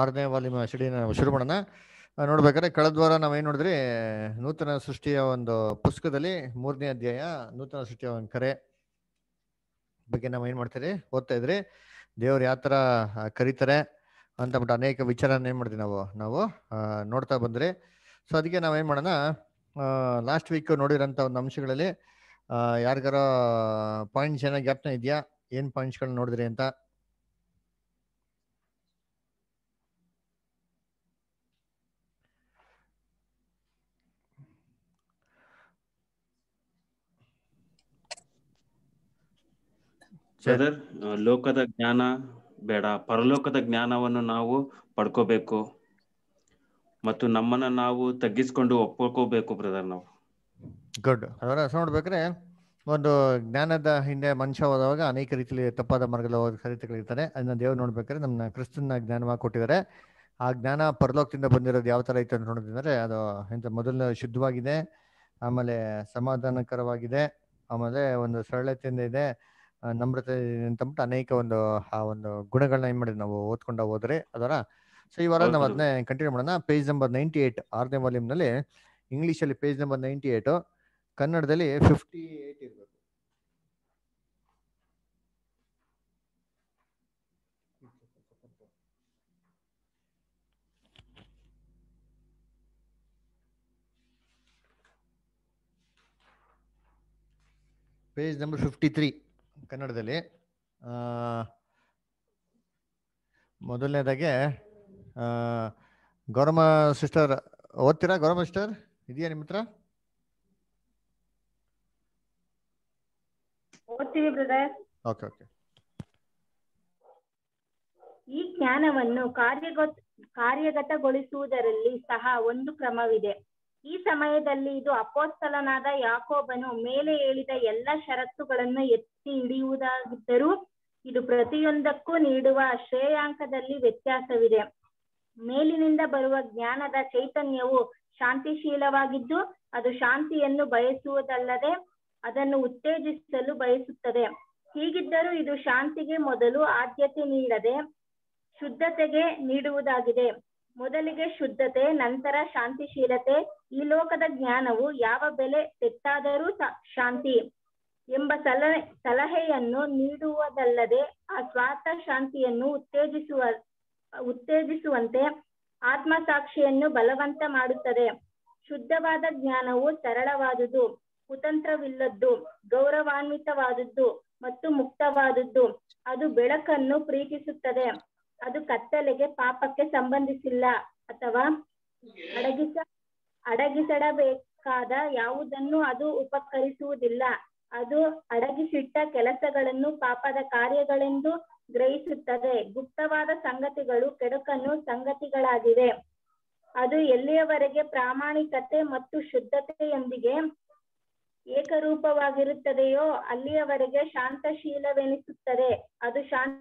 ಆರನೇ ವಾಲ್ಯೂಮ್ ಸ್ಟಡಿನ ಶುರು ಮಾಡೋಣ ನೋಡ್ಬೇಕಾದ್ರೆ ಕಳೆದ ವಾರ ಏನು ನೋಡಿದ್ರಿ ನೂತನ ಸೃಷ್ಟಿಯ ಒಂದು ಪುಸ್ತಕದಲ್ಲಿ ಮೂರನೇ ಅಧ್ಯಾಯ ನೂತನ ಸೃಷ್ಟಿಯ ಒಂದು ಕರೆ ಬಗ್ಗೆ ನಾವು ಏನು ಮಾಡ್ತೀರಿ ಓದ್ತಾ ಇದ್ರಿ ದೇವ್ರು ಯಾವ ಥರ ಕರೀತಾರೆ ಅಂತಬಿಟ್ಟು ಅನೇಕ ವಿಚಾರನ ಏನು ಮಾಡ್ತೀವಿ ನಾವು ನಾವು ನೋಡ್ತಾ ಬಂದ್ರಿ ಸೊ ಅದಕ್ಕೆ ನಾವೇನು ಮಾಡೋಣ ಲಾಸ್ಟ್ ವೀಕ್ ನೋಡಿರೋಂಥ ಒಂದು ಅಂಶಗಳಲ್ಲಿ ಯಾರಿಗಾರ ಪಾಯಿಂಟ್ಸ್ ಏನೋ ಗ್ಯಾಪ್ನ ಇದೆಯಾ ಏನು ಪಾಯಿಂಟ್ಸ್ಗಳನ್ನ ನೋಡಿದ್ರಿ ಅಂತ ಬ್ರದರ್ ಲೋಕದ ಜ್ಞಾನ ಬೇಡ ಪರಲೋಕದ ಜ್ಞಾನವನ್ನು ನಾವು ಪಡ್ಕೋಬೇಕು ಮತ್ತು ನಮ್ಮನ್ನ ನಾವು ತಗ್ಗಿಸ್ಕೊಂಡು ಒಪ್ಕೋಬೇಕು ಬ್ರದರ್ ನಾವು ಗುಡ್ ಅದರ ನೋಡ್ಬೇಕ್ರೆ ಒಂದು ಜ್ಞಾನದ ಹಿಂದೆ ಮನುಷ್ಯ ಹೋದಾಗ ಅನೇಕ ರೀತಿಯಲ್ಲಿ ತಪ್ಪಾದ ಮಾರ್ಗದಲ್ಲಿ ಹೋದ ಅದನ್ನ ದೇವ್ರು ನೋಡ್ಬೇಕಾದ್ರೆ ನಮ್ಮ ಕ್ರಿಸ್ತನ ಜ್ಞಾನವಾಗಿ ಕೊಟ್ಟಿದ್ದಾರೆ ಆ ಜ್ಞಾನ ಪರಲೋಕದಿಂದ ಬಂದಿರೋದು ಯಾವ ತರ ಐತೆ ಅಂತ ನೋಡಿದ್ರೆ ಅದು ಎಂತ ಮೊದಲನೇ ಶುದ್ಧವಾಗಿದೆ ಆಮೇಲೆ ಸಮಾಧಾನಕರವಾಗಿದೆ ಆಮೇಲೆ ಒಂದು ಸರಳತೆಯಿಂದ ಇದೆ ನಮ್ರತೆ ಅಂತಂದ್ಬಿಟ್ಟು ಅನೇಕ ಒಂದು ಆ ಒಂದು ಗುಣಗಳನ್ನ ಏನ್ ಮಾಡಿದ್ರೆ ನಾವು ಓದ್ಕೊಂಡ ಹೋದ್ರೆ ಅದರ ಸೊ ಈ ವಾರ ನಾವು ಅದನ್ನೇ ಕಂಟಿನ್ಯೂ ಮಾಡೋಣ ಪೇಜ್ ನಂಬರ್ ನೈಂಟಿ ಏಟ್ ಆರನೇ ವಾಲ್ಯೂಮ್ ನಲ್ಲಿ ಇಂಗ್ಲಿಷ್ ಅಲ್ಲಿ ಪೇಜ್ ನಂಬರ್ ನೈಂಟಿ ಏಟ್ ಕನ್ನಡದಲ್ಲಿ ಫಿಫ್ಟಿ ಏಟ್ ಇರಬೇಕು ಪೇಜ್ ನಂಬರ್ ಫಿಫ್ಟಿ ತ್ರೀ ಕನ್ನಡದಲ್ಲಿ ಮೊದಲನೇದಾಗೆ ಗೌರಮ ಸಿಸ್ಟರ್ ಓದ್ತೀರಾ ಗೌರಮ ಸಿಸ್ಟರ್ ಇದೆಯಾ ನಿಮ್ಮ ಹತ್ರ ಈ ಜ್ಞಾನವನ್ನು ಕಾರ್ಯಗತ ಕಾರ್ಯಗತಗೊಳಿಸುವುದರಲ್ಲಿ ಸಹ ಒಂದು ಕ್ರಮವಿದೆ ಈ ಸಮಯದಲ್ಲಿ ಇದು ಅಪೋಸ್ತಲನಾದ ಯಾಕೋಬನು ಮೇಲೆ ಹೇಳಿದ ಎಲ್ಲ ಷರತ್ತುಗಳನ್ನು ಎತ್ತಿ ಹಿಡಿಯುವುದಾಗಿದ್ದರೂ ಇದು ಪ್ರತಿಯೊಂದಕ್ಕೂ ನೀಡುವ ಶ್ರೇಯಾಂಕದಲ್ಲಿ ವ್ಯತ್ಯಾಸವಿದೆ ಮೇಲಿನಿಂದ ಬರುವ ಜ್ಞಾನದ ಚೈತನ್ಯವು ಶಾಂತಿಶೀಲವಾಗಿದ್ದು ಅದು ಶಾಂತಿಯನ್ನು ಬಯಸುವುದಲ್ಲದೆ ಅದನ್ನು ಉತ್ತೇಜಿಸಲು ಬಯಸುತ್ತದೆ ಹೀಗಿದ್ದರೂ ಇದು ಶಾಂತಿಗೆ ಮೊದಲು ಆದ್ಯತೆ ನೀಡದೆ ಶುದ್ಧತೆಗೆ ನೀಡುವುದಾಗಿದೆ ಮೊದಲಿಗೆ ಶುದ್ಧತೆ ನಂತರ ಶಾಂತಿಶೀಲತೆ ಈ ಲೋಕದ ಜ್ಞಾನವು ಯಾವ ಬೆಲೆ ತೆತ್ತಾದರೂ ಶಾಂತಿ ಎಂಬ ಸಲಹೆ ಸಲಹೆಯನ್ನು ನೀಡುವುದಲ್ಲದೆ ಆ ಸ್ವಾರ್ಥ ಶಾಂತಿಯನ್ನು ಉತ್ತೇಜಿಸುವ ಉತ್ತೇಜಿಸುವಂತೆ ಆತ್ಮಸಾಕ್ಷಿಯನ್ನು ಬಲವಂತ ಮಾಡುತ್ತದೆ ಶುದ್ಧವಾದ ಜ್ಞಾನವು ಸರಳವಾದುದು ಕುತಂತ್ರವಿಲ್ಲದ್ದು ಗೌರವಾನ್ವಿತವಾದದ್ದು ಮತ್ತು ಮುಕ್ತವಾದದ್ದು ಅದು ಬೆಳಕನ್ನು ಪ್ರೀತಿಸುತ್ತದೆ ಅದು ಕತ್ತಲೆಗೆ ಪಾಪಕ್ಕೆ ಸಂಬಂಧಿಸಿಲ್ಲ ಅಥವಾ ಅಡಗಿಸ ಅಡಗಿಸಡಬೇಕಾದ ಯಾವುದನ್ನು ಅದು ಉಪಕರಿಸುವುದಿಲ್ಲ ಅದು ಅಡಗಿಸಿಟ್ಟ ಕೆಲಸಗಳನ್ನು ಪಾಪದ ಕಾರ್ಯಗಳೆಂದು ಗ್ರಹಿಸುತ್ತದೆ ಗುಪ್ತವಾದ ಸಂಗತಿಗಳು ಕೆಡುಕನ್ನು ಸಂಗತಿಗಳಾಗಿವೆ ಅದು ಎಲ್ಲಿಯವರೆಗೆ ಪ್ರಾಮಾಣಿಕತೆ ಮತ್ತು ಶುದ್ಧತೆಯೊಂದಿಗೆ ಏಕರೂಪವಾಗಿರುತ್ತದೆಯೋ ಅಲ್ಲಿಯವರೆಗೆ ಶಾಂತಶೀಲವೆನಿಸುತ್ತದೆ ಅದು ಶಾಂತ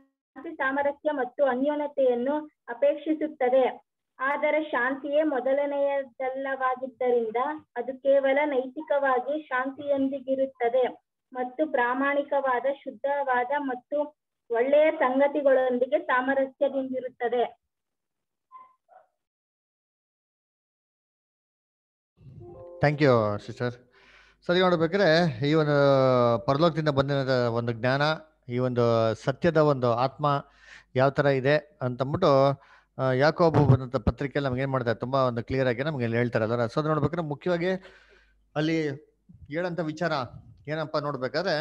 ಸಾಮರಸ್ಯ ಮತ್ತು ಅನ್ಯೋನತೆಯನ್ನು ಅಪೇಕ್ಷಿಸುತ್ತದೆ ಆದರೆ ಶಾಂತಿಯೇ ಮೊದಲನೆಯದಲ್ಲವಾಗಿದ್ದರಿಂದ ಅದು ಕೇವಲ ನೈತಿಕವಾಗಿ ಶಾಂತಿಯೊಂದಿಗಿರುತ್ತದೆ ಮತ್ತು ಪ್ರಾಮಾಣಿಕವಾದ ಶುದ್ಧವಾದ ಮತ್ತು ಒಳ್ಳೆಯ ಸಂಗತಿಗಳೊಂದಿಗೆ ಸಾಮರಸ್ಯದಿಂದಿರುತ್ತದೆ ಥ್ಯಾಂಕ್ ಯು ಸಿಸ್ಟರ್ ಸರಿ ಈ ಒಂದು ಪರಲೋಕದಿಂದ ಬಂದಿರೋ ಒಂದು ಜ್ಞಾನ ಈ ಒಂದು ಸತ್ಯದ ಒಂದು ಆತ್ಮ ಯಾವ ಥರ ಇದೆ ಅಂತಂದ್ಬಿಟ್ಟು ಯಾಕೋಬು ಬಂದಂಥ ಪತ್ರಿಕೆ ನಮ್ಗೆ ಏನು ಮಾಡ್ತಾರೆ ತುಂಬ ಒಂದು ಕ್ಲಿಯರ್ ಆಗಿ ನಮಗೆ ಹೇಳ್ತಾರೆ ಅದರ ಸೊ ಅದು ನೋಡ್ಬೇಕಾದ್ರೆ ಮುಖ್ಯವಾಗಿ ಅಲ್ಲಿ ಹೇಳಂತ ವಿಚಾರ ಏನಪ್ಪ ನೋಡ್ಬೇಕಾದ್ರೆ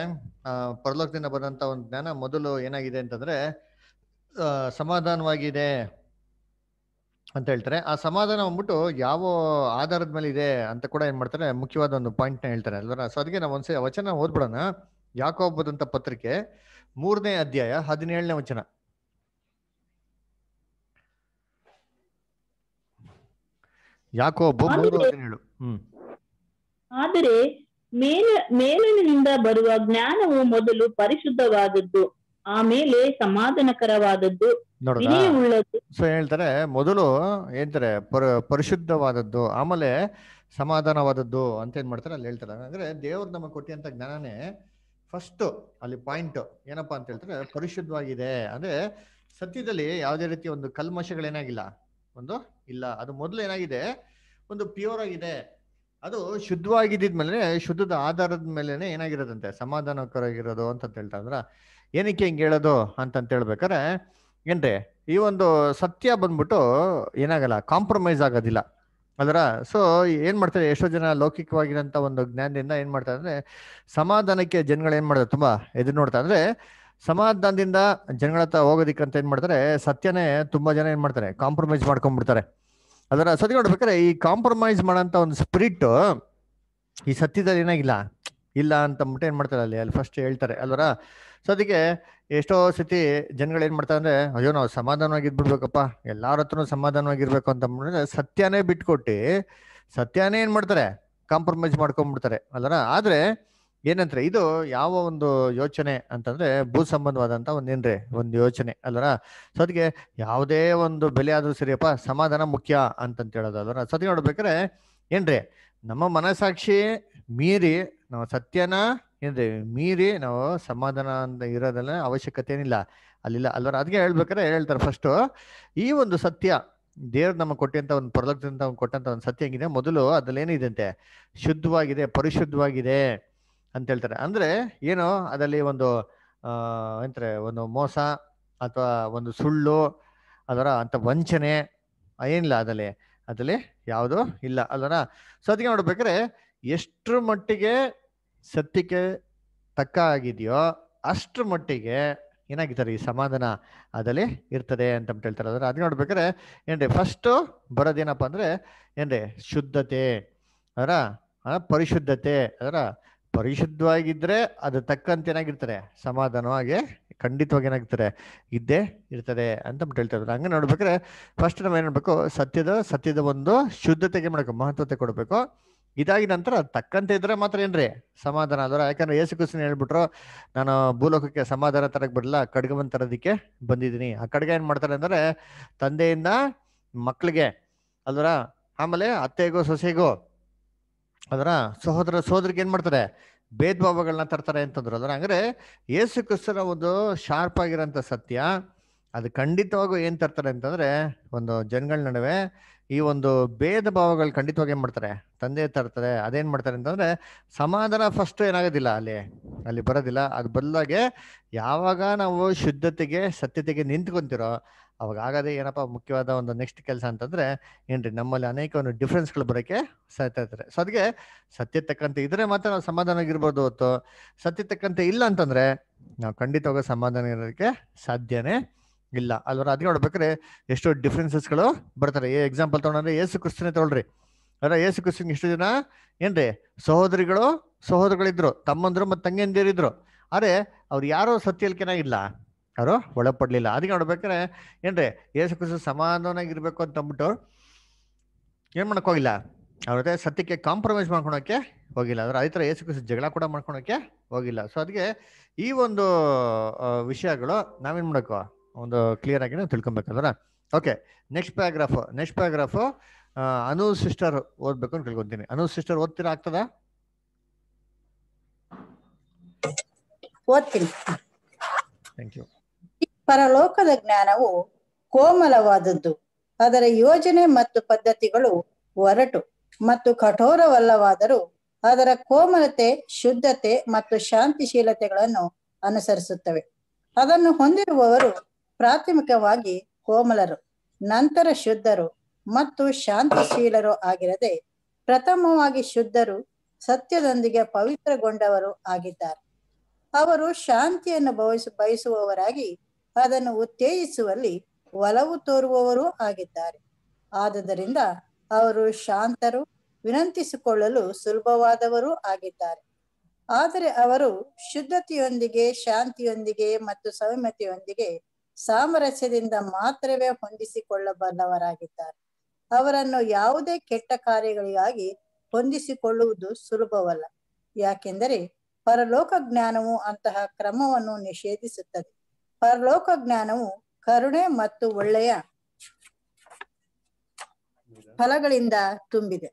ಪರಲೋಕದಿಂದ ಬಂದಂಥ ಒಂದು ಜ್ಞಾನ ಮೊದಲು ಏನಾಗಿದೆ ಅಂತಂದರೆ ಸಮಾಧಾನವಾಗಿದೆ ಅಂತ ಹೇಳ್ತಾರೆ ಆ ಸಮಾಧಾನ ಬಂದ್ಬಿಟ್ಟು ಯಾವ ಆಧಾರದ ಮೇಲೆ ಇದೆ ಅಂತ ಕೂಡ ಏನು ಮಾಡ್ತಾರೆ ಮುಖ್ಯವಾದ ಒಂದು ಪಾಯಿಂಟ್ನ ಹೇಳ್ತಾರೆ ಅಲ್ವರ ಸೊ ಅದಕ್ಕೆ ನಾವು ಒಂದ್ಸರಿ ವಚನ ಓದ್ಬಿಡೋಣ ಒಬ್ಬದಂಥ ಪತ್ರಿಕೆ ಮೂರನೇ ಅಧ್ಯಾಯ ಹದಿನೇಳನೇ ವಚನ ಯಾಕೋ ಹದಿನೇಳು ಹ್ಮ್ ಆದರೆ ಮೇಲೆ ಮೇಲಿನಿಂದ ಬರುವ ಜ್ಞಾನವು ಮೊದಲು ಪರಿಶುದ್ಧವಾದದ್ದು ಆಮೇಲೆ ಸಮಾಧಾನಕರವಾದದ್ದು ಸೊ ಹೇಳ್ತಾರೆ ಮೊದಲು ಹೇಳ್ತಾರೆ ಪರಿಶುದ್ಧವಾದದ್ದು ಆಮೇಲೆ ಸಮಾಧಾನವಾದದ್ದು ಅಂತ ಏನ್ ಮಾಡ್ತಾರೆ ಅಲ್ಲಿ ಹೇಳ್ತಾರೆ ಅಂದ್ರೆ ದೇವ್ರು ನಮಗೆ ಕೊಟ್ಟಿಯಂತ ಜ್ಞಾನನೇ ಫಸ್ಟ್ ಅಲ್ಲಿ ಪಾಯಿಂಟ್ ಏನಪ್ಪಾ ಅಂತ ಹೇಳ್ತಾರೆ ಪರಿಶುದ್ಧವಾಗಿದೆ ಅಂದ್ರೆ ಸತ್ಯದಲ್ಲಿ ಯಾವುದೇ ರೀತಿ ಒಂದು ಕಲ್ಮಶಗಳೇನಾಗಿಲ್ಲ ಒಂದು ಇಲ್ಲ ಅದು ಮೊದಲು ಏನಾಗಿದೆ ಒಂದು ಪ್ಯೂರ್ ಆಗಿದೆ ಅದು ಶುದ್ಧವಾಗಿದ್ದಿದ್ಮೇಲೆ ಶುದ್ಧದ ಆಧಾರದ ಮೇಲೆನೆ ಏನಾಗಿರೋದಂತೆ ಸಮಾಧಾನಕರಾಗಿರೋದು ಅಂತ ಹೇಳ್ತಾ ಅಂದ್ರ ಏನಕ್ಕೆ ಹಿಂಗೆ ಹೇಳೋದು ಅಂತಂತ ಹೇಳ್ಬೇಕಾರೆ ಏನ್ರಿ ಈ ಒಂದು ಸತ್ಯ ಬಂದ್ಬಿಟ್ಟು ಏನಾಗಲ್ಲ ಕಾಂಪ್ರಮೈಸ್ ಆಗೋದಿಲ್ಲ ಅದರ ಸೊ ಏನ್ ಮಾಡ್ತಾರೆ ಎಷ್ಟೋ ಜನ ಲೌಕಿಕವಾಗಿರಂತ ಒಂದು ಜ್ಞಾನದಿಂದ ಏನ್ ಮಾಡ್ತಾರೆ ಅಂದ್ರೆ ಸಮಾಧಾನಕ್ಕೆ ಜನಗಳು ಏನ್ ಮಾಡ್ತಾರೆ ತುಂಬಾ ಎದುರು ನೋಡ್ತಾರೆ ಅಂದ್ರೆ ಸಮಾಧಾನದಿಂದ ಜನಗಳ ಹತ್ರ ಹೋಗೋದಿಕ್ಕಂತ ಏನ್ ಮಾಡ್ತಾರೆ ಸತ್ಯನೇ ತುಂಬಾ ಜನ ಏನ್ ಮಾಡ್ತಾರೆ ಕಾಂಪ್ರಮೈಸ್ ಮಾಡ್ಕೊಂಡ್ಬಿಡ್ತಾರೆ ಅದರ ಸತ್ಯ ನೋಡ್ಬೇಕಾದ್ರೆ ಈ ಕಾಂಪ್ರಮೈಸ್ ಮಾಡೋಂಥ ಒಂದು ಸ್ಪಿರಿಟ್ ಈ ಸತ್ಯದಲ್ಲಿ ಏನಾಗಿಲ್ಲ ಇಲ್ಲ ಅಂತ ಏನ್ ಮಾಡ್ತಾರೆ ಅಲ್ಲಿ ಅಲ್ಲಿ ಫಸ್ಟ್ ಹೇಳ್ತಾರೆ ಅಲ್ವರ ಸೊ ಅದಕ್ಕೆ ಎಷ್ಟೋ ಸತಿ ಜನಗಳು ಏನು ಮಾಡ್ತಾರೆ ಅಂದ್ರೆ ಅಯ್ಯೋ ನಾವು ಸಮಾಧಾನವಾಗಿದ್ಬಿಡ್ಬೇಕಪ್ಪ ಎಲ್ಲಾರ ಹತ್ರ ಸಮಾಧಾನವಾಗಿರ್ಬೇಕು ಅಂತ ಅಂದ್ರೆ ಸತ್ಯನೇ ಬಿಟ್ಕೊಟ್ಟು ಸತ್ಯನೇ ಏನು ಮಾಡ್ತಾರೆ ಕಾಂಪ್ರಮೈಸ್ ಮಾಡ್ಕೊಂಡ್ಬಿಡ್ತಾರೆ ಅಲ್ಲರ ಆದರೆ ಏನಂತಾರೆ ಇದು ಯಾವ ಒಂದು ಯೋಚನೆ ಅಂತಂದ್ರೆ ಭೂ ಸಂಬಂಧವಾದಂತ ಒಂದು ಏನ್ರಿ ಒಂದು ಯೋಚನೆ ಅಲ್ಲರ ಸೊ ಅದಕ್ಕೆ ಯಾವುದೇ ಒಂದು ಬೆಲೆ ಆದರೂ ಸರಿಯಪ್ಪ ಸಮಾಧಾನ ಮುಖ್ಯ ಅಂತ ಹೇಳೋದು ಅಲ್ಲರ ಸತಿ ನೋಡ್ಬೇಕಾರೆ ಏನ್ರಿ ನಮ್ಮ ಮನಸಾಕ್ಷಿ ಮೀರಿ ನಾವು ಸತ್ಯನ ಏನಂದ್ರೆ ಮೀರಿ ನಾವು ಸಮಾಧಾನ ಅಂತ ಇರೋದಲ್ಲ ಏನಿಲ್ಲ ಅಲ್ಲಿಲ್ಲ ಅಲ್ವರ ಅದಕ್ಕೆ ಹೇಳ್ಬೇಕಾದ್ರೆ ಹೇಳ್ತಾರೆ ಫಸ್ಟು ಈ ಒಂದು ಸತ್ಯ ದೇವ್ರು ನಮಗೆ ಕೊಟ್ಟಂತ ಒಂದು ಪ್ರಲಕ್ಕಿಂತ ಒಂದು ಕೊಟ್ಟಂತ ಒಂದು ಸತ್ಯ ಹೆಂಗಿದೆ ಮೊದಲು ಅಂತೆ ಶುದ್ಧವಾಗಿದೆ ಪರಿಶುದ್ಧವಾಗಿದೆ ಅಂತ ಹೇಳ್ತಾರೆ ಅಂದ್ರೆ ಏನು ಅದರಲ್ಲಿ ಒಂದು ಎಂತಾರೆ ಒಂದು ಮೋಸ ಅಥವಾ ಒಂದು ಸುಳ್ಳು ಅದರ ಅಂತ ವಂಚನೆ ಏನಿಲ್ಲ ಅದರಲ್ಲಿ ಅದರಲ್ಲಿ ಯಾವುದು ಇಲ್ಲ ಅಲ್ವರ ಸೊ ಅದಕ್ಕೆ ನೋಡ್ಬೇಕಾದ್ರೆ ಎಷ್ಟರ ಮಟ್ಟಿಗೆ ಸತ್ಯಕ್ಕೆ ತಕ್ಕ ಆಗಿದೆಯೋ ಅಷ್ಟು ಮಟ್ಟಿಗೆ ಏನಾಗಿದ್ದಾರೆ ಈ ಸಮಾಧಾನ ಅದಲ್ಲಿ ಇರ್ತದೆ ಅಂತ ಹೇಳ್ತಾರೆ ಅದನ್ನ ಅದು ನೋಡ್ಬೇಕಾದ್ರೆ ಏನ್ರಿ ಫಸ್ಟು ಬರೋದೇನಪ್ಪ ಅಂದ್ರೆ ಏನ್ರಿ ಶುದ್ಧತೆ ಅದರ ಪರಿಶುದ್ಧತೆ ಅದರ ಪರಿಶುದ್ಧವಾಗಿದ್ರೆ ಅದು ತಕ್ಕಂತೆ ಏನಾಗಿರ್ತಾರೆ ಸಮಾಧಾನವಾಗಿ ಖಂಡಿತವಾಗಿ ಏನಾಗಿರ್ತಾರೆ ಇದ್ದೇ ಇರ್ತದೆ ಅಂತ ಹೇಳ್ತಾರೆ ಹಂಗೆ ನೋಡ್ಬೇಕಾದ್ರೆ ಫಸ್ಟ್ ನಾವು ಏನು ಮಾಡಬೇಕು ಸತ್ಯದ ಸತ್ಯದ ಒಂದು ಶುದ್ಧತೆಗೆ ಮಾಡಬೇಕು ಮಹತ್ವತೆ ಕೊಡಬೇಕು ಇದಾಗಿ ನಂತರ ತಕ್ಕಂತೆ ಇದ್ರೆ ಮಾತ್ರ ಏನ್ರಿ ಸಮಾಧಾನ ಅದರ ಯಾಕಂದ್ರೆ ಯೇಸು ಕೃಷ್ಣ ಹೇಳ್ಬಿಟ್ರು ನಾನು ಭೂಲೋಕಕ್ಕೆ ಸಮಾಧಾನ ತರಕ್ ಬಿಡಲ್ಲ ಬಂದ್ ತರೋದಿಕ್ಕೆ ಬಂದಿದ್ದೀನಿ ಆ ಕಡ್ಗ ಏನ್ ಮಾಡ್ತಾರೆ ಅಂದ್ರೆ ತಂದೆಯಿಂದ ಮಕ್ಳಿಗೆ ಅದರ ಆಮೇಲೆ ಅತ್ತೆಗೋ ಸೊಸೆಗೋ ಅದರ ಸಹೋದರ ಸೋದರಿಗೆ ಏನ್ ಮಾಡ್ತಾರೆ ಭೇದ ಭಾವಗಳನ್ನ ತರ್ತಾರೆ ಅಂತಂದ್ರು ಅದರ ಅಂದ್ರೆ ಯೇಸು ಕ್ರಿಸ್ತನ ಒಂದು ಶಾರ್ಪ್ ಆಗಿರೋಂತ ಸತ್ಯ ಅದು ಖಂಡಿತವಾಗೂ ಏನ್ ತರ್ತಾರೆ ಅಂತಂದ್ರೆ ಒಂದು ಜನಗಳ ನಡುವೆ ಈ ಒಂದು ಭೇದ ಭಾವಗಳು ಖಂಡಿತವಾಗಿ ಏನ್ ಮಾಡ್ತಾರೆ ತಂದೆ ತರ್ತಾರೆ ಅದೇನ್ ಮಾಡ್ತಾರೆ ಅಂತಂದ್ರೆ ಸಮಾಧಾನ ಫಸ್ಟ್ ಏನಾಗೋದಿಲ್ಲ ಅಲ್ಲಿ ಅಲ್ಲಿ ಬರೋದಿಲ್ಲ ಅದು ಬದಲಾಗೆ ಯಾವಾಗ ನಾವು ಶುದ್ಧತೆಗೆ ಸತ್ಯತೆಗೆ ನಿಂತ್ಕೊಂತಿರೋ ಅವಾಗ ಆಗದೆ ಏನಪ್ಪ ಮುಖ್ಯವಾದ ಒಂದು ನೆಕ್ಸ್ಟ್ ಕೆಲಸ ಅಂತಂದ್ರೆ ಏನ್ರಿ ನಮ್ಮಲ್ಲಿ ಅನೇಕ ಒಂದು ಡಿಫ್ರೆನ್ಸ್ಗಳು ಬರೋಕ್ಕೆ ಸಾಧ್ಯ ಇರ್ತಾರೆ ಸೊ ಅದಕ್ಕೆ ಸತ್ಯ ತಕ್ಕಂತೆ ಇದ್ರೆ ಮಾತ್ರ ನಾವು ಸಮಾಧಾನ ಆಗಿರ್ಬೋದು ಹೊತ್ತು ಸತ್ಯ ತಕ್ಕಂತೆ ಇಲ್ಲ ಅಂತಂದ್ರೆ ನಾವು ಖಂಡಿತವಾಗ ಸಮಾಧಾನ ಇರೋದಕ್ಕೆ ಸಾಧ್ಯನೇ ಇಲ್ಲ ಅಲ್ವರ ಅದಕ್ಕೆ ನೋಡ್ಬೇಕ್ರೆ ಎಷ್ಟೋ ಡಿಫ್ರೆನ್ಸಸ್ಗಳು ಬರ್ತಾರೆ ಎಕ್ಸಾಂಪಲ್ ತಗೊಂಡ್ರೆ ಯೇಸು ಕ್ರಿಸ್ತನೇ ತಗೊಳ್ರಿ ಅದ ಯೇಸು ಕ್ರಿಸ್ತನ್ ಇಷ್ಟು ಜನ ಏನ್ರಿ ಸಹೋದರಿಗಳು ಸಹೋದರಗಳಿದ್ರು ತಮ್ಮಂದ್ರು ಮತ್ತು ತಂಗಿಯಂದಿರಿದ್ರು ಆದರೆ ಅವ್ರು ಯಾರೋ ಇಲ್ಲ ಯಾರೋ ಒಳಪಡ್ಲಿಲ್ಲ ಅದಕ್ಕೆ ನೋಡ್ಬೇಕಾರೆ ಏನ್ರಿ ಯೇಸು ಕ್ರಿಸ್ತ ಸಮಾಧಾನಾಗಿರ್ಬೇಕು ಅಂತ ಅಂದ್ಬಿಟ್ಟು ಏನು ಮಾಡೋಕ್ಕೋಗಿಲ್ಲ ಅವ್ರ ಜೊತೆ ಸತ್ಯಕ್ಕೆ ಕಾಂಪ್ರಮೈಸ್ ಮಾಡ್ಕೊಳಕ್ಕೆ ಹೋಗಿಲ್ಲ ಅಂದ್ರೆ ಅದೇ ಥರ ಯೇಸು ಕ್ರಿಸ್ತ ಜಗಳ ಕೂಡ ಮಾಡ್ಕೊಳಕ್ಕೆ ಹೋಗಿಲ್ಲ ಸೊ ಅದಕ್ಕೆ ಈ ಒಂದು ವಿಷಯಗಳು ನಾವೇನು ಮಾಡಬೇಕು ಒಂದು ಕ್ಲಿಯರ್ ಆಗಿ ನಾವು ತಿಳ್ಕೊಬೇಕಂದ್ರೆ okay next paragraph next paragraph Anu sister ಓದ್ಬೇಕು ಅಂತ ಕೇಳ್ಕೊಂತೀನಿ ಅನು ಸಿಸ್ಟರ್ ಓದ್ತೀರಾ ಆಗ್ತದ ಓದ್ತೀನಿ ಪರಲೋಕದ ಜ್ಞಾನವು ಕೋಮಲವಾದದ್ದು ಅದರ ಯೋಜನೆ ಮತ್ತು ಪದ್ಧತಿಗಳು ಒರಟು ಮತ್ತು ಕಠೋರವಲ್ಲವಾದರೂ ಅದರ ಕೋಮಲತೆ ಶುದ್ಧತೆ ಮತ್ತು ಶಾಂತಿಶೀಲತೆಗಳನ್ನು ಅನುಸರಿಸುತ್ತವೆ ಅದನ್ನು ಹೊಂದಿರುವವರು ಪ್ರಾಥಮಿಕವಾಗಿ ಕೋಮಲರು ನಂತರ ಶುದ್ಧರು ಮತ್ತು ಶಾಂತಶೀಲರು ಆಗಿರದೆ ಪ್ರಥಮವಾಗಿ ಶುದ್ಧರು ಸತ್ಯದೊಂದಿಗೆ ಪವಿತ್ರಗೊಂಡವರು ಆಗಿದ್ದಾರೆ ಅವರು ಶಾಂತಿಯನ್ನು ಬಯಸು ಬಯಸುವವರಾಗಿ ಅದನ್ನು ಉತ್ತೇಜಿಸುವಲ್ಲಿ ಒಲವು ತೋರುವವರೂ ಆಗಿದ್ದಾರೆ ಆದುದರಿಂದ ಅವರು ಶಾಂತರು ವಿನಂತಿಸಿಕೊಳ್ಳಲು ಸುಲಭವಾದವರೂ ಆಗಿದ್ದಾರೆ ಆದರೆ ಅವರು ಶುದ್ಧತೆಯೊಂದಿಗೆ ಶಾಂತಿಯೊಂದಿಗೆ ಮತ್ತು ಸೌಮ್ಯತೆಯೊಂದಿಗೆ ಸಾಮರಸ್ಯದಿಂದ ಮಾತ್ರವೇ ಹೊಂದಿಸಿಕೊಳ್ಳಬಲ್ಲವರಾಗಿದ್ದಾರೆ ಅವರನ್ನು ಯಾವುದೇ ಕೆಟ್ಟ ಕಾರ್ಯಗಳಿಗಾಗಿ ಹೊಂದಿಸಿಕೊಳ್ಳುವುದು ಸುಲಭವಲ್ಲ ಯಾಕೆಂದರೆ ಪರಲೋಕ ಜ್ಞಾನವು ಅಂತಹ ಕ್ರಮವನ್ನು ನಿಷೇಧಿಸುತ್ತದೆ ಪರಲೋಕ ಜ್ಞಾನವು ಕರುಣೆ ಮತ್ತು ಒಳ್ಳೆಯ ಫಲಗಳಿಂದ ತುಂಬಿದೆ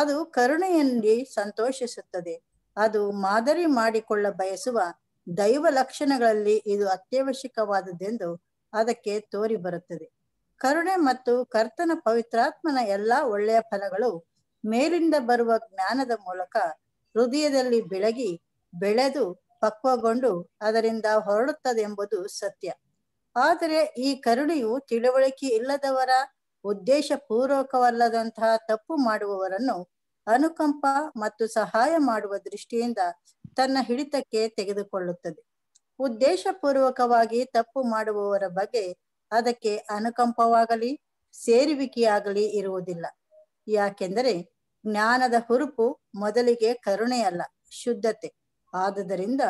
ಅದು ಕರುಣೆಯಲ್ಲಿ ಸಂತೋಷಿಸುತ್ತದೆ ಅದು ಮಾದರಿ ಮಾಡಿಕೊಳ್ಳ ಬಯಸುವ ದೈವ ಲಕ್ಷಣಗಳಲ್ಲಿ ಇದು ಅತ್ಯವಶ್ಯಕವಾದದ್ದೆಂದು ಅದಕ್ಕೆ ತೋರಿ ಬರುತ್ತದೆ ಕರುಣೆ ಮತ್ತು ಕರ್ತನ ಪವಿತ್ರಾತ್ಮನ ಎಲ್ಲಾ ಒಳ್ಳೆಯ ಫಲಗಳು ಮೇಲಿಂದ ಬರುವ ಜ್ಞಾನದ ಮೂಲಕ ಹೃದಯದಲ್ಲಿ ಬೆಳಗಿ ಬೆಳೆದು ಪಕ್ವಗೊಂಡು ಅದರಿಂದ ಎಂಬುದು ಸತ್ಯ ಆದರೆ ಈ ಕರುಣೆಯು ತಿಳುವಳಿಕೆ ಇಲ್ಲದವರ ಉದ್ದೇಶ ಪೂರ್ವಕವಲ್ಲದಂತಹ ತಪ್ಪು ಮಾಡುವವರನ್ನು ಅನುಕಂಪ ಮತ್ತು ಸಹಾಯ ಮಾಡುವ ದೃಷ್ಟಿಯಿಂದ ತನ್ನ ಹಿಡಿತಕ್ಕೆ ತೆಗೆದುಕೊಳ್ಳುತ್ತದೆ ಉದ್ದೇಶಪೂರ್ವಕವಾಗಿ ತಪ್ಪು ಮಾಡುವವರ ಬಗ್ಗೆ ಅದಕ್ಕೆ ಅನುಕಂಪವಾಗಲಿ ಸೇರುವಿಕೆಯಾಗಲಿ ಇರುವುದಿಲ್ಲ ಯಾಕೆಂದರೆ ಜ್ಞಾನದ ಹುರುಪು ಮೊದಲಿಗೆ ಕರುಣೆಯಲ್ಲ ಶುದ್ಧತೆ ಆದುದರಿಂದ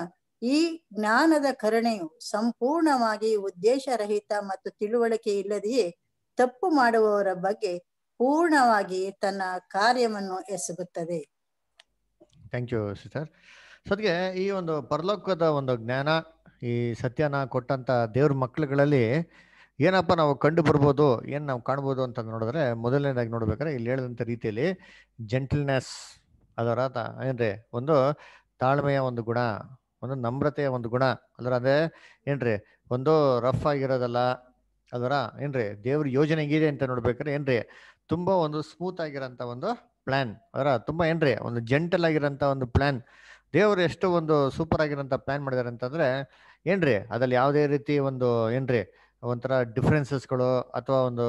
ಈ ಜ್ಞಾನದ ಕರುಣೆಯು ಸಂಪೂರ್ಣವಾಗಿ ಉದ್ದೇಶರಹಿತ ಮತ್ತು ತಿಳುವಳಿಕೆ ಇಲ್ಲದೆಯೇ ತಪ್ಪು ಮಾಡುವವರ ಬಗ್ಗೆ ಪೂರ್ಣವಾಗಿ ತನ್ನ ಕಾರ್ಯವನ್ನು ಎಸಗುತ್ತದೆ ಥ್ಯಾಂಕ್ ಯು ಸಿಸ್ಟರ್ ಈ ಒಂದು ಪರಲೋಕದ ಒಂದು ಜ್ಞಾನ ಈ ಸತ್ಯನ ಕೊಟ್ಟಂತ ದೇವ್ರ ಮಕ್ಕಳುಗಳಲ್ಲಿ ಏನಪ್ಪ ನಾವು ಕಂಡು ಬರ್ಬೋದು ಏನು ನಾವು ಕಾಣ್ಬೋದು ಅಂತ ನೋಡಿದ್ರೆ ಮೊದಲನೇದಾಗಿ ನೋಡ್ಬೇಕಾದ್ರೆ ಇಲ್ಲಿ ಹೇಳಿದಂಥ ರೀತಿಯಲ್ಲಿ ಜೆಂಟಲ್ನೆಸ್ ಅದರ ಏನ್ರಿ ಒಂದು ತಾಳ್ಮೆಯ ಒಂದು ಗುಣ ಒಂದು ನಮ್ರತೆಯ ಒಂದು ಗುಣ ಅದರ ಅದೇ ಏನ್ರಿ ಒಂದು ರಫ್ ಆಗಿರೋದಲ್ಲ ಅದರ ಏನ್ರಿ ದೇವ್ರ ಯೋಜನೆ ಹೇಗಿದೆ ಅಂತ ನೋಡ್ಬೇಕಾದ್ರೆ ಏನ್ರಿ ತುಂಬಾ ಒಂದು ಸ್ಮೂತ್ ಆಗಿರೋಂಥ ಒಂದು ಪ್ಲಾನ್ ಅದರ ತುಂಬಾ ಏನ್ರಿ ಒಂದು ಜೆಂಟಲ್ ಆಗಿರೋಂಥ ಒಂದು ಪ್ಲಾನ್ ದೇವರು ಎಷ್ಟು ಒಂದು ಸೂಪರ್ ಆಗಿರೋಂಥ ಪ್ಲಾನ್ ಮಾಡಿದಾರೆ ಅಂತಂದ್ರೆ ಏನ್ರಿ ಅದರಲ್ಲಿ ಯಾವುದೇ ರೀತಿ ಒಂದು ಏನ್ರಿ ಒಂಥರ ಡಿಫ್ರೆನ್ಸಸ್ಗಳು ಅಥವಾ ಒಂದು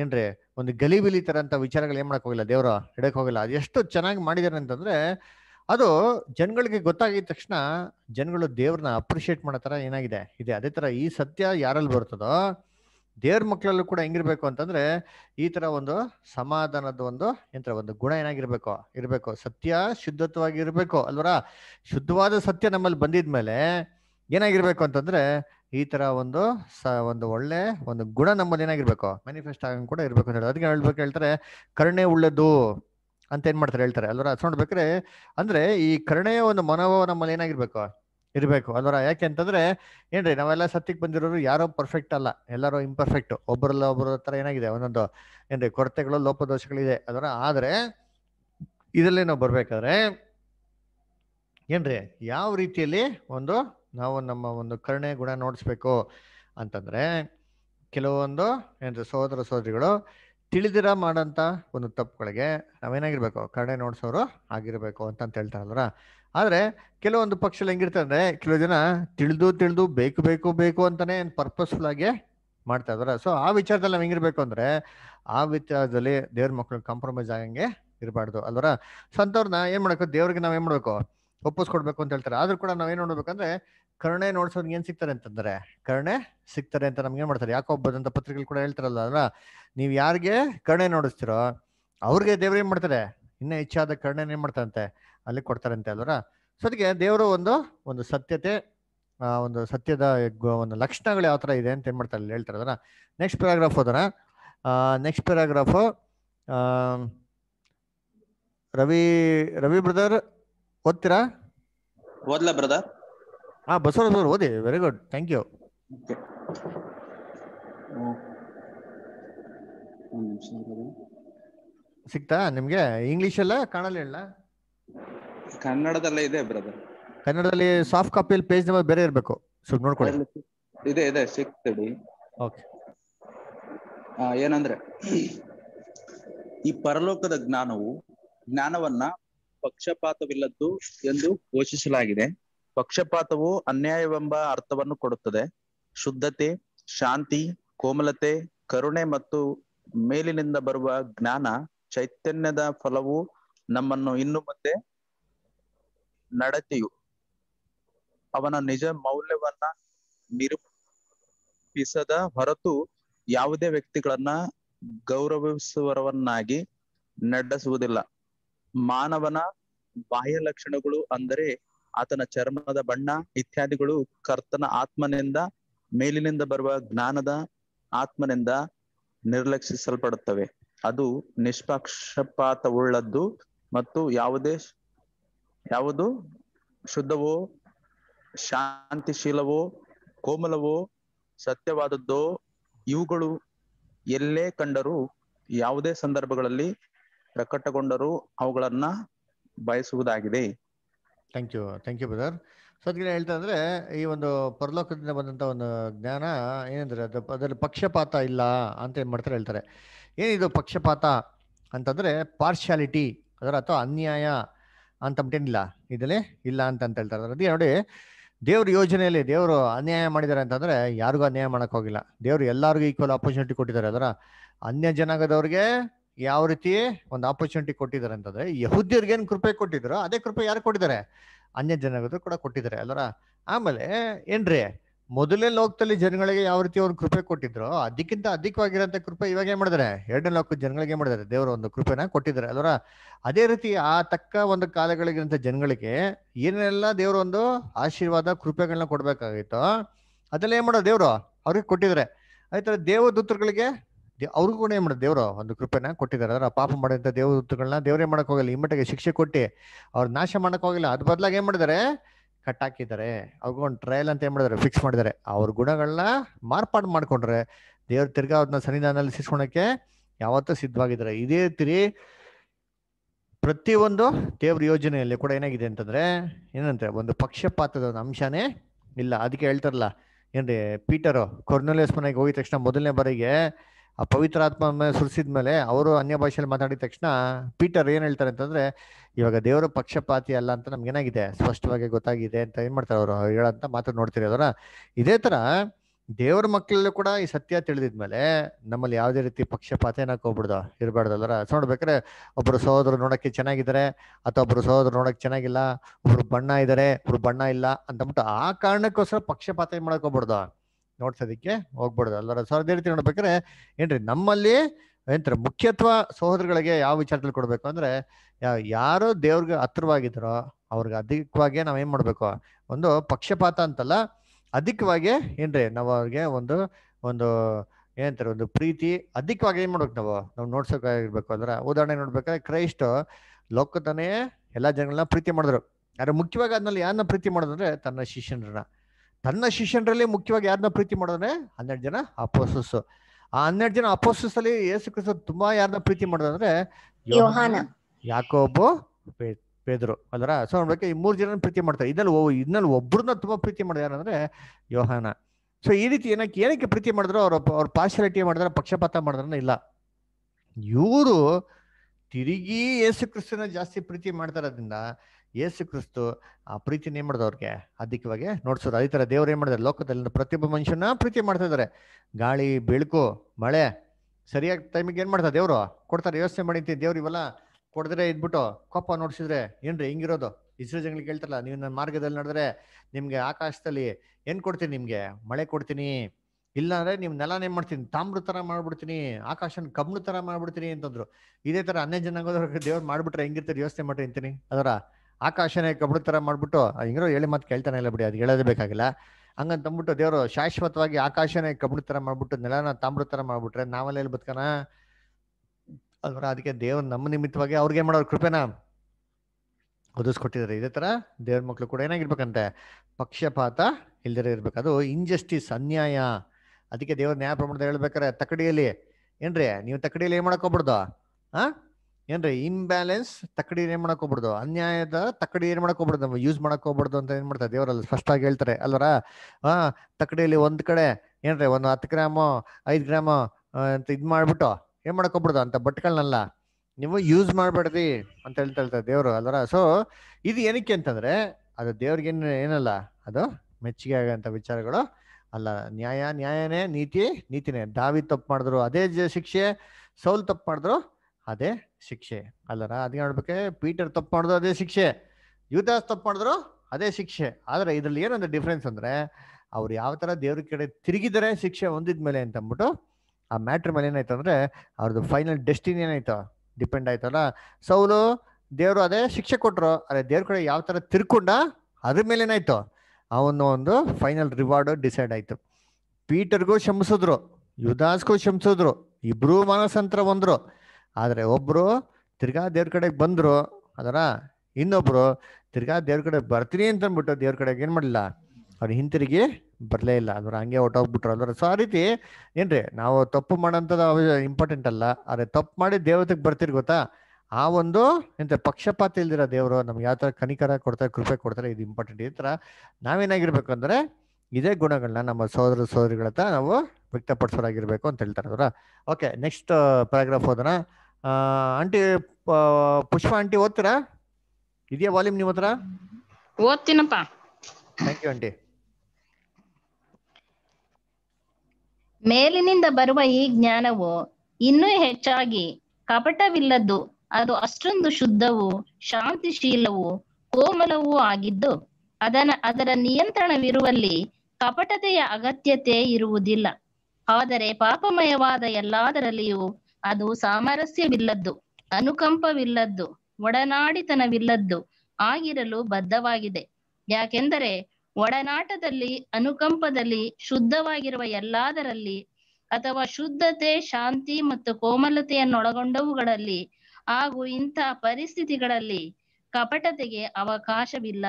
ಏನ್ರಿ ಒಂದು ಗಲಿಬಿಲಿ ತರ ಅಂತ ವಿಚಾರಗಳು ಏನು ಮಾಡಕ್ ಹೋಗಿಲ್ಲ ದೇವ್ರ ಹಿಡಕ್ ಹೋಗಿಲ್ಲ ಅದು ಎಷ್ಟು ಚೆನ್ನಾಗಿ ಮಾಡಿದಾರೆ ಅಂತಂದ್ರೆ ಅದು ಜನಗಳಿಗೆ ಗೊತ್ತಾಗಿದ ತಕ್ಷಣ ಜನಗಳು ದೇವ್ರನ್ನ ಅಪ್ರಿಷಿಯೇಟ್ ಮಾಡೋ ತರ ಏನಾಗಿದೆ ಇದೆ ಅದೇ ತರ ಈ ಸತ್ಯ ಯಾರಲ್ಲಿ ಬರ್ತದೋ ದೇವ್ರ ಮಕ್ಕಳಲ್ಲೂ ಕೂಡ ಹೆಂಗಿರ್ಬೇಕು ಅಂತಂದ್ರೆ ಈ ತರ ಒಂದು ಸಮಾಧಾನದ ಒಂದು ಎಂತ ಒಂದು ಗುಣ ಏನಾಗಿರ್ಬೇಕು ಇರಬೇಕು ಸತ್ಯ ಶುದ್ಧತ್ವವಾಗಿರ್ಬೇಕು ಅಲ್ವರ ಶುದ್ಧವಾದ ಸತ್ಯ ನಮ್ಮಲ್ಲಿ ಬಂದಿದ್ಮೇಲೆ ಏನಾಗಿರ್ಬೇಕು ಅಂತಂದ್ರೆ ಈ ತರ ಒಂದು ಸ ಒಂದು ಒಳ್ಳೆ ಒಂದು ಗುಣ ನಮ್ಮಲ್ಲಿ ಏನಾಗಿರ್ಬೇಕು ಮ್ಯಾನಿಫೆಸ್ಟ್ ಆಗಿ ಕೂಡ ಇರ್ಬೇಕು ಅಂತ ಹೇಳಿ ಅದಕ್ಕೆ ಹೇಳ್ಬೇಕು ಹೇಳ್ತಾರೆ ಕರ್ಣೆ ಉಳ್ಳದು ಅಂತ ಏನ್ ಮಾಡ್ತಾರೆ ಹೇಳ್ತಾರೆ ಅಲ್ವರ ಅದ್ ನೋಡ್ಬೇಕ್ರೆ ಅಂದ್ರೆ ಈ ಕರ್ಣೆಯ ಒಂದು ಮನೋಭಾವ ನಮ್ಮಲ್ಲಿ ಏನಾಗಿರ್ಬೇಕು ಇರಬೇಕು ಅಲ್ವರ ಯಾಕೆ ಅಂತಂದ್ರೆ ಏನ್ರಿ ನಾವೆಲ್ಲ ಸತ್ಯಕ್ಕೆ ಬಂದಿರೋರು ಯಾರೋ ಪರ್ಫೆಕ್ಟ್ ಅಲ್ಲ ಎಲ್ಲರೂ ಇಂಪರ್ಫೆಕ್ಟ್ ಒಬ್ಬರಲ್ಲ ಒಬ್ಬರ ತರ ಏನಾಗಿದೆ ಒಂದೊಂದು ಏನ್ರಿ ಕೊರತೆಗಳು ಲೋಪದೋಷಗಳಿದೆ ಅದರ ಆದ್ರೆ ಇದರಲ್ಲಿ ನಾವು ಬರ್ಬೇಕಾದ್ರೆ ಏನ್ರಿ ಯಾವ ರೀತಿಯಲ್ಲಿ ಒಂದು ನಾವು ನಮ್ಮ ಒಂದು ಕರುಣೆ ಗುಣ ನೋಡಿಸ್ಬೇಕು ಅಂತಂದರೆ ಕೆಲವೊಂದು ಏನ್ರಿ ಸಹೋದರ ಸಹೋದರಿಗಳು ತಿಳಿದಿರ ಮಾಡೋಂಥ ಒಂದು ತಪ್ಪುಗಳಿಗೆ ನಾವೇನಾಗಿರ್ಬೇಕು ಕರುಣೆ ನೋಡಿಸೋರು ಆಗಿರಬೇಕು ಅಂತಂತ ಹೇಳ್ತಾರಲ್ರ ಆದರೆ ಕೆಲವೊಂದು ಪಕ್ಷಗಳು ಹೆಂಗಿರ್ತಾರೆ ಅಂದರೆ ಕೆಲವು ಜನ ತಿಳಿದು ತಿಳಿದು ಬೇಕು ಬೇಕು ಬೇಕು ಅಂತಲೇ ಏನ್ ಪರ್ಪಸ್ಫುಲ್ ಆಗಿ ಮಾಡ್ತಾ ಇದಾರೆ ಸೊ ಆ ವಿಚಾರದಲ್ಲಿ ನಾವು ಹೆಂಗಿರ್ಬೇಕು ಅಂದರೆ ಆ ವಿಚಾರದಲ್ಲಿ ದೇವ್ರ ಮಕ್ಳಿಗೆ ಕಾಂಪ್ರಮೈಸ್ ಆಗಂಗೆ ಇರಬಾರ್ದು ಅಲ್ವರ ಸಂತವ್ರನ್ನ ಏನು ಮಾಡಬೇಕು ದೇವ್ರಿಗೆ ನಾವು ಏನು ಮಾಡಬೇಕು ಒಪ್ಪಿಸ್ಕೊಡ್ಬೇಕು ಅಂತ ಹೇಳ್ತಾರೆ ಆದ್ರೂ ಕೂಡ ನಾವೇನು ನೋಡ್ಬೇಕಂದ್ರೆ ಕರ್ಣೆ ನೋಡ್ಸೋದ್ ಏನ್ ಸಿಗ್ತಾರೆ ಅಂತಂದ್ರೆ ಕರ್ಣೆ ಸಿಗ್ತಾರೆ ಅಂತ ನಮ್ಗೆ ಏನ್ ಮಾಡ್ತಾರೆ ಯಾಕೋ ಯಾಕೊಬ್ಬದಂತ ಪತ್ರಿಕೆಗಳು ಕೂಡ ಹೇಳ್ತಾರಲ್ಲ ಅಲ್ಲ ನೀವು ಯಾರಿಗೆ ಕರ್ಣೆ ನೋಡಿಸ್ತಿರೋ ಅವ್ರಿಗೆ ದೇವ್ರು ಏನ್ ಮಾಡ್ತಾರೆ ಇನ್ನ ಹೆಚ್ಚಾದ ಕರ್ಣೆ ಏನ್ ಮಾಡ್ತಾರಂತೆ ಅಲ್ಲಿ ಕೊಡ್ತಾರಂತೆ ಅಲ್ವರ ಸೊ ಅದಕ್ಕೆ ದೇವರು ಒಂದು ಒಂದು ಸತ್ಯತೆ ಒಂದು ಸತ್ಯದ ಒಂದು ಲಕ್ಷಣಗಳು ಯಾವ ಥರ ಇದೆ ಅಂತ ಏನು ಮಾಡ್ತಾರೆ ಅಲ್ಲಿ ನೆಕ್ಸ್ಟ್ ಪ್ಯಾರಾಗ್ರಾಫ್ ಹೋದರ next paragraph Ravi Ravi brother ಓದ್ತೀರಾ ಓದ್ಲಾ ಬ್ರದರ್ ಹಾ ಬಸವರ ಅವರು ಓದಿ ವೆರಿ ಗುಡ್ ಥ್ಯಾಂಕ್ ಯು ಸಿಕ್ತಾ ನಿಮ್ಗೆ ಇಂಗ್ಲಿಷ್ ಅಲ್ಲ ಕಾಣಲ್ಲ ಇಲ್ಲ ಕನ್ನಡದಲ್ಲೇ ಇದೆ ಬ್ರದರ್ ಕನ್ನಡದಲ್ಲಿ ಸಾಫ್ಟ್ ಕಾಪಿಯಲ್ಲಿ ಪೇಜ್ ನಂಬರ್ ಬೇರೆ ಇರಬೇಕು ಸ್ವಲ್ಪ ನೋಡ್ಕೊಳ್ಳಿ ಇದೆ ಇದೆ ಸಿಗ್ತಡಿ ಓಕೆ ಏನಂದ್ರೆ ಈ ಪರಲೋಕದ ಜ್ಞಾನವು ಜ್ಞಾನವನ್ನ ಪಕ್ಷಪಾತವಿಲ್ಲದ್ದು ಎಂದು ಘೋಷಿಸಲಾಗಿದೆ ಪಕ್ಷಪಾತವು ಅನ್ಯಾಯವೆಂಬ ಅರ್ಥವನ್ನು ಕೊಡುತ್ತದೆ ಶುದ್ಧತೆ ಶಾಂತಿ ಕೋಮಲತೆ ಕರುಣೆ ಮತ್ತು ಮೇಲಿನಿಂದ ಬರುವ ಜ್ಞಾನ ಚೈತನ್ಯದ ಫಲವು ನಮ್ಮನ್ನು ಇನ್ನು ಮುಂದೆ ನಡತೆಯು ಅವನ ನಿಜ ಮೌಲ್ಯವನ್ನ ನಿರೂಪಿಸದ ಹೊರತು ಯಾವುದೇ ವ್ಯಕ್ತಿಗಳನ್ನ ಗೌರವಿಸುವವನ್ನಾಗಿ ನಡೆಸುವುದಿಲ್ಲ ಮಾನವನ ಬಾಹ್ಯ ಲಕ್ಷಣಗಳು ಅಂದರೆ ಆತನ ಚರ್ಮದ ಬಣ್ಣ ಇತ್ಯಾದಿಗಳು ಕರ್ತನ ಆತ್ಮನಿಂದ ಮೇಲಿನಿಂದ ಬರುವ ಜ್ಞಾನದ ಆತ್ಮನಿಂದ ನಿರ್ಲಕ್ಷಿಸಲ್ಪಡುತ್ತವೆ ಅದು ನಿಷ್ಪಕ್ಷಪಾತವುಳ್ಳದ್ದು ಮತ್ತು ಯಾವುದೇ ಯಾವುದು ಶುದ್ಧವೋ ಶಾಂತಿಶೀಲವೋ ಕೋಮಲವೋ ಸತ್ಯವಾದದ್ದೋ ಇವುಗಳು ಎಲ್ಲೇ ಕಂಡರೂ ಯಾವುದೇ ಸಂದರ್ಭಗಳಲ್ಲಿ ಪ್ರಕಟಗೊಂಡರೂ ಅವುಗಳನ್ನ ಬಯಸುವುದಾಗಿದೆ thank you thank you brother so ಅದಕ್ಕೆ ಹೇಳ್ತಾ ಅಂದರೆ ಈ ಒಂದು ಪರಲೋಕದಿಂದ ಬಂದಂಥ ಒಂದು ಜ್ಞಾನ ಏನಂದರೆ ಅದು ಅದರಲ್ಲಿ ಪಕ್ಷಪಾತ ಇಲ್ಲ ಅಂತ ಏನು ಮಾಡ್ತಾರೆ ಹೇಳ್ತಾರೆ ಏನಿದು ಪಕ್ಷಪಾತ ಅಂತಂದರೆ ಪಾರ್ಶಾಲಿಟಿ ಅದರ ಅಥವಾ ಅನ್ಯಾಯ ಅಂತ ಇದಲ್ಲಿ ಇದರಲ್ಲಿ ಇಲ್ಲ ಅಂತ ಅಂತ ಹೇಳ್ತಾರೆ ಅದಕ್ಕೆ ನೋಡಿ ದೇವ್ರ ಯೋಜನೆಯಲ್ಲಿ ದೇವರು ಅನ್ಯಾಯ ಮಾಡಿದ್ದಾರೆ ಅಂತಂದರೆ ಯಾರಿಗೂ ಅನ್ಯಾಯ ಮಾಡೋಕ್ಕೋಗಿಲ್ಲ ದೇವರು ಎಲ್ಲರಿಗೂ ಈಕ್ವಲ್ ಆಪರ್ಚುನಿಟಿ ಕೊಟ್ಟಿದ್ದಾರೆ ಅದರ ಅನ್ಯ ಜನಾಂಗದವ್ರಿಗೆ ಯಾವ ರೀತಿ ಒಂದು ಆಪರ್ಚುನಿಟಿ ಕೊಟ್ಟಿದ್ದಾರೆ ಅಂತಂದ್ರೆ ಯಹುದ್ಯರಿಗೆ ಏನು ಕೃಪೆ ಕೊಟ್ಟಿದ್ರು ಅದೇ ಕೃಪೆ ಯಾರು ಕೊಟ್ಟಿದ್ದಾರೆ ಅನ್ಯ ಜನಗದ್ರು ಕೂಡ ಕೊಟ್ಟಿದ್ದಾರೆ ಅಲ್ಲರ ಆಮೇಲೆ ಏನ್ರಿ ಮೊದಲೇ ಲೋಕದಲ್ಲಿ ಜನಗಳಿಗೆ ಯಾವ ರೀತಿ ಅವ್ರು ಕೃಪೆ ಕೊಟ್ಟಿದ್ರು ಅದಕ್ಕಿಂತ ಅಧಿಕವಾಗಿರೋಂಥ ಕೃಪೆ ಇವಾಗ ಏನ್ ಮಾಡಿದಾರೆ ಎರಡನೇ ಲೋಕದ ಜನಗಳಿಗೆ ಏನ್ ಮಾಡಿದಾರೆ ದೇವರ ಒಂದು ಕೃಪೆನ ಕೊಟ್ಟಿದ್ದಾರೆ ಅಲ್ವರ ಅದೇ ರೀತಿ ಆ ತಕ್ಕ ಒಂದು ಕಾಲಗಳಿಗಿರಂತ ಜನಗಳಿಗೆ ಏನೆಲ್ಲ ದೇವರ ಒಂದು ಆಶೀರ್ವಾದ ಕೃಪೆಗಳನ್ನ ಕೊಡ್ಬೇಕಾಗಿತ್ತು ಅದೆಲ್ಲ ಏನ್ ಮಾಡೋದು ದೇವರು ಅವ್ರಿಗೆ ಕೊಟ್ಟಿದ್ದಾರೆ ಆಯ್ತಾರೆ ದೇವದೂತರುಗಳಿಗೆ ಅವ್ರಿಗೂ ಕೂಡ ಏನ್ ಮಾಡೋದು ದೇವರು ಒಂದು ಕೃಪೆನ ಕೊಟ್ಟಿದ್ದಾರೆ ಅದರ ಪಾಪ ಮಾಡಿದಂತ ದೇವದೂತಗಳನ್ನ ದೇವರೇ ಮಾಡಕ್ ಹೋಗಲ್ಲ ಈ ಶಿಕ್ಷೆ ಕೊಟ್ಟಿ ಅವ್ರ ನಾಶ ಮಾಡಕ್ ಹೋಗಿಲ್ಲ ಅದ್ ಬದಲಾಗಿ ಏನ್ ಮಾಡಿದಾರೆ ಕಟ್ ಹಾಕಿದ್ದಾರೆ ಅವ್ರಿಗೂ ಒಂದು ಟ್ರಯಲ್ ಅಂತ ಏನ್ ಮಾಡಿದಾರೆ ಫಿಕ್ಸ್ ಮಾಡಿದಾರೆ ಅವ್ರ ಗುಣಗಳನ್ನ ಮಾರ್ಪಾಡು ಮಾಡ್ಕೊಂಡ್ರೆ ದೇವ್ರ ತಿರ್ಗಾ ಅವ್ರನ್ನ ಸನ್ನಿಧಾನದಲ್ಲಿ ಸಿಸ್ಕೊಳಕ್ಕೆ ಯಾವತ್ತೂ ಸಿದ್ಧವಾಗಿದ್ದಾರೆ ಇದೇ ತಿರಿ ಪ್ರತಿಯೊಂದು ದೇವ್ರ ಯೋಜನೆಯಲ್ಲಿ ಕೂಡ ಏನಾಗಿದೆ ಅಂತಂದ್ರೆ ಏನಂತ ಒಂದು ಪಕ್ಷಪಾತದ ಒಂದು ಅಂಶನೇ ಇಲ್ಲ ಅದಕ್ಕೆ ಹೇಳ್ತಾರಲ್ಲ ಏನ್ರಿ ಪೀಟರು ಕೊರ್ನೋಲಿಯಸ್ ಮನೆಗೆ ಹೋಗಿದ ತಕ್ಷಣ ಮೊದಲನೇ ಬಾರಿಗೆ ಆ ಪವಿತ್ರಾತ್ಮ ಸುರಿಸಿದ ಮೇಲೆ ಅವರು ಅನ್ಯ ಭಾಷೆಯಲ್ಲಿ ಮಾತಾಡಿದ ತಕ್ಷಣ ಪೀಟರ್ ಏನು ಹೇಳ್ತಾರೆ ಅಂತಂದ್ರೆ ಇವಾಗ ದೇವರು ಪಕ್ಷಪಾತಿ ಅಲ್ಲ ಅಂತ ಏನಾಗಿದೆ ಸ್ಪಷ್ಟವಾಗಿ ಗೊತ್ತಾಗಿದೆ ಅಂತ ಏನು ಮಾಡ್ತಾರೆ ಅವರು ಹೇಳಂತ ಮಾತು ನೋಡ್ತೀರಿ ಅದರ ಇದೇ ತರ ದೇವ್ರ ಮಕ್ಕಳಲ್ಲೂ ಕೂಡ ಈ ಸತ್ಯ ತಿಳಿದಿದ್ಮೇಲೆ ನಮ್ಮಲ್ಲಿ ಯಾವುದೇ ರೀತಿ ಪಕ್ಷಪಾತ ಏನಕ್ಕೆ ಹೋಗ್ಬಿಡ್ದ ಇರಬಾರ್ದಲ್ಲರ ನೋಡ್ಬೇಕಾರೆ ಒಬ್ಬರು ಸಹೋದರು ನೋಡಕ್ಕೆ ಚೆನ್ನಾಗಿದ್ದಾರೆ ಅಥವಾ ಒಬ್ಬರು ಸಹೋದರ ನೋಡೋಕ್ಕೆ ಚೆನ್ನಾಗಿಲ್ಲ ಒಬ್ರು ಬಣ್ಣ ಇದ್ದಾರೆ ಒಬ್ರು ಬಣ್ಣ ಇಲ್ಲ ಅಂತಂದ್ಬಿಟ್ಟು ಆ ಕಾರಣಕ್ಕೋಸ್ಕರ ಪಕ್ಷಪಾತ ಏನ್ ಮಾಡಕ್ ಹೋಗ್ಬಾರ್ದು ನೋಡ್ಸೋದಕ್ಕೆ ಹೋಗ್ಬಾರ್ದು ಸರ್ ಸರ್ ರೀತಿ ನೋಡ್ಬೇಕಾದ್ರೆ ಏನ್ರಿ ನಮ್ಮಲ್ಲಿ ಏನ್ರಿ ಮುಖ್ಯತ್ವ ಸಹೋದರಗಳಿಗೆ ಯಾವ ವಿಚಾರದಲ್ಲಿ ಕೊಡಬೇಕು ಅಂದ್ರೆ ಯಾರು ದೇವ್ರಿಗೆ ಹತ್ರವಾಗಿದ್ರೋ ಅವ್ರಿಗೆ ಅಧಿಕವಾಗಿ ನಾವ್ ಏನ್ ಮಾಡ್ಬೇಕು ಒಂದು ಪಕ್ಷಪಾತ ಅಂತಲ್ಲ ಅಧಿಕವಾಗಿ ಏನ್ರಿ ನಾವು ಅವ್ರಿಗೆ ಒಂದು ಒಂದು ಏನಂತಾರೆ ಒಂದು ಪ್ರೀತಿ ಅಧಿಕವಾಗಿ ಏನ್ ಮಾಡ್ಬೇಕು ನಾವು ನಾವು ನೋಡ್ಸೋಕಾಗಿರ್ಬೇಕು ಅಂದ್ರೆ ಉದಾಹರಣೆ ನೋಡ್ಬೇಕಾದ್ರೆ ಕ್ರೈಸ್ಟ್ ಲೋಕತನೇ ಎಲ್ಲಾ ಜನಗಳನ್ನ ಪ್ರೀತಿ ಮಾಡಿದ್ರು ಯಾರು ಮುಖ್ಯವಾಗಿ ಅದ್ನಲ್ಲಿ ಯಾರನ್ನ ಪ್ರೀತಿ ಮಾಡೋದಂದ್ರೆ ತನ್ನ ಶಿಷ್ಯನರನ್ನ ತನ್ನ ಶಿಷ್ಯನರಲ್ಲಿ ಮುಖ್ಯವಾಗಿ ಯಾರನ್ನ ಪ್ರೀತಿ ಮಾಡಿದ್ರೆ ಹನ್ನೆರಡು ಜನ ಅಪೋಸಸ್ ಆ ಹನ್ನೆರಡು ಜನ ಅಪೋಸಸ್ ಅಲ್ಲಿ ಯೇಸು ಕ್ರಿಸ್ತ ತುಂಬಾ ಯಾರನ್ನ ಪ್ರೀತಿ ಮಾಡೋದಂದ್ರೆ ಯಾಕೋಬೋ ಪೇದ್ರು ಅಲ್ರ ಸೊ ನೋಡ್ಬೇಕು ಈ ಮೂರು ಜನ ಪ್ರೀತಿ ಮಾಡ್ತಾರೆ ಇದ್ರಲ್ಲಿ ಇದ್ರಲ್ಲಿ ಒಬ್ರನ್ನ ತುಂಬಾ ಪ್ರೀತಿ ಮಾಡೋದು ಯಾರಂದ್ರೆ ಯೋಹಾನ ಸೊ ಈ ರೀತಿ ಏನಕ್ಕೆ ಏನಕ್ಕೆ ಪ್ರೀತಿ ಮಾಡಿದ್ರು ಅವ್ರ ಅವ್ರ ಪಾರ್ಶಾಲಿಟಿ ಮಾಡಿದ್ರೆ ಪಕ್ಷಪಾತ ಮಾಡಿದ್ರೆ ಇಲ್ಲ ಇವರು ತಿರುಗಿ ಯೇಸು ಕ್ರಿಸ್ತನ ಜಾಸ್ತಿ ಪ್ರೀತಿ ಮಾಡ್ತಾರದ್ರಿಂದ ಯೇಸು ಕ್ರಿಸ್ತು ಆ ಪ್ರೀತಿನ ಏನು ಮಾಡಿದ ಅವ್ರಿಗೆ ಅಧಿಕವಾಗಿ ನೋಡ್ಸೋದು ಅದೇ ಥರ ದೇವ್ರು ಏನು ಮಾಡಿದಾರೆ ಲೋಕದಲ್ಲಿ ಪ್ರತಿಯೊಬ್ಬ ಮನುಷ್ಯನ ಪ್ರೀತಿ ಮಾಡ್ತಾ ಇದ್ದಾರೆ ಗಾಳಿ ಬೆಳಕು ಮಳೆ ಸರಿಯಾಗಿ ಟೈಮಿಗೆ ಏನು ಮಾಡ್ತಾರೆ ದೇವರು ಕೊಡ್ತಾರೆ ಯೋಚನೆ ಅಂತ ದೇವ್ರು ಇವೆಲ್ಲ ಕೊಡದ್ರೆ ಇದ್ಬಿಟ್ಟು ಕೋಪ ನೋಡ್ಸಿದ್ರೆ ಏನ್ರಿ ಹಿಂಗಿರೋದು ಇಸ್ರೋ ಜನಗಳಿಗೆ ಹೇಳ್ತಾರಲ್ಲ ನೀವು ನನ್ನ ಮಾರ್ಗದಲ್ಲಿ ನಡೆದ್ರೆ ನಿಮಗೆ ಆಕಾಶದಲ್ಲಿ ಏನು ಕೊಡ್ತೀನಿ ನಿಮಗೆ ಮಳೆ ಕೊಡ್ತೀನಿ ಇಲ್ಲಾಂದ್ರೆ ನಿಮ್ಮ ನೆಲ ಏನ್ ಮಾಡ್ತೀನಿ ತಾಮ್ರ ತರ ಮಾಡ್ಬಿಡ್ತೀನಿ ಆಕಾಶನ ಕಬ್ಣ ತರ ಮಾಡ್ಬಿಡ್ತೀನಿ ಅಂತಂದ್ರು ಇದೇ ತರ ಹನ್ನೆರಡು ಜನ ದೇವ್ರು ಮಾಡ್ಬಿಟ್ರೆ ಹೆಂಗಿರ್ತಾರೆ ವ್ಯವಸ್ಥೆ ಮಾಡ್ರಿ ಅಂತೀನಿ ಅದರ ಆಕಾಶನೇ ಕಬಡ್ ತರ ಮಾಡ್ಬಿಟ್ಟು ಹಿಂಗ್ರು ಹೇಳಿ ಮಾತು ಕೇಳ್ತಾನೆ ಇಲ್ಲ ಬಿಡಿ ಅದು ಹೇಳೋದೇ ಬೇಕಾಗಿಲ್ಲ ಹಂಗಂತ ಅಂದ್ಬಿಟ್ಟು ದೇವರು ಶಾಶ್ವತವಾಗಿ ಆಕಾಶನೇ ಕಬಡ್ ತರ ಮಾಡ್ಬಿಟ್ಟು ನೆಲನ ತಾಮ್ರ ತರ ಮಾಡ್ಬಿಟ್ರೆ ನಾವೆಲ್ಲ ಎಲ್ಲಿ ಬದುಕನ ಅದಕ್ಕೆ ದೇವ್ರ ನಮ್ಮ ನಿಮಿತ್ತವಾಗಿ ಅವ್ರಿಗೆ ಮಾಡೋರು ಕೃಪೆನ ಒದಗಿಸ್ಕೊಟ್ಟಿದ್ದಾರೆ ಇದೇ ತರ ದೇವ್ರ ಮಕ್ಕಳು ಕೂಡ ಏನಾಗಿರ್ಬೇಕಂತೆ ಪಕ್ಷಪಾತ ಇಲ್ದಿರ ಇರ್ಬೇಕು ಅದು ಇಂಜಸ್ಟಿಸ್ ಅನ್ಯಾಯ ಅದಕ್ಕೆ ದೇವ್ರ ನ್ಯಾಯ ಪ್ರಮಾಣದ ಹೇಳ್ಬೇಕಾರೆ ತಕಡಿಯಲ್ಲಿ ಏನ್ರಿ ನೀವು ತಕಡಿಯಲ್ಲಿ ಏನ್ ಮಾಡಕ್ ಹೋಗ್ಬಿಡ್ದು ಹಾ ಏನ್ರಿ ಇಂಬ್ಯಾಲೆನ್ಸ್ ತಕ್ಕಡಿ ಏನ್ ಮಾಡಕ್ ಹೋಗ್ಬಾರ್ದು ಅನ್ಯಾಯದ ತಕ್ಕಡಿ ಏನ್ ಮಾಡಕ್ ಹೋಗ್ಬಾರ್ದು ನಮ್ಗೆ ಯೂಸ್ ಮಾಡಕ್ ಹೋಗ್ಬಾರ್ದು ಅಂತ ಏನ್ ಮಾಡ್ತಾರೆ ದೇವರಲ್ಲಿ ಸ್ಪಷ್ಟ ಆಗಿ ಹೇಳ್ತಾರೆ ಅಲ್ವರ ಹಾ ತಕ್ಕಡಿಯಲ್ಲಿ ಒಂದ್ ಕಡೆ ಏನ್ರಿ ಒಂದು ಹತ್ತು ಗ್ರಾಮು ಐದ್ ಗ್ರಾಮು ಅಂತ ಇದ್ ಮಾಡ್ಬಿಟ್ಟು ಏನ್ ಮಾಡಕ್ ಹೋಗ್ಬಾರ್ದು ಅಂತ ಬಟ್ಗಳನ್ನೆಲ್ಲ ನೀವು ಯೂಸ್ ಮಾಡ್ಬೇಡ್ರಿ ಅಂತ ಹೇಳ್ತಾ ಹೇಳ್ತಾರೆ ದೇವರು ಅಲ್ವರ ಸೊ ಇದು ಏನಕ್ಕೆ ಅಂತಂದ್ರೆ ಅದು ದೇವ್ರಿಗೆ ಏನಲ್ಲ ಅದು ಮೆಚ್ಚುಗೆ ಆಗಂತ ವಿಚಾರಗಳು ಅಲ್ಲ ನ್ಯಾಯ ನ್ಯಾಯನೇ ನೀತಿ ನೀತಿನೇ ದಾವಿ ತಪ್ಪು ಮಾಡಿದ್ರು ಅದೇ ಶಿಕ್ಷೆ ಸೌಲ್ ತಪ್ಪು ಮಾಡಿದ್ರು ಅದೇ ಶಿಕ್ಷೆ ಅಲ್ಲರ ಅದಕ್ಕೆ ನೋಡ್ಬೇಕೆ ಪೀಟರ್ ತಪ್ಪು ಮಾಡಿದ್ರು ಅದೇ ಶಿಕ್ಷೆ ಯುವದಾಸ್ ತಪ್ಪು ಮಾಡಿದ್ರು ಅದೇ ಶಿಕ್ಷೆ ಆದರೆ ಇದರಲ್ಲಿ ಏನೊಂದು ಡಿಫ್ರೆನ್ಸ್ ಅಂದರೆ ಅವ್ರು ಯಾವ ಥರ ದೇವ್ರ ಕಡೆ ತಿರುಗಿದರೆ ಶಿಕ್ಷೆ ಹೊಂದಿದ ಮೇಲೆ ಅಂತಂದ್ಬಿಟ್ಟು ಆ ಮ್ಯಾಟ್ರ್ ಮೇಲೆ ಏನಾಯ್ತು ಅಂದರೆ ಅವ್ರದ್ದು ಫೈನಲ್ ಡೆಸ್ಟಿನಿ ಏನಾಯ್ತು ಡಿಪೆಂಡ್ ಆಯ್ತಲ್ಲ ಸೌಲು ದೇವರು ಅದೇ ಶಿಕ್ಷೆ ಕೊಟ್ಟರು ಅದೇ ದೇವ್ರ ಕಡೆ ಯಾವ ಥರ ತಿರ್ಕೊಂಡ ಅದ್ರ ಮೇಲೆ ಏನಾಯ್ತು ಅವನು ಒಂದು ಫೈನಲ್ ರಿವಾರ್ಡು ಡಿಸೈಡ್ ಆಯಿತು ಪೀಟರ್ಗೂ ಕ್ಷಮಿಸಿದ್ರು ಯುದಾಸ್ಗೂ ಕ್ಷಮಿಸಿದ್ರು ಇಬ್ಬರೂ ಮಾನಸಂತರ ಬಂದರು ಆದರೆ ಒಬ್ಬರು ತಿರ್ಗಾ ದೇವ್ರ ಕಡೆಗೆ ಬಂದರು ಅದರ ಇನ್ನೊಬ್ಬರು ತಿರ್ಗಾ ದೇವ್ರ ಕಡೆ ಬರ್ತೀನಿ ಅಂತಂದ್ಬಿಟ್ಟು ದೇವ್ರ ಕಡೆಗೆ ಏನು ಮಾಡಲಿಲ್ಲ ಅವ್ರು ಹಿಂತಿರುಗಿ ಬರಲೇ ಇಲ್ಲ ಅಂದ್ರೆ ಹಂಗೆ ಹೊಟ್ಟೋಗ್ಬಿಟ್ರು ಅಂದ್ರೆ ಸೊ ಆ ರೀತಿ ಏನ್ರಿ ನಾವು ತಪ್ಪು ಮಾಡೋಂಥದ್ದು ಇಂಪಾರ್ಟೆಂಟ್ ಅಲ್ಲ ಆದರೆ ತಪ್ಪು ಮಾಡಿ ದೇವತೆಗೆ ಬರ್ತೀರಿ ಗೊತ್ತಾ ಆ ಒಂದು ಎಂತ ಪಕ್ಷಪಾತ ಇಲ್ದಿರ ದೇವರು ನಮ್ಗೆ ಯಾವ ಥರ ಕನಿಕರ ಕೊಡ್ತಾರೆ ಕೃಪೆ ಕೊಡ್ತಾರೆ ಇದು ಇಂಪಾರ್ಟೆಂಟ್ ಈ ಥರ ನಾವೇನಾಗಿರ್ಬೇಕು ಅಂದರೆ ಇದೇ ಗುಣಗಳನ್ನ ನಮ್ಮ ಸಹೋದರ ಸಹೋದರಿಗಳ ನಾವು ವ್ಯಕ್ತಪಡಿಸೋರಾಗಿರ್ಬೇಕು ಅಂತ ಹೇಳ್ತಾರೆ ಅದರ ಓಕೆ ನೆಕ್ಸ್ಟ್ ಪ್ಯಾರಾಗ್ರಾಫ್ ಹೋದ್ರೆ ಆಂಟಿ ಪುಷ್ಪ ಆಂಟಿ ಓದ್ತೀರಾ ಇದೆಯಾ ವಾಲ್ಯೂಮ್ ನಿಮ್ಮ ಹತ್ರ ಓದ್ತೀನಪ್ಪ ಥ್ಯಾಂಕ್ ಯು ಆಂಟಿ ಮೇಲಿನಿಂದ ಬರುವ ಈ ಜ್ಞಾನವು ಇನ್ನೂ ಹೆಚ್ಚಾಗಿ ಕಪಟವಿಲ್ಲದ್ದು ಅದು ಅಷ್ಟೊಂದು ಶುದ್ಧವು ಶಾಂತಿಶೀಲವು ಕೋಮಲವೂ ಆಗಿದ್ದು ಅದರ ಅದರ ನಿಯಂತ್ರಣವಿರುವಲ್ಲಿ ಕಪಟತೆಯ ಅಗತ್ಯತೆ ಇರುವುದಿಲ್ಲ ಆದರೆ ಪಾಪಮಯವಾದ ಎಲ್ಲಾದರಲ್ಲಿಯೂ ಅದು ಸಾಮರಸ್ಯವಿಲ್ಲದ್ದು ಅನುಕಂಪವಿಲ್ಲದ್ದು ಒಡನಾಡಿತನವಿಲ್ಲದ್ದು ಆಗಿರಲು ಬದ್ಧವಾಗಿದೆ ಯಾಕೆಂದರೆ ಒಡನಾಟದಲ್ಲಿ ಅನುಕಂಪದಲ್ಲಿ ಶುದ್ಧವಾಗಿರುವ ಎಲ್ಲಾದರಲ್ಲಿ ಅಥವಾ ಶುದ್ಧತೆ ಶಾಂತಿ ಮತ್ತು ಕೋಮಲತೆಯನ್ನೊಳಗೊಂಡವುಗಳಲ್ಲಿ ಹಾಗೂ ಇಂಥ ಪರಿಸ್ಥಿತಿಗಳಲ್ಲಿ ಕಪಟತೆಗೆ ಅವಕಾಶವಿಲ್ಲ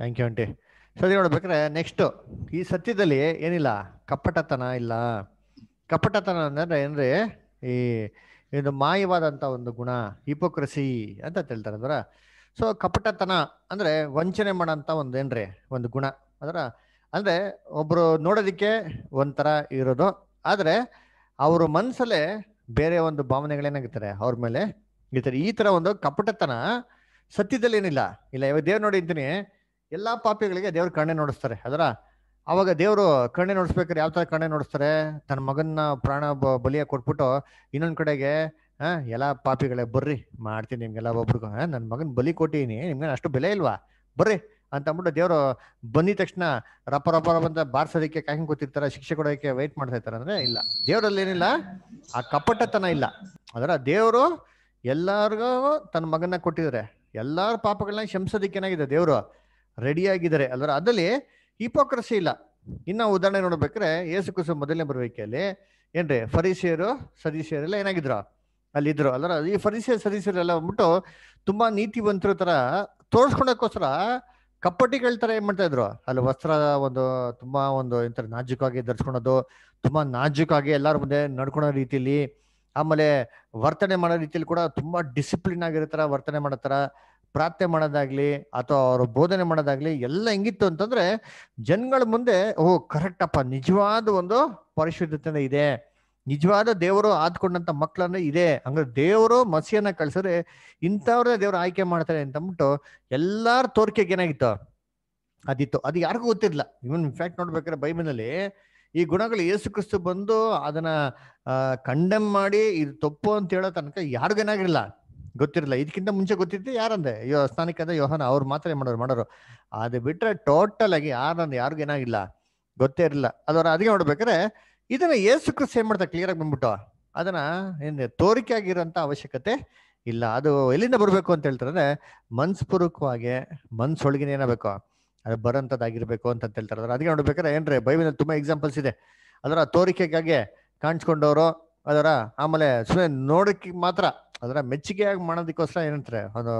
ಥ್ಯಾಂಕ್ ಯು ಸರಿ ನೋಡ್ಬೇಕ್ರೆ ನೆಕ್ಸ್ಟ್ ಈ ಸತ್ಯದಲ್ಲಿ ಏನಿಲ್ಲ ಕಪಟತನ ಇಲ್ಲ ಕಪಟತನ ಅಂದ್ರೆ ಏನ್ರಿ ಈ ಇದು ಮಾಯವಾದಂಥ ಒಂದು ಗುಣ ಹಿಪೋಕ್ರಸಿ ಅಂತ ಹೇಳ್ತಾರೆ ಅದರ ಸೊ ಕಪಟತನ ಅಂದರೆ ವಂಚನೆ ಮಾಡೋಂಥ ಒಂದು ಏನ್ರಿ ಒಂದು ಗುಣ ಅದರ ಅಂದರೆ ಒಬ್ಬರು ನೋಡೋದಿಕ್ಕೆ ಒಂಥರ ಇರೋದು ಆದರೆ ಅವ್ರ ಮನ್ಸಲ್ಲೇ ಬೇರೆ ಒಂದು ಭಾವನೆಗಳೇನಾಗಿರ್ತಾರೆ ಅವ್ರ ಮೇಲೆ ಇರ್ತಾರೆ ಈ ಥರ ಒಂದು ಕಪಟತನ ಸತ್ಯದಲ್ಲಿ ಏನಿಲ್ಲ ಇಲ್ಲ ಇವಾಗ ದೇವ್ರು ನೋಡಿದ್ದೀನಿ ಎಲ್ಲ ಪಾಪಿಗಳಿಗೆ ದೇವ್ರ ಕಣ್ಣೆ ನೋಡಿಸ್ತಾರೆ ಅದರ ಅವಾಗ ದೇವರು ಕಣ್ಣೆ ನೋಡಿಸ್ಬೇಕಾರೆ ಯಾವ ಥರ ಕಣ್ಣೆ ನೋಡಿಸ್ತಾರೆ ತನ್ನ ಮಗನ್ನ ಪ್ರಾಣ ಬಲಿಯ ಕೊಟ್ಬಿಟ್ಟು ಇನ್ನೊಂದು ಕಡೆಗೆ ಹಾಂ ಎಲ್ಲ ಪಾಪಿಗಳೇ ಬರ್ರಿ ಮಾಡ್ತೀನಿ ನಿಮ್ಗೆಲ್ಲ ಒಬ್ರಿಗೂ ನನ್ನ ಮಗನ ಬಲಿ ಕೊಟ್ಟಿನಿ ನಿಮ್ಗೆ ಅಷ್ಟು ಬೆಲೆ ಇಲ್ವಾ ಬರ್ರಿ ಅಂತ ಅಂದ್ಬಿಟ್ಟು ದೇವರು ಬಂದಿದ ತಕ್ಷಣ ರಪ್ಪ ರಪ್ಪ ಅಂತ ಬಾರ್ಸೋದಕ್ಕೆ ಕಾಯಿ ಕೂತಿರ್ತಾರೆ ಶಿಕ್ಷೆ ಕೊಡೋದಕ್ಕೆ ವೆಯ್ಟ್ ಮಾಡ್ತಾ ಇರ್ತಾರೆ ಅಂದರೆ ಇಲ್ಲ ದೇವರಲ್ಲಿ ಏನಿಲ್ಲ ಆ ಕಪಟತನ ಇಲ್ಲ ಅದರ ದೇವರು ಎಲ್ಲರಿಗೂ ತನ್ನ ಮಗನ ಕೊಟ್ಟಿದ್ದಾರೆ ಎಲ್ಲರ ಪಾಪಗಳನ್ನ ಶಂಸೋದಕ್ಕೆ ಏನಾಗಿದೆ ದೇವರು ರೆಡಿಯಾಗಿದ್ದಾರೆ ಅದರ ಅದರಲ್ಲಿ ಹಿಪೋಕ್ರಸಿ ಇಲ್ಲ ಇನ್ನು ಉದಾಹರಣೆ ನೋಡ್ಬೇಕ್ರೆ ಯೇಸು ಕುಸು ಮೊದಲನೇ ಬರುವಿಕೆಯಲ್ಲಿ ಏನ್ರಿ ಫರೀಸಿಯರು ಎಲ್ಲ ಏನಾಗಿದ್ರು ಅಲ್ಲಿದ್ರು ಅಲ್ಲಾರ ಈ ಫರೀಸಿಯ ಎಲ್ಲ ಬಂದ್ಬಿಟ್ಟು ತುಂಬಾ ನೀತಿವಂತರ ತರ ತೋರ್ಸ್ಕೊಳಕ್ಕೋಸ್ಕರ ಕಪ್ಪಟಿಗಳ ತರ ಏನ್ ಮಾಡ್ತಾ ಇದ್ರು ಅಲ್ಲಿ ವಸ್ತ್ರ ಒಂದು ತುಂಬಾ ಒಂದು ಎಂತರ ನಾಜುಕಾಗಿ ಧರಿಸ್ಕೊಳೋದು ತುಂಬಾ ನಾಜುಕಾಗಿ ಎಲ್ಲರ ಮುಂದೆ ನಡ್ಕೊಳೋ ರೀತಿಲಿ ಆಮೇಲೆ ವರ್ತನೆ ಮಾಡೋ ರೀತಿಲಿ ಕೂಡ ತುಂಬಾ ಡಿಸಿಪ್ಲಿನ್ ಆಗಿರತ್ತರ ವರ್ತನೆ ಮಾಡೋ ಪ್ರಾರ್ಥನೆ ಮಾಡೋದಾಗ್ಲಿ ಅಥವಾ ಅವರು ಬೋಧನೆ ಮಾಡೋದಾಗ್ಲಿ ಎಲ್ಲ ಹೆಂಗಿತ್ತು ಅಂತಂದ್ರೆ ಜನಗಳ ಮುಂದೆ ಓಹ್ ಕರೆಕ್ಟ್ ಅಪ್ಪ ನಿಜವಾದ ಒಂದು ಪರಿಶುದ್ಧತೆ ಇದೆ ನಿಜವಾದ ದೇವರು ಆದ್ಕೊಂಡಂತ ಮಕ್ಕಳನ್ನ ಇದೆ ಅಂದ್ರೆ ದೇವರು ಮಸಿಯನ್ನ ಕಳ್ಸಿದ್ರೆ ಇಂಥವ್ರನ್ನ ದೇವ್ರ ಆಯ್ಕೆ ಮಾಡ್ತಾರೆ ಅಂದ್ಬಿಟ್ಟು ಎಲ್ಲಾರು ತೋರಿಕೆಗೆ ಏನಾಗಿತ್ತು ಅದಿತ್ತು ಅದು ಯಾರಿಗೂ ಗೊತ್ತಿರಲಿಲ್ಲ ಇವನ್ ಇನ್ಫ್ಯಾಕ್ಟ್ ನೋಡ್ಬೇಕಾದ್ರೆ ಬೈಬಲ್ನಲ್ಲಿ ಈ ಗುಣಗಳು ಯೇಸು ಕ್ರಿಸ್ತು ಬಂದು ಅದನ್ನ ಕಂಡೆಮ್ ಮಾಡಿ ಇದು ತಪ್ಪು ಅಂತ ಹೇಳೋ ತನಕ ಯಾರಿಗೇನಾಗಿರಲಿಲ್ಲ ಗೊತ್ತಿರಲಿಲ್ಲ ಇದಕ್ಕಿಂತ ಮುಂಚೆ ಗೊತ್ತಿದ್ದೆ ಅಯ್ಯೋ ಯೋ ಅಂದ್ರೆ ಯೋಹನ ಅವ್ರು ಮಾತ್ರ ಮಾಡೋರು ಮಾಡೋರು ಅದು ಬಿಟ್ರೆ ಟೋಟಲ್ ಆಗಿ ಯಾರಂದ್ರೆ ಯಾರಿಗೂ ಏನಾಗಿಲ್ಲ ಗೊತ್ತೇ ಇರಲಿಲ್ಲ ಅದರ ಅದಕ್ಕೆ ನೋಡ್ಬೇಕಾದ್ರೆ ಇದನ್ನ ಏಸು ಕ್ರಿಸ್ತ ಏನ್ ಮಾಡ್ತಾರೆ ಕ್ಲಿಯರ್ ಆಗಿ ಬಂದ್ಬಿಟ್ಟು ಅದನ್ನ ಏನು ತೋರಿಕೆ ಆಗಿರುವಂತ ಅವಶ್ಯಕತೆ ಇಲ್ಲ ಅದು ಎಲ್ಲಿಂದ ಬರಬೇಕು ಅಂತ ಹೇಳ್ತಾರಂದ್ರೆ ಮನ್ಸ್ಪೂರ್ವಕವಾಗಿ ಮನ್ಸೊಳಗಿನ ಏನಾಗಬೇಕು ಅದು ಬರೋಂಥದ್ದಾಗಿರ್ಬೇಕು ಅಂತ ಹೇಳ್ತಾರೆ ಅದಕ್ಕೆ ನೋಡ್ಬೇಕಾದ್ರೆ ಏನ್ರೀ ಬೈಬಲ್ ತುಂಬಾ ಎಕ್ಸಾಂಪಲ್ಸ್ ಇದೆ ಅದರ ತೋರಿಕೆಗಾಗಿ ಕಾಣಿಸ್ಕೊಂಡವರು ಅದರ ಆಮೇಲೆ ಸುಮ್ಮನೆ ನೋಡೋಕ್ಕೆ ಮಾತ್ರ ಅದರ ಮೆಚ್ಚುಗೆಯಾಗಿ ಮಾಡೋದಕ್ಕೋಸ್ಕರ ಏನಂತಾರೆ ಅದು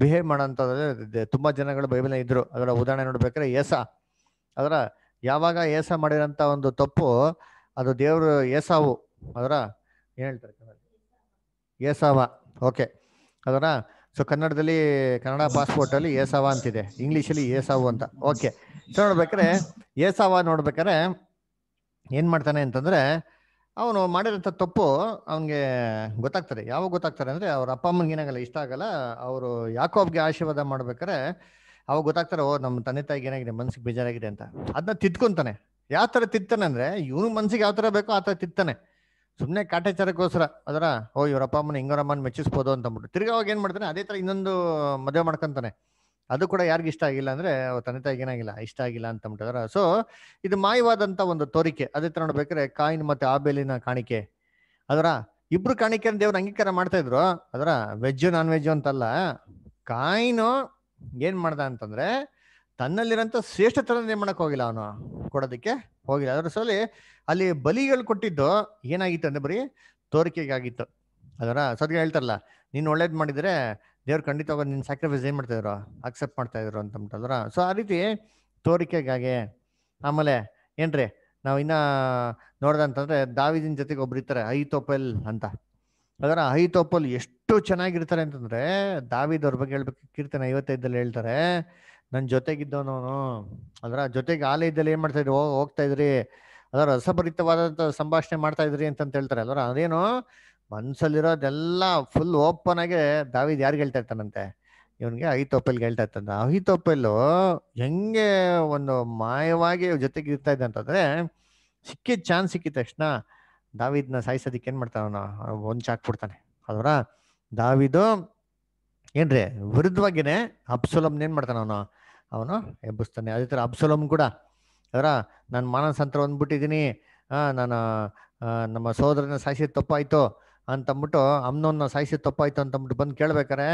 ಬಿಹೇವ್ ಮಾಡೋಂಥದ್ರೆ ತುಂಬ ಜನಗಳು ಬೈಬಲ್ ಇದ್ರು ಅದರ ಉದಾಹರಣೆ ನೋಡ್ಬೇಕಾದ್ರೆ ಏಸ ಅದರ ಯಾವಾಗ ಏಸ ಮಾಡಿರೋಂಥ ಒಂದು ತಪ್ಪು ಅದು ದೇವರು ಏಸಾವು ಅದರ ಏನು ಹೇಳ್ತಾರೆ ಏಸಾವ ಓಕೆ ಅದರ ಸೊ ಕನ್ನಡದಲ್ಲಿ ಕನ್ನಡ ಪಾಸ್ಪೋರ್ಟಲ್ಲಿ ಏಸಾವ ಅಂತಿದೆ ಇಂಗ್ಲೀಷಲ್ಲಿ ಏಸಾವು ಅಂತ ಓಕೆ ಸೊ ನೋಡ್ಬೇಕಾದ್ರೆ ಏಸಾವ ನೋಡ್ಬೇಕಾದ್ರೆ ಏನು ಮಾಡ್ತಾನೆ ಅಂತಂದರೆ ಅವನು ಮಾಡಿರೋಂಥ ತಪ್ಪು ಅವನಿಗೆ ಗೊತ್ತಾಗ್ತಾರೆ ಯಾವಾಗ ಗೊತ್ತಾಗ್ತಾರೆ ಅಂದರೆ ಅವ್ರ ಅಪ್ಪ ಅಮ್ಮನಿಗೆ ಏನಾಗಲ್ಲ ಇಷ್ಟ ಆಗಲ್ಲ ಅವರು ಯಾಕೋಬ್ಗೆ ಆಶೀರ್ವಾದ ಮಾಡ್ಬೇಕಾರೆ ಅವಾಗ ಗೊತ್ತಾಗ್ತಾರೆ ಓ ನಮ್ಮ ತಂದೆ ತಾಯಿಗೆ ಏನಾಗಿದೆ ಮನ್ಸಿಗೆ ಬೇಜಾರಾಗಿದೆ ಅಂತ ಅದನ್ನ ತಿದ್ಕೊಂತಾನೆ ಯಾವ ಥರ ತಿತ್ತಾನೆ ಅಂದರೆ ಇವನು ಮನ್ಸಿಗೆ ಯಾವ ಥರ ಬೇಕೋ ಆ ಥರ ತಿತ್ತಾನೆ ಸುಮ್ಮನೆ ಕಾಟಾಚಾರಕ್ಕೋಸ್ಕರ ಅದರ ಓ ಅಪ್ಪ ಅಮ್ಮನ ಹಿಂಗರಮ್ಮನ ಮೆಚ್ಚಿಸ್ಬೋದು ಅಂತ ಅಂದ್ಬಿಟ್ಟು ತಿರ್ಗಿ ಅವಾಗ ಏನು ಮಾಡ್ತಾನೆ ಅದೇ ಥರ ಇನ್ನೊಂದು ಮದುವೆ ಮಾಡ್ಕೊಂತಾನೆ ಅದು ಕೂಡ ಯಾರಿಗೂ ಇಷ್ಟ ಆಗಿಲ್ಲ ಅಂದ್ರೆ ತಂದೆ ತಾಯಿಗೆ ಏನಾಗಿಲ್ಲ ಇಷ್ಟ ಆಗಿಲ್ಲ ಅಂತ ಸೊ ಇದು ಮಾಯವಾದಂತ ಒಂದು ತೋರಿಕೆ ಅದೇ ತರ ನೋಡ್ಬೇಕಾದ್ರೆ ಕಾಯಿನ್ ಮತ್ತೆ ಆಬೇಲಿನ ಕಾಣಿಕೆ ಅದರ ಇಬ್ರು ಕಾಣಿಕೆ ದೇವ್ರ ಅಂಗೀಕಾರ ಮಾಡ್ತಾ ಇದ್ರು ಅದರ ವೆಜ್ ನಾನ್ ವೆಜ್ ಅಂತಲ್ಲ ಕಾಯಿನು ಏನ್ ಮಾಡ್ದ ಅಂತಂದ್ರೆ ತನ್ನಲ್ಲಿರೋಂಥ ಶ್ರೇಷ್ಠತನ ತರ ಮಾಡಕ್ ಹೋಗಿಲ್ಲ ಅವನು ಕೊಡೋದಕ್ಕೆ ಹೋಗಿಲ್ಲ ಅದರ ಸೊಲಿ ಅಲ್ಲಿ ಬಲಿಗಳು ಕೊಟ್ಟಿದ್ದು ಏನಾಗಿತ್ತು ಅಂದ್ರೆ ಬರೀ ತೋರಿಕೆಗಾಗಿತ್ತು ಅದರ ಸದ್ಯ ಹೇಳ್ತಾರಲ್ಲ ನೀನು ಒಳ್ಳೇದು ಮಾಡಿದರೆ ದೇವ್ರು ಖಂಡಿತವಾಗ ನಿನ್ನ ಸ್ಯಾಕ್ರಿಫೈಸ್ ಏನು ಮಾಡ್ತಾಯಿದ್ರು ಅಕ್ಸೆಪ್ಟ್ ಅಂತ ಅಂತಂತಂದ್ರೆ ಸೊ ಆ ರೀತಿ ತೋರಿಕೆಗಾಗೆ ಆಮೇಲೆ ಏನ್ರಿ ನಾವು ಇನ್ನ ನೋಡ್ದಂತಂದ್ರೆ ದಾವಿದಿನ ಜೊತೆಗೆ ಒಬ್ರು ಇರ್ತಾರೆ ತೋಪಲ್ ಅಂತ ಅದರ ಐ ತೋಪಲ್ ಎಷ್ಟು ಚೆನ್ನಾಗಿರ್ತಾರೆ ಅಂತಂದ್ರೆ ದಾವಿದ್ ಅವ್ರ ಬಗ್ಗೆ ಹೇಳ್ಬೇಕು ಕೀರ್ತನ ಐವತ್ತೈದಲ್ಲಿ ಹೇಳ್ತಾರೆ ನನ್ನ ಜೊತೆಗಿದ್ದವನು ಅದರ ಜೊತೆಗೆ ಇದ್ದಲ್ಲಿ ಏನು ಮಾಡ್ತಾ ಇದ್ರು ಹೋಗ್ತಾ ಇದ್ರಿ ಅದರ ರಸಭರಿತವಾದಂತ ಸಂಭಾಷಣೆ ಮಾಡ್ತಾ ಇದ್ರಿ ಅಂತಂತ ಹೇಳ್ತಾರೆ ಅದರ ಅದೇನು ಮನ್ಸಲ್ಲಿರೋದೆಲ್ಲ ಫುಲ್ ಓಪನ್ ಆಗಿ ದಾವಿದ್ ಯಾರಿಗೆ ಹೇಳ್ತಾ ಇರ್ತಾನಂತೆ ಇವನ್ಗೆ ಐತೋಪೆಲ್ಗೆ ಹೇಳ್ತಾ ಇರ್ತಂತ ಐತೋಪೆಲ್ಲು ಹೆಂಗೆ ಒಂದು ಮಾಯವಾಗಿ ಜೊತೆಗೆ ಇರ್ತಾ ಇದ್ದ ಅಂತಂದ್ರೆ ಸಿಕ್ಕಿದ ಚಾನ್ಸ್ ಸಿಕ್ಕಿದ ತಕ್ಷಣ ದಾವಿದ್ನ ಸಾಯಿಸೋದಿಕ್ಕೆ ಏನ್ ಮಾಡ್ತಾನ ಒಂದು ಚಾಕ್ ಬಿಡ್ತಾನೆ ಅದರ ದಾವಿದು ಏನ್ರಿ ವಿರುದ್ಧವಾಗಿನೇ ಅಬ್ಸೊಲಮ್ನ ಏನ್ ಮಾಡ್ತಾನ ಅವನು ಅವನು ಎಬ್ಬಿಸ್ತಾನೆ ಅದೇ ತರ ಅಬ್ಸುಲಮ್ ಕೂಡ ಅದರ ನಾನು ಬಂದ್ಬಿಟ್ಟಿದೀನಿ ಆ ನಾನು ನಮ್ಮ ಸೋದರನ ಸಾಯಿಸಿದ ತಪ್ಪಾಯ್ತು ಅಂತಂದ್ಬಿಟ್ಟು ಅಮ್ಮನವನ್ನ ಸಾಯಿಸಿ ತಪ್ಪಾಯ್ತು ಅಂತಂದ್ಬಿಟ್ಟು ಬಂದು ಕೇಳ್ಬೇಕಾರೆ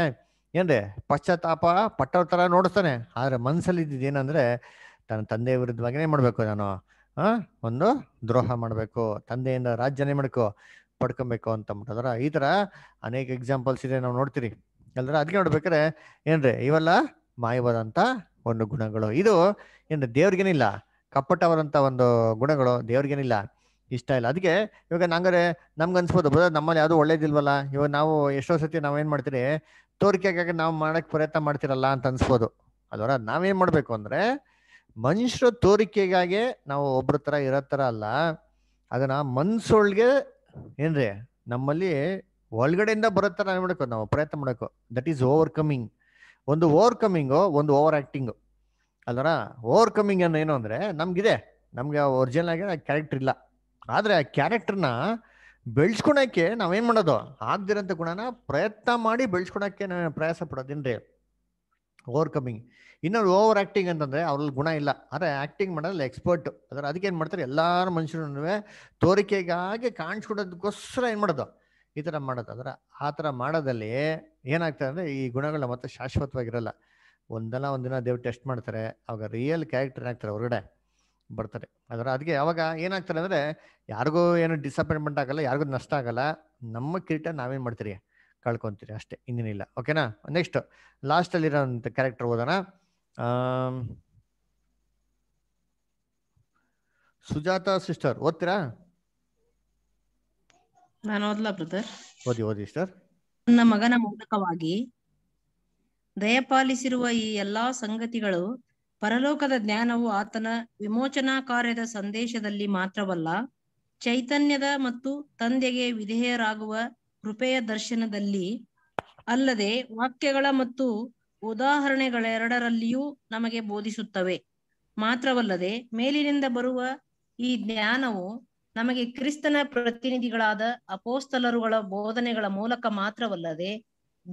ಏನ್ರಿ ಪಶ್ಚಾತ್ತಾಪ ಪಟ್ಟವ್ರ ಥರ ನೋಡಿಸ್ತಾನೆ ಆದರೆ ಮನಸ್ಸಲ್ಲಿ ಏನಂದ್ರೆ ತನ್ನ ತಂದೆಯ ವಿರುದ್ಧವಾಗಿನೇ ಮಾಡಬೇಕು ನಾನು ಒಂದು ದ್ರೋಹ ಮಾಡಬೇಕು ತಂದೆಯಿಂದ ರಾಜ್ಯನೇ ಮಾಡಬೇಕು ಪಡ್ಕೊಬೇಕು ಅಂತಂದ್ಬಿಟ್ಟು ಅದರ ಈ ಥರ ಅನೇಕ ಎಕ್ಸಾಂಪಲ್ಸ್ ಇದೆ ನಾವು ನೋಡ್ತೀರಿ ಎಲ್ಲರ ಅದಕ್ಕೆ ನೋಡ್ಬೇಕಾರೆ ಏನ್ರಿ ಇವೆಲ್ಲ ಮಾಯವಾದಂಥ ಒಂದು ಗುಣಗಳು ಇದು ಏನು ದೇವ್ರಿಗೇನಿಲ್ಲ ಕಪಟವಾದಂಥ ಒಂದು ಗುಣಗಳು ದೇವ್ರಿಗೇನಿಲ್ಲ ಇಷ್ಟ ಇಲ್ಲ ಅದಕ್ಕೆ ಇವಾಗ ನಂಗಾರೆ ನಮ್ಗೆ ಅನ್ಸ್ಬೋದು ಬರೋದು ನಮ್ಮಲ್ಲಿ ಯಾವುದು ಒಳ್ಳೇದಿಲ್ವಲ್ಲ ಇವಾಗ ನಾವು ಎಷ್ಟೋ ಸತಿ ನಾವೇನು ಮಾಡ್ತೀರಿ ತೋರಿಕೆಗಾಗಿ ನಾವು ಮಾಡೋಕ್ಕೆ ಪ್ರಯತ್ನ ಮಾಡ್ತಿರಲ್ಲ ಅಂತ ಅನ್ಸ್ಬೋದು ಅದರ ನಾವೇನು ಮಾಡಬೇಕು ಅಂದರೆ ಮನುಷ್ಯರ ತೋರಿಕೆಗಾಗಿ ನಾವು ಒಬ್ಬರ ಥರ ಇರೋ ಥರ ಅಲ್ಲ ಅದನ್ನು ಮನ್ಸೊಳಗೆ ಏನ್ರಿ ನಮ್ಮಲ್ಲಿ ಒಳಗಡೆಯಿಂದ ಬರೋ ಥರ ಏನು ಮಾಡಬೇಕು ನಾವು ಪ್ರಯತ್ನ ಮಾಡಬೇಕು ದಟ್ ಈಸ್ ಓವರ್ಕಮಿಂಗ್ ಒಂದು ಓವರ್ಕಮಿಂಗು ಒಂದು ಓವರ್ ಆ್ಯಕ್ಟಿಂಗು ಅಲ್ಲರ ಓವರ್ಕಮಿಂಗ್ ಅನ್ನೋ ಏನು ಅಂದರೆ ನಮಗಿದೆ ನಮಗೆ ಒರಿಜಿನಲ್ ಆಗಿ ಕ್ಯಾರೆಕ್ಟರ್ ಇಲ್ಲ ಆದರೆ ಆ ಕ್ಯಾರೆಕ್ಟರ್ನ ಬೆಳ್ಸ್ಕೊಳಕ್ಕೆ ನಾವೇನ್ ಮಾಡೋದು ಆಗ್ದಿರಂತ ಗುಣನ ಪ್ರಯತ್ನ ಮಾಡಿ ಬೆಳ್ಸ್ಕೊಳಕ್ಕೆ ಪ್ರಯಾಸ ಓವರ್ ಓವರ್ಕಮಿಂಗ್ ಇನ್ನೊಂದು ಓವರ್ ಆಕ್ಟಿಂಗ್ ಅಂತಂದರೆ ಅವ್ರಲ್ಲಿ ಗುಣ ಇಲ್ಲ ಆದರೆ ಆ್ಯಕ್ಟಿಂಗ್ ಮಾಡೋದ್ರಲ್ಲಿ ಎಕ್ಸ್ಪರ್ಟ್ ಆದರೆ ಅದಕ್ಕೆ ಏನು ಮಾಡ್ತಾರೆ ಎಲ್ಲರ ಮನುಷ್ಯರು ತೋರಿಕೆಗಾಗಿ ಕಾಣಿಸ್ಕೊಡೋದಕ್ಕೋಸ್ಕರ ಏನು ಮಾಡೋದು ಈ ಥರ ಮಾಡೋದು ಅದರ ಆ ಥರ ಮಾಡೋದಲ್ಲಿ ಏನಾಗ್ತದೆ ಅಂದರೆ ಈ ಗುಣಗಳ ಮತ್ತೆ ಶಾಶ್ವತವಾಗಿರಲ್ಲ ಒಂದಲ್ಲ ಒಂದಿನ ದೇವ್ರು ಟೆಸ್ಟ್ ಮಾಡ್ತಾರೆ ಅವಾಗ ರಿಯಲ್ ಕ್ಯಾರೆಕ್ಟರ್ ಆಗ್ತಾರೆ ಹೊರಗಡೆ ಬರ್ತಾರೆ ಅದರ ಅದಕ್ಕೆ ಯಾವಾಗ ಏನಾಗ್ತಾರೆ ಅಂದರೆ ಯಾರಿಗೂ ಏನು ಡಿಸಪಾಯಿಂಟ್ಮೆಂಟ್ ಆಗಲ್ಲ ಯಾರಿಗೂ ನಷ್ಟ ಆಗಲ್ಲ ನಮ್ಮ ಕಿರೀಟ ನಾವೇನ್ ಮಾಡ್ತೀರಿ ಕಳ್ಕೊಂತೀರಿ ಅಷ್ಟೇ ಇನ್ನೇನಿಲ್ಲ ಓಕೆನಾ ನೆಕ್ಸ್ಟ್ ಲಾಸ್ಟಲ್ಲಿರೋಂಥ ಕ್ಯಾರೆಕ್ಟರ್ ಓದೋಣ ಸುಜಾತ ಸಿಸ್ಟರ್ ಓದ್ತೀರಾ ನಾನು ಓದ್ಲ ಬ್ರದರ್ ಓದಿ ಓದಿ ಸಿಸ್ಟರ್ ನನ್ನ ಮಗನ ಮೂಲಕವಾಗಿ ದಯಪಾಲಿಸಿರುವ ಈ ಎಲ್ಲಾ ಸಂಗತಿಗಳು ಪರಲೋಕದ ಜ್ಞಾನವು ಆತನ ವಿಮೋಚನಾ ಕಾರ್ಯದ ಸಂದೇಶದಲ್ಲಿ ಮಾತ್ರವಲ್ಲ ಚೈತನ್ಯದ ಮತ್ತು ತಂದೆಗೆ ವಿಧೇಯರಾಗುವ ಕೃಪೆಯ ದರ್ಶನದಲ್ಲಿ ಅಲ್ಲದೆ ವಾಕ್ಯಗಳ ಮತ್ತು ಉದಾಹರಣೆಗಳೆರಡರಲ್ಲಿಯೂ ನಮಗೆ ಬೋಧಿಸುತ್ತವೆ ಮಾತ್ರವಲ್ಲದೆ ಮೇಲಿನಿಂದ ಬರುವ ಈ ಜ್ಞಾನವು ನಮಗೆ ಕ್ರಿಸ್ತನ ಪ್ರತಿನಿಧಿಗಳಾದ ಅಪೋಸ್ತಲರುಗಳ ಬೋಧನೆಗಳ ಮೂಲಕ ಮಾತ್ರವಲ್ಲದೆ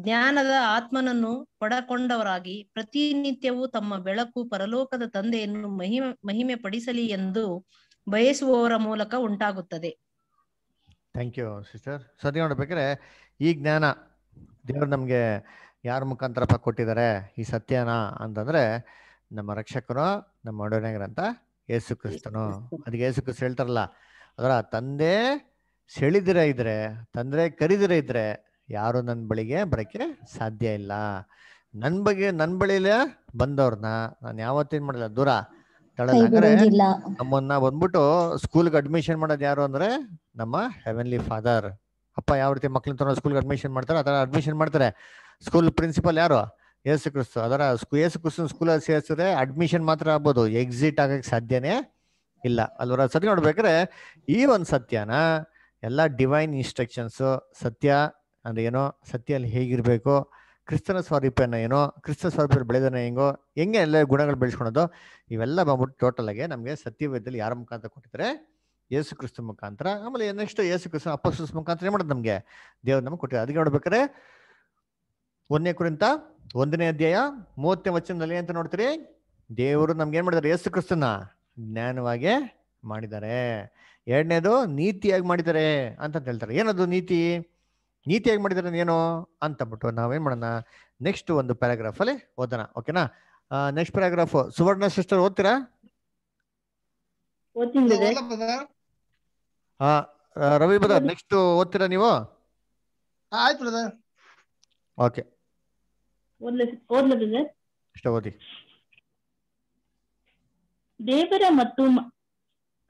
ಜ್ಞಾನದ ಆತ್ಮನನ್ನು ಪಡಕೊಂಡವರಾಗಿ ಪ್ರತಿನಿತ್ಯವೂ ತಮ್ಮ ಬೆಳಕು ಪರಲೋಕದ ತಂದೆಯನ್ನು ಮಹಿಮೆ ಮಹಿಮೆ ಪಡಿಸಲಿ ಎಂದು ಬಯಸುವವರ ಮೂಲಕ ಉಂಟಾಗುತ್ತದೆ ಥ್ಯಾಂಕ್ ಯು ಸಿಸ್ಟರ್ ಸರಿ ನೋಡ್ಬೇಕಾದ್ರೆ ಈ ಜ್ಞಾನ ದೇವರು ನಮ್ಗೆ ಯಾರ ಮುಖಾಂತರ ಕೊಟ್ಟಿದ್ದಾರೆ ಈ ಸತ್ಯನ ಅಂತಂದ್ರೆ ನಮ್ಮ ರಕ್ಷಕರು ನಮ್ಮ ಒಡನೆಗರಂತ ಯೇಸು ಕ್ರಿಸ್ತನು ಅದಕ್ಕೆ ಯೇಸು ಕ್ರಿಸ್ತ ಹೇಳ್ತಾರಲ್ಲ ಅದರ ತಂದೆ ಸೆಳಿದಿರ ಇದ್ರೆ ತಂದ್ರೆ ಕರಿದಿರ ಇದ್ರೆ ಯಾರು ನನ್ನ ಬಳಿಗೆ ಬರಕ್ಕೆ ಸಾಧ್ಯ ಇಲ್ಲ ನನ್ನ ಬಗ್ಗೆ ನನ್ನ ಬಳಿಲೆ ಬಂದವ್ರನ್ನ ನಾನು ಯಾವತ್ತೇನ್ ಮಾಡಿಲ್ಲ ದೂರ ತಡಲ್ಲ ನಮ್ಮನ್ನ ಬಂದ್ಬಿಟ್ಟು ಸ್ಕೂಲ್ಗೆ ಅಡ್ಮಿಷನ್ ಮಾಡೋದು ಯಾರು ಅಂದ್ರೆ ನಮ್ಮ ಹೆವೆನ್ಲಿ ಫಾದರ್ ಅಪ್ಪ ಯಾವ ರೀತಿ ಮಕ್ಳನ್ನ ತಗೊಂಡು ಸ್ಕೂಲ್ಗೆ ಅಡ್ಮಿಷನ್ ಮಾಡ್ತಾರೆ ಅದರ ಅಡ್ಮಿಷನ್ ಮಾಡ್ತಾರೆ ಸ್ಕೂಲ್ ಪ್ರಿನ್ಸಿಪಲ್ ಯಾರು ಯೇಸು ಕ್ರಿಸ್ತು ಅದರ ಯೇಸು ಕ್ರಿಸ್ತನ್ ಸ್ಕೂಲಲ್ಲಿ ಸೇರಿಸಿದ್ರೆ ಅಡ್ಮಿಷನ್ ಮಾತ್ರ ಆಗ್ಬೋದು ಎಕ್ಸಿಟ್ ಆಗಕ್ಕೆ ಸಾಧ್ಯನೇ ಇಲ್ಲ ಅಲ್ವರ ಸರಿ ನೋಡ್ಬೇಕಾದ್ರೆ ಈ ಒಂದು ಸತ್ಯನ ಎಲ್ಲ ಡಿವೈನ್ ಇನ್ಸ್ಟ್ರಕ್ಷನ್ಸ್ ಸತ್ಯ ಅಂದರೆ ಏನೋ ಅಲ್ಲಿ ಹೇಗಿರಬೇಕು ಕ್ರಿಸ್ತನ ಸ್ವರೂಪನ ಏನೋ ಕ್ರಿಸ್ತನ ಸ್ವರೂಪ ಬೆಳೆದನ ಹೆಂಗೋ ಹೆಂಗೆ ಎಲ್ಲ ಗುಣಗಳು ಬೆಳೆಸ್ಕೊಳೋದು ಇವೆಲ್ಲ ಬಂದ್ಬಿಟ್ಟು ಟೋಟಲಾಗೆ ನಮಗೆ ಸತ್ಯವೇದದಲ್ಲಿ ಯಾರ ಮುಖಾಂತರ ಕೊಟ್ಟಿದ್ರೆ ಯೇಸು ಕ್ರಿಸ್ತ ಮುಖಾಂತರ ಆಮೇಲೆ ನೆಕ್ಸ್ಟ್ ಯೇಸು ಕ್ರಿಸ್ತ ಅಪ್ಪಸ್ ಮುಖಾಂತರ ಏನು ಮಾಡೋದು ನಮಗೆ ದೇವ್ರು ನಮಗೆ ಕೊಟ್ಟಿದೆ ಅದಕ್ಕೆ ನೋಡ್ಬೇಕಾರೆ ಒಂದನೇ ಕುರಿತ ಒಂದನೇ ಅಧ್ಯಾಯ ಮೂವತ್ತನೇ ವಚನದಲ್ಲಿ ಅಂತ ನೋಡ್ತೀರಿ ದೇವರು ನಮ್ಗೆ ಏನು ಮಾಡಿದ್ದಾರೆ ಯೇಸು ಕ್ರಿಸ್ತನ ಜ್ಞಾನವಾಗಿ ಮಾಡಿದ್ದಾರೆ ಎರಡನೇದು ನೀತಿಯಾಗಿ ಮಾಡಿದ್ದಾರೆ ಅಂತ ಹೇಳ್ತಾರೆ ಏನದು ನೀತಿ ನೀತಿ ಹೇಗೆ ಮಾಡಿದ್ರೆ ಏನು ಅಂತಬಿಟ್ಟು ನಾವೇನು ಮಾಡೋಣ ನೆಕ್ಸ್ಟ್ ಒಂದು ಪ್ಯಾರಾಗ್ರಾಫಲ್ಲಿ ಓದೋಣ ಓಕೆನಾ ನೆಕ್ಸ್ಟ್ ಪ್ಯಾರಾಗ್ರಾಫ್ ಸುವರ್ಣ ಸಿಸ್ಟರ್ ಓದ್ತೀರಾ ಹಾ ರವಿ ಬ್ರದರ್ ನೆಕ್ಸ್ಟ್ ಓದ್ತೀರಾ ನೀವು ಆಯ್ತು ಬ್ರದರ್ ಓಕೆ ಇಷ್ಟ ಓದಿ ದೇವರ ಮತ್ತು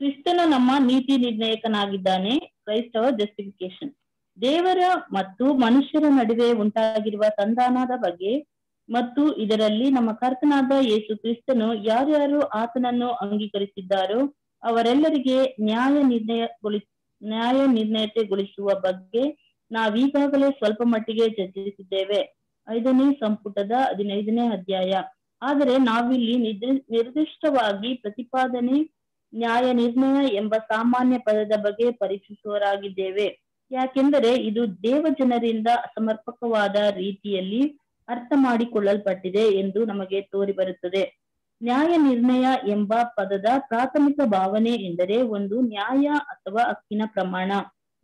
ಕ್ರಿಸ್ತನ ನಮ್ಮ ನೀತಿ ನಿರ್ಣಾಯಕನಾಗಿದ್ದಾನೆ ಕ್ರೈಸ್ತವ ಜಸ್ಟಿಫಿಕೇಶನ್ ದೇವರ ಮತ್ತು ಮನುಷ್ಯರ ನಡುವೆ ಉಂಟಾಗಿರುವ ಸಂಧಾನದ ಬಗ್ಗೆ ಮತ್ತು ಇದರಲ್ಲಿ ನಮ್ಮ ಕರ್ತನಾದ ಯೇಸು ಕ್ರಿಸ್ತನು ಯಾರ್ಯಾರು ಆತನನ್ನು ಅಂಗೀಕರಿಸಿದ್ದಾರೋ ಅವರೆಲ್ಲರಿಗೆ ನ್ಯಾಯ ನಿರ್ಣಯಗೊಳಿ ನ್ಯಾಯ ನಿರ್ಣಯತೆಗೊಳಿಸುವ ಬಗ್ಗೆ ನಾವೀಗಾಗಲೇ ಸ್ವಲ್ಪ ಮಟ್ಟಿಗೆ ಚರ್ಚಿಸಿದ್ದೇವೆ ಐದನೇ ಸಂಪುಟದ ಹದಿನೈದನೇ ಅಧ್ಯಾಯ ಆದರೆ ನಾವಿಲ್ಲಿ ನಿರ್ ನಿರ್ದಿಷ್ಟವಾಗಿ ಪ್ರತಿಪಾದನೆ ನ್ಯಾಯ ನಿರ್ಣಯ ಎಂಬ ಸಾಮಾನ್ಯ ಪದದ ಬಗ್ಗೆ ಪರೀಕ್ಷಿಸುವರಾಗಿದ್ದೇವೆ ಯಾಕೆಂದರೆ ಇದು ದೇವ ಜನರಿಂದ ಸಮರ್ಪಕವಾದ ರೀತಿಯಲ್ಲಿ ಅರ್ಥ ಮಾಡಿಕೊಳ್ಳಲ್ಪಟ್ಟಿದೆ ಎಂದು ನಮಗೆ ತೋರಿಬರುತ್ತದೆ ನ್ಯಾಯ ನಿರ್ಣಯ ಎಂಬ ಪದದ ಪ್ರಾಥಮಿಕ ಭಾವನೆ ಎಂದರೆ ಒಂದು ನ್ಯಾಯ ಅಥವಾ ಹಕ್ಕಿನ ಪ್ರಮಾಣ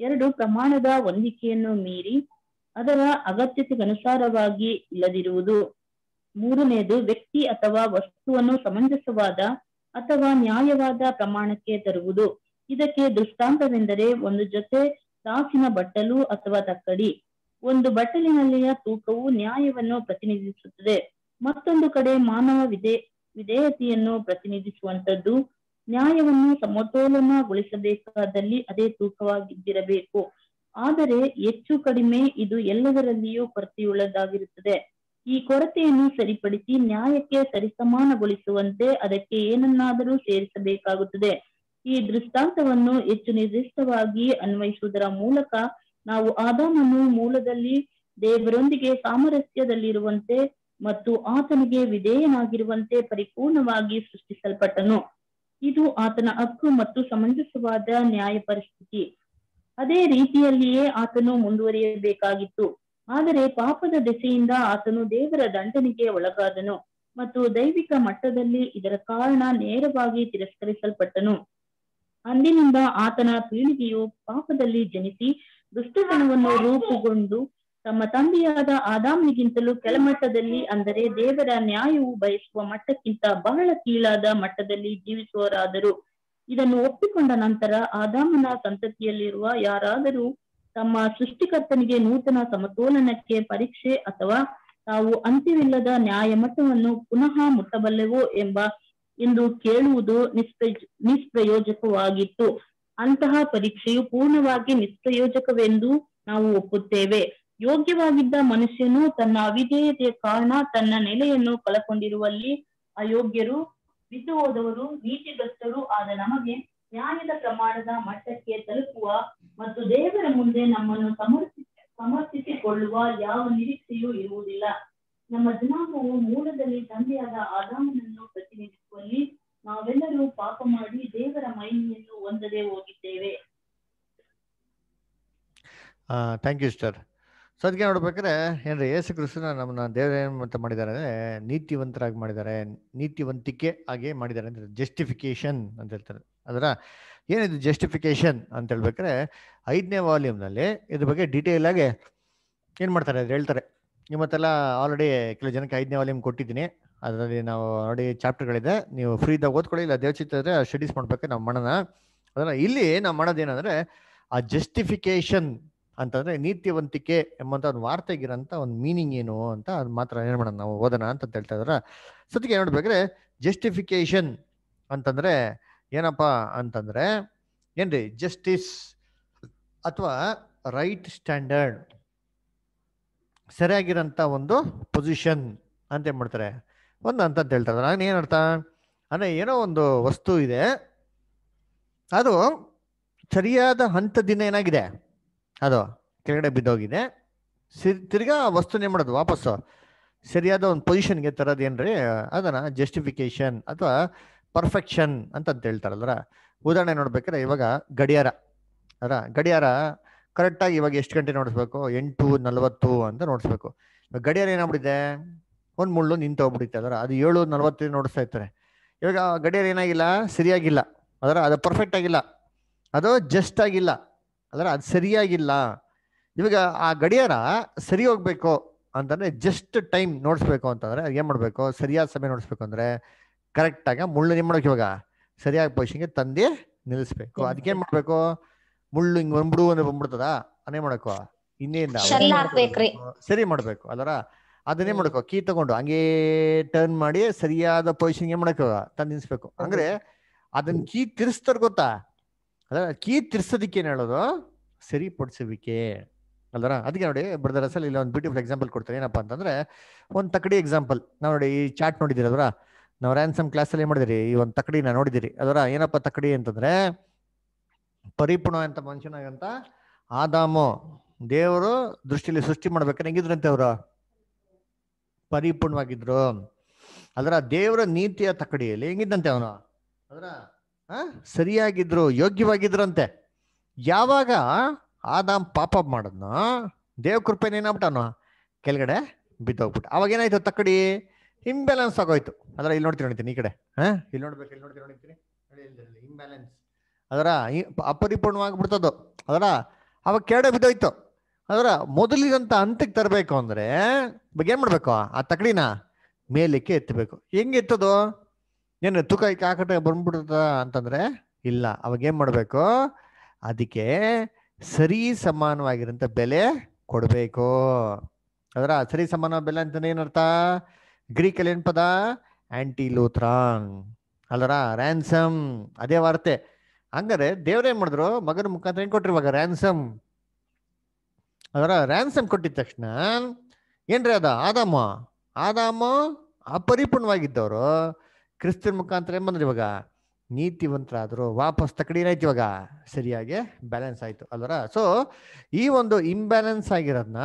ಎರಡು ಪ್ರಮಾಣದ ಹೊಂದಿಕೆಯನ್ನು ಮೀರಿ ಅದರ ಅಗತ್ಯತೆಗನುಸಾರವಾಗಿ ಇಲ್ಲದಿರುವುದು ಮೂರನೆಯದು ವ್ಯಕ್ತಿ ಅಥವಾ ವಸ್ತುವನ್ನು ಸಮಂಜಸವಾದ ಅಥವಾ ನ್ಯಾಯವಾದ ಪ್ರಮಾಣಕ್ಕೆ ತರುವುದು ಇದಕ್ಕೆ ದೃಷ್ಟಾಂತವೆಂದರೆ ಒಂದು ಜೊತೆ ಸಾಕಿನ ಬಟ್ಟಲು ಅಥವಾ ತಕ್ಕಡಿ ಒಂದು ಬಟ್ಟಲಿನಲ್ಲಿಯ ತೂಕವು ನ್ಯಾಯವನ್ನು ಪ್ರತಿನಿಧಿಸುತ್ತದೆ ಮತ್ತೊಂದು ಕಡೆ ಮಾನವ ವಿಧೇ ವಿಧೇಯತೆಯನ್ನು ಪ್ರತಿನಿಧಿಸುವಂತದ್ದು ನ್ಯಾಯವನ್ನು ಸಮತೋಲನಗೊಳಿಸಬೇಕಾದಲ್ಲಿ ಅದೇ ತೂಕವಾಗಿದ್ದಿರಬೇಕು ಆದರೆ ಹೆಚ್ಚು ಕಡಿಮೆ ಇದು ಎಲ್ಲದರಲ್ಲಿಯೂ ಕೊರತೆಯುಳ್ಳದಾಗಿರುತ್ತದೆ ಈ ಕೊರತೆಯನ್ನು ಸರಿಪಡಿಸಿ ನ್ಯಾಯಕ್ಕೆ ಸರಿಸಮಾನಗೊಳಿಸುವಂತೆ ಅದಕ್ಕೆ ಏನನ್ನಾದರೂ ಸೇರಿಸಬೇಕಾಗುತ್ತದೆ ಈ ದೃಷ್ಟಾಂತವನ್ನು ಹೆಚ್ಚು ನಿರ್ದಿಷ್ಟವಾಗಿ ಅನ್ವಯಿಸುವುದರ ಮೂಲಕ ನಾವು ಆದಾಮನು ಮೂಲದಲ್ಲಿ ದೇವರೊಂದಿಗೆ ಸಾಮರಸ್ಯದಲ್ಲಿರುವಂತೆ ಮತ್ತು ಆತನಿಗೆ ವಿಧೇಯನಾಗಿರುವಂತೆ ಪರಿಪೂರ್ಣವಾಗಿ ಸೃಷ್ಟಿಸಲ್ಪಟ್ಟನು ಇದು ಆತನ ಹಕ್ಕು ಮತ್ತು ಸಮಂಜಸವಾದ ನ್ಯಾಯ ಪರಿಸ್ಥಿತಿ ಅದೇ ರೀತಿಯಲ್ಲಿಯೇ ಆತನು ಮುಂದುವರಿಯಬೇಕಾಗಿತ್ತು ಆದರೆ ಪಾಪದ ದೆಸೆಯಿಂದ ಆತನು ದೇವರ ದಂಡನೆಗೆ ಒಳಗಾದನು ಮತ್ತು ದೈವಿಕ ಮಟ್ಟದಲ್ಲಿ ಇದರ ಕಾರಣ ನೇರವಾಗಿ ತಿರಸ್ಕರಿಸಲ್ಪಟ್ಟನು ಅಂದಿನಿಂದ ಆತನ ಪೀಳಿಗೆಯು ಪಾಪದಲ್ಲಿ ಜನಿಸಿ ದುಷ್ಟತನವನ್ನು ರೂಪುಗೊಂಡು ತಮ್ಮ ತಂದೆಯಾದ ಆದಾಮನಿಗಿಂತಲೂ ಕೆಳಮಟ್ಟದಲ್ಲಿ ಅಂದರೆ ದೇವರ ನ್ಯಾಯವು ಬಯಸುವ ಮಟ್ಟಕ್ಕಿಂತ ಬಹಳ ಕೀಳಾದ ಮಟ್ಟದಲ್ಲಿ ಜೀವಿಸುವರಾದರು ಇದನ್ನು ಒಪ್ಪಿಕೊಂಡ ನಂತರ ಆದಾಮನ ಸಂತತಿಯಲ್ಲಿರುವ ಯಾರಾದರೂ ತಮ್ಮ ಸೃಷ್ಟಿಕರ್ತನಿಗೆ ನೂತನ ಸಮತೋಲನಕ್ಕೆ ಪರೀಕ್ಷೆ ಅಥವಾ ತಾವು ಅಂತ್ಯವಿಲ್ಲದ ನ್ಯಾಯಮಟ್ಟವನ್ನು ಪುನಃ ಮುಟ್ಟಬಲ್ಲೆವೋ ಎಂಬ ಎಂದು ಕೇಳುವುದು ನಿಷ್ಪ್ರಯ ನಿಷ್ಪ್ರಯೋಜಕವಾಗಿತ್ತು ಅಂತಹ ಪರೀಕ್ಷೆಯು ಪೂರ್ಣವಾಗಿ ನಿಷ್ಪ್ರಯೋಜಕವೆಂದು ನಾವು ಒಪ್ಪುತ್ತೇವೆ ಯೋಗ್ಯವಾಗಿದ್ದ ಮನುಷ್ಯನು ತನ್ನ ಅವಿಧೇಯತೆಯ ಕಾರಣ ತನ್ನ ನೆಲೆಯನ್ನು ಕಳಕೊಂಡಿರುವಲ್ಲಿ ಅಯೋಗ್ಯರು ಬಿದ್ದು ಹೋದವರು ನೀತಿಗ್ರಸ್ತರು ಆದ ನಮಗೆ ನ್ಯಾಯದ ಪ್ರಮಾಣದ ಮಟ್ಟಕ್ಕೆ ತಲುಪುವ ಮತ್ತು ದೇವರ ಮುಂದೆ ನಮ್ಮನ್ನು ಸಮರ್ಪಿ ಸಮರ್ಥಿಸಿಕೊಳ್ಳುವ ಯಾವ ನಿರೀಕ್ಷೆಯೂ ಇರುವುದಿಲ್ಲ ನಮ್ಮ ಜನಾಂಗವು ಮೂಲದಲ್ಲಿ ತಂದೆಯಾದ ಆದಾಮನನ್ನು ಸಂದರ್ಭದಲ್ಲಿ ನಾವೆಲ್ಲರೂ ಪಾಪ ಮಾಡಿ ದೇವರ ಮಹಿಮೆಯನ್ನು ಹೊಂದದೆ ಹೋಗಿದ್ದೇವೆ ಥ್ಯಾಂಕ್ ಯು ಸರ್ ಸೊ ಅದಕ್ಕೆ ನೋಡ್ಬೇಕಾದ್ರೆ ಏನ್ರಿ ಯೇಸು ಕೃಷ್ಣ ನಮ್ಮನ್ನ ದೇವರ ಏನು ಮಾಡಿದ್ದಾರೆ ಅಂದರೆ ನೀತಿವಂತರಾಗಿ ಮಾಡಿದ್ದಾರೆ ನೀತಿವಂತಿಕೆ ಹಾಗೆ ಮಾಡಿದ್ದಾರೆ ಅಂತ ಜಸ್ಟಿಫಿಕೇಶನ್ ಅಂತ ಹೇಳ್ತಾರೆ ಅದರ ಏನಿದು ಜಸ್ಟಿಫಿಕೇಶನ್ ಅಂತ ಹೇಳ್ಬೇಕಾದ್ರೆ ಐದನೇ ವಾಲ್ಯೂಮ್ನಲ್ಲಿ ಇದ್ರ ಬಗ್ಗೆ ಡೀಟೇಲ್ ಆಗಿ ಏನು ಮಾಡ್ತಾರೆ ಅದು ಹೇಳ್ತಾರೆ ನಿಮ್ಮತ್ತೆಲ್ಲ ಆಲ್ರೆಡಿ ಕೆಲವು ಜನಕ್ಕೆ ಐದನೇ ವಾಲ್ಯೂಮ್ ಕೊಟ್ಟಿದ್ದೀನಿ ಅದರಲ್ಲಿ ನಾವು ನೋಡಿ ಚಾಪ್ಟರ್ಗಳಿದೆ ನೀವು ಫ್ರೀ ಇದ್ದಾಗ ಓದ್ಕೊಳ್ಳಿ ಇಲ್ಲ ದೇವಚಿತ್ರ ಇದ್ರೆ ಸ್ಟಡೀಸ್ ಮಾಡ್ಬೇಕು ನಮ್ಮ ಮಾಡೋಣ ಅದನ್ನ ಇಲ್ಲಿ ನಾವು ಮಾಡೋದೇನಂದ್ರೆ ಆ ಜಸ್ಟಿಫಿಕೇಶನ್ ಅಂತಂದ್ರೆ ನೀತಿವಂತಿಕೆ ಎಂಬಂತ ಒಂದು ವಾರ್ತೆಗಿರಂತ ಒಂದು ಮೀನಿಂಗ್ ಏನು ಅಂತ ಅದು ಮಾತ್ರ ಏನು ಮಾಡೋಣ ನಾವು ಓದೋಣ ಅಂತ ಹೇಳ್ತಾ ಇದಾರೆ ಸದ್ಯಕ್ಕೆ ನೋಡ್ಬೇಕ್ರೆ ಜಸ್ಟಿಫಿಕೇಶನ್ ಅಂತಂದ್ರೆ ಏನಪ್ಪ ಅಂತಂದ್ರೆ ಏನ್ರಿ ಜಸ್ಟಿಸ್ ಅಥವಾ ರೈಟ್ ಸ್ಟ್ಯಾಂಡರ್ಡ್ ಸರಿಯಾಗಿರೋಂಥ ಒಂದು ಪೊಸಿಷನ್ ಅಂತ ಏನ್ ಮಾಡ್ತಾರೆ ಒಂದು ಅಂತ ಹೇಳ್ತಾರೆ ನಾನು ಅರ್ಥ ಅಂದ್ರೆ ಏನೋ ಒಂದು ವಸ್ತು ಇದೆ ಅದು ಸರಿಯಾದ ಹಂತದಿಂದ ಏನಾಗಿದೆ ಅದು ಕೆಳಗಡೆ ಬಿದ್ದೋಗಿದೆ ಸಿರ್ ತಿರ್ಗಾ ಆ ವಸ್ತುನೇ ಮಾಡೋದು ವಾಪಸ್ಸು ಸರಿಯಾದ ಒಂದು ಪೊಸಿಷನ್ಗೆ ತರೋದೇನ್ರಿ ಅದನ್ನು ಜಸ್ಟಿಫಿಕೇಶನ್ ಅಥವಾ ಪರ್ಫೆಕ್ಷನ್ ಅಂತಂತ ಹೇಳ್ತಾರಲ್ರ ಉದಾಹರಣೆ ನೋಡ್ಬೇಕಾದ್ರೆ ಇವಾಗ ಗಡಿಯಾರ ಅದರ ಗಡಿಯಾರ ಕರೆಕ್ಟಾಗಿ ಇವಾಗ ಎಷ್ಟು ಗಂಟೆ ನೋಡಿಸ್ಬೇಕು ಎಂಟು ನಲವತ್ತು ಅಂತ ನೋಡಿಸ್ಬೇಕು ಗಡಿಯಾರ ಏನಾಗ್ಬಿಟ್ಟಿದೆ ಒಂದು ಮುಳ್ಳು ಹೋಗ್ಬಿಡುತ್ತೆ ಅದರ ಅದು ಏಳು ನಲ್ವತ್ತು ನೋಡಿಸ್ತಾ ಇರ್ತಾರೆ ಇವಾಗ ಗಡಿಯಾರ ಏನಾಗಿಲ್ಲ ಸರಿಯಾಗಿಲ್ಲ ಅದರ ಅದು ಪರ್ಫೆಕ್ಟ್ ಆಗಿಲ್ಲ ಅದು ಜಸ್ಟ್ ಆಗಿಲ್ಲ ಅದರ ಅದು ಸರಿಯಾಗಿಲ್ಲ ಇವಾಗ ಆ ಗಡಿಯಾರ ಸರಿ ಹೋಗ್ಬೇಕು ಅಂತಂದರೆ ಜಸ್ಟ್ ಟೈಮ್ ನೋಡಿಸ್ಬೇಕು ಅಂತಂದರೆ ಅದು ಏನು ಮಾಡಬೇಕು ಸರಿಯಾದ ಸಮಯ ನೋಡಿಸ್ಬೇಕು ಅಂದರೆ ಕರೆಕ್ಟಾಗಿ ಮುಳ್ಳು ನಿಮ್ಮ ಮಾಡೋಕೆ ಇವಾಗ ಸರಿಯಾದ ಪೊಸಿಷನ್ಗೆ ತಂದೆ ನಿಲ್ಲಿಸ್ಬೇಕು ಏನ್ ಮಾಡಬೇಕು ಮುಳ್ಳು ಹಿಂಗೆ ಬಂದ್ಬಿಡು ಅಂದ್ರೆ ಬಂದ್ಬಿಡ್ತದ ಅನೇ ಮಾಡಬೇಕು ಇನ್ನೇನು ಸರಿ ಮಾಡಬೇಕು ಅದರ ಅದನ್ನೇ ಮಾಡ್ಕೊ ಕೀ ತಗೊಂಡು ಹಂಗೆ ಟರ್ನ್ ಮಾಡಿ ಸರಿಯಾದ ಪೊಸಿಷನ್ಗೆ ಮಾಡಕ ತಂದು ನಿಲ್ಸ್ಬೇಕು ಅಂದ್ರೆ ಅದನ್ ಕೀ ತಿರ್ಸ್ತಾರ ಗೊತ್ತಾ ಅದ ಕೀ ತಿರ್ಸೋದಕ್ಕೆ ಏನು ಹೇಳೋದು ಸರಿಪಡಿಸುವಿಕೆ ಅಲ್ದರ ಅದಕ್ಕೆ ನೋಡಿ ಬ್ರದರ್ ಅಸಲ್ ಇಲ್ಲ ಒಂದು ಬ್ಯೂಟಿಫುಲ್ ಎಕ್ಸಾಂಪಲ್ ಕೊಡ್ತಾರೆ ಏನಪ್ಪಾ ಅಂತಂದ್ರೆ ಒಂದು ತಕಡಿ ಎಕ್ಸಾಂಪಲ್ ನಾವು ನೋಡಿ ಈ ಚಾಟ್ ನೋಡಿದಿರಾ ನಾವು ರ್ಯಾನ್ಸಮ್ ಕ್ಲಾಸಲ್ಲಿ ಏನು ಮಾಡಿದಿರಿ ಈ ಒಂದು ನಾ ನೋಡಿದಿರಿ ಅದರ ಏನಪ್ಪ ತಕಡಿ ಅಂತಂದ್ರೆ ಪರಿಪುಣ ಅಂತ ಮನುಷ್ಯನಾಗಂತ ಆದಾಮು ದೇವರು ದೃಷ್ಟಿಲಿ ಸೃಷ್ಟಿ ಮಾಡ್ಬೇಕಾದ್ರೆ ಹೆಂಗಿದ್ರಂತೆ ಅವರು ಪರಿಪೂರ್ಣವಾಗಿದ್ರು ಅದರ ದೇವರ ನೀತಿಯ ತಕ್ಕಡಿಯಲ್ಲಿ ಹೆಂಗಿದ್ದಂತೆ ಅವನು ಅದರ ಸರಿಯಾಗಿದ್ರು ಯೋಗ್ಯವಾಗಿದ್ರಂತೆ ಯಾವಾಗ ಆದಾಮ್ ಪಾಪ ಮಾಡಿದ್ನ ದೇವ ಕೃಪೆನ ಏನಾಗ್ಬಿಟ್ಟವನು ಕೆಳಗಡೆ ಬಿದ್ದೋಗ್ಬಿಟ್ಟು ಅವಾಗ ಏನಾಯ್ತು ತಕ್ಕಡಿ ಇಂಬ್ಯಾಲೆನ್ಸ್ ಆಗೋಯ್ತು ಅದರ ಇಲ್ಲಿ ನೋಡ್ತೀನಿ ನೋಡ್ತೀನಿ ಈ ಕಡೆ ಹಾ ಇಲ್ಲಿ ನೋಡ್ಬೇಕು ಇಲ್ಲಿ ನೋಡ್ತೀನಿ ನೋಡ್ತೀನಿ ಇಂಬ್ಯಾಲೆನ್ಸ್ ಅದರ ಅಪರಿಪೂರ್ಣವಾಗಿಬಿಡ್ತದು ಅದರ ಅವಾಗ ಕೆಳಗಡೆ ಬಿದ್ದೋಯ್ತು ಅದರ ಮೊದಲಿದಂತ ಅಂತ್ಯಕ್ಕೆ ತರಬೇಕು ಅಂದ್ರೆ ಏನ್ ಮಾಡ್ಬೇಕು ಆ ತಕಡಿನ ಮೇಲಿಕ್ಕೆ ಎತ್ತಬೇಕು ಹೆಂಗೆ ಎತ್ತದು ಏನು ತೂಕ ಕಾಕಟ ಬಂದ್ಬಿಡುತ್ತ ಅಂತಂದ್ರೆ ಇಲ್ಲ ಅವಾಗ ಏನ್ ಮಾಡ್ಬೇಕು ಅದಕ್ಕೆ ಸರಿ ಸಮಾನವಾಗಿರೋಂಥ ಬೆಲೆ ಕೊಡಬೇಕು ಅದರ ಸರಿ ಸಮಾನ ಬೆಲೆ ಅಂತಂದ್ರೆ ಏನರ್ಥ ಗ್ರೀಕಲ್ಲಿ ಏನ್ ಪದ ಆಂಟಿ ಲೂಥ್ರಾಂಗ್ ಅಲ್ಲರ ರ್ಯಾನ್ಸಮ್ ಅದೇ ವಾರ್ತೆ ಹಂಗಾರೆ ಏನ್ ಮಾಡಿದ್ರು ಮಗನ ಮುಖಾಂತರ ಏನ್ ಕೊಟ್ರಿ ಇವಾಗ ರ್ಯಾನ್ಸಮ್ ಅದರ ರ್ಯಾನ್ಸಮ್ ಕೊಟ್ಟಿದ ತಕ್ಷಣ ಏನ್ರಿ ಅದ ಆದಾಮ ಆದಾಮ ಅಪರಿಪೂರ್ಣವಾಗಿದ್ದವರು ಕ್ರಿಸ್ತನ ಮುಖಾಂತರ ಏನ್ ಬಂದ್ರಿ ಇವಾಗ ನೀತಿವಂತರಾದ್ರು ವಾಪಸ್ ಏನಾಯ್ತು ಇವಾಗ ಸರಿಯಾಗಿ ಬ್ಯಾಲೆನ್ಸ್ ಆಯ್ತು ಅಲ್ವರ ಸೊ ಈ ಒಂದು ಇಂಬ್ಯಾಲೆನ್ಸ್ ಆಗಿರೋದನ್ನ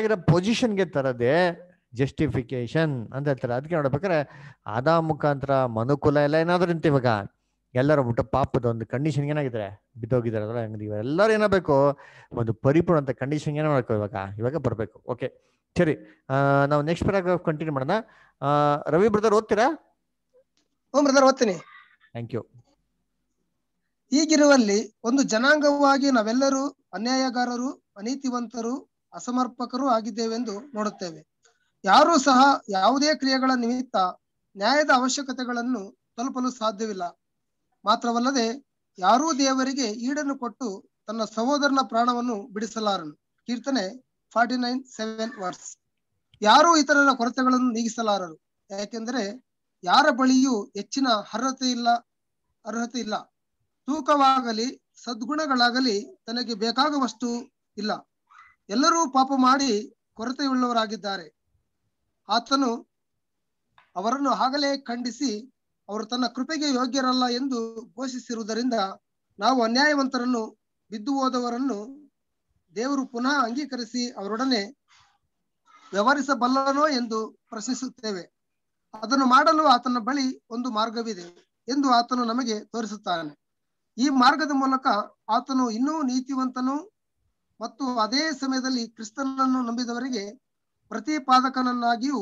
ಆಗಿರೋ ಪೊಸಿಷನ್ಗೆ ತರೋದೇ ಜಸ್ಟಿಫಿಕೇಶನ್ ಅಂತ ಹೇಳ್ತಾರೆ ಅದಕ್ಕೆ ನೋಡ್ಬೇಕಾದ್ರೆ ಆದಾಮ ಮುಖಾಂತರ ಮನುಕುಲ ಎಲ್ಲ ಏನಾದ್ರು ಅಂತ ಇವಾಗ ಎಲ್ಲರೂ ಊಟ ಪಾಪದ ಒಂದು ಕಂಡೀಷನ್ ಏನಾಗಿದ್ರೆ ಬಿದ್ದೋಗಿದ್ದಾರೆ ಅದಲ್ಲ ಇವರೆಲ್ಲರೂ ಏನಾಗಬೇಕು ಒಂದು ಪರಿಪೂರ್ಣ ಅಂತ ಕಂಡೀಷನ್ ಏನೋ ಮಾಡಬೇಕು ಇವಾಗ ಇವಾಗ ಬರಬೇಕು ಓಕೆ ಸರಿ ನಾವು ನೆಕ್ಸ್ಟ್ ಪ್ಯಾರಾಗ್ರಾಫ್ ಕಂಟಿನ್ಯೂ ಮಾಡೋಣ ರವಿ ಬ್ರದರ್ ಓದ್ತೀರಾ ಓ ಬ್ರದರ್ ಓದ್ತೀನಿ ಥ್ಯಾಂಕ್ ಯು ಈಗಿರುವಲ್ಲಿ ಒಂದು ಜನಾಂಗವಾಗಿ ನಾವೆಲ್ಲರೂ ಅನ್ಯಾಯಗಾರರು ಅನೀತಿವಂತರು ಅಸಮರ್ಪಕರು ಆಗಿದ್ದೇವೆಂದು ನೋಡುತ್ತೇವೆ ಯಾರು ಸಹ ಯಾವುದೇ ಕ್ರಿಯೆಗಳ ನಿಮಿತ್ತ ನ್ಯಾಯದ ಅವಶ್ಯಕತೆಗಳನ್ನು ತಲುಪಲು ಸಾಧ್ಯವಿಲ್ಲ ಮಾತ್ರವಲ್ಲದೆ ಯಾರೂ ದೇವರಿಗೆ ಈಡನ್ನು ಕೊಟ್ಟು ತನ್ನ ಸಹೋದರನ ಪ್ರಾಣವನ್ನು ಬಿಡಿಸಲಾರನು ಕೀರ್ತನೆ ಫಾರ್ಟಿ ನೈನ್ ಸೆವೆನ್ ವರ್ಸ್ ಯಾರೂ ಇತರರ ಕೊರತೆಗಳನ್ನು ನೀಗಿಸಲಾರರು ಯಾಕೆಂದರೆ ಯಾರ ಬಳಿಯೂ ಹೆಚ್ಚಿನ ಅರ್ಹತೆ ಇಲ್ಲ ಅರ್ಹತೆ ಇಲ್ಲ ತೂಕವಾಗಲಿ ಸದ್ಗುಣಗಳಾಗಲಿ ತನಗೆ ಬೇಕಾಗುವಷ್ಟು ಇಲ್ಲ ಎಲ್ಲರೂ ಪಾಪ ಮಾಡಿ ಕೊರತೆಯುಳ್ಳವರಾಗಿದ್ದಾರೆ ಆತನು ಅವರನ್ನು ಆಗಲೇ ಖಂಡಿಸಿ ಅವರು ತನ್ನ ಕೃಪೆಗೆ ಯೋಗ್ಯರಲ್ಲ ಎಂದು ಘೋಷಿಸಿರುವುದರಿಂದ ನಾವು ಅನ್ಯಾಯವಂತರನ್ನು ಬಿದ್ದು ಹೋದವರನ್ನು ದೇವರು ಪುನಃ ಅಂಗೀಕರಿಸಿ ಅವರೊಡನೆ ವ್ಯವಹರಿಸಬಲ್ಲನೋ ಎಂದು ಪ್ರಶ್ನಿಸುತ್ತೇವೆ ಅದನ್ನು ಮಾಡಲು ಆತನ ಬಳಿ ಒಂದು ಮಾರ್ಗವಿದೆ ಎಂದು ಆತನು ನಮಗೆ ತೋರಿಸುತ್ತಾನೆ ಈ ಮಾರ್ಗದ ಮೂಲಕ ಆತನು ಇನ್ನೂ ನೀತಿವಂತನು ಮತ್ತು ಅದೇ ಸಮಯದಲ್ಲಿ ಕ್ರಿಸ್ತನನ್ನು ನಂಬಿದವರಿಗೆ ಪ್ರತಿಪಾದಕನನ್ನಾಗಿಯೂ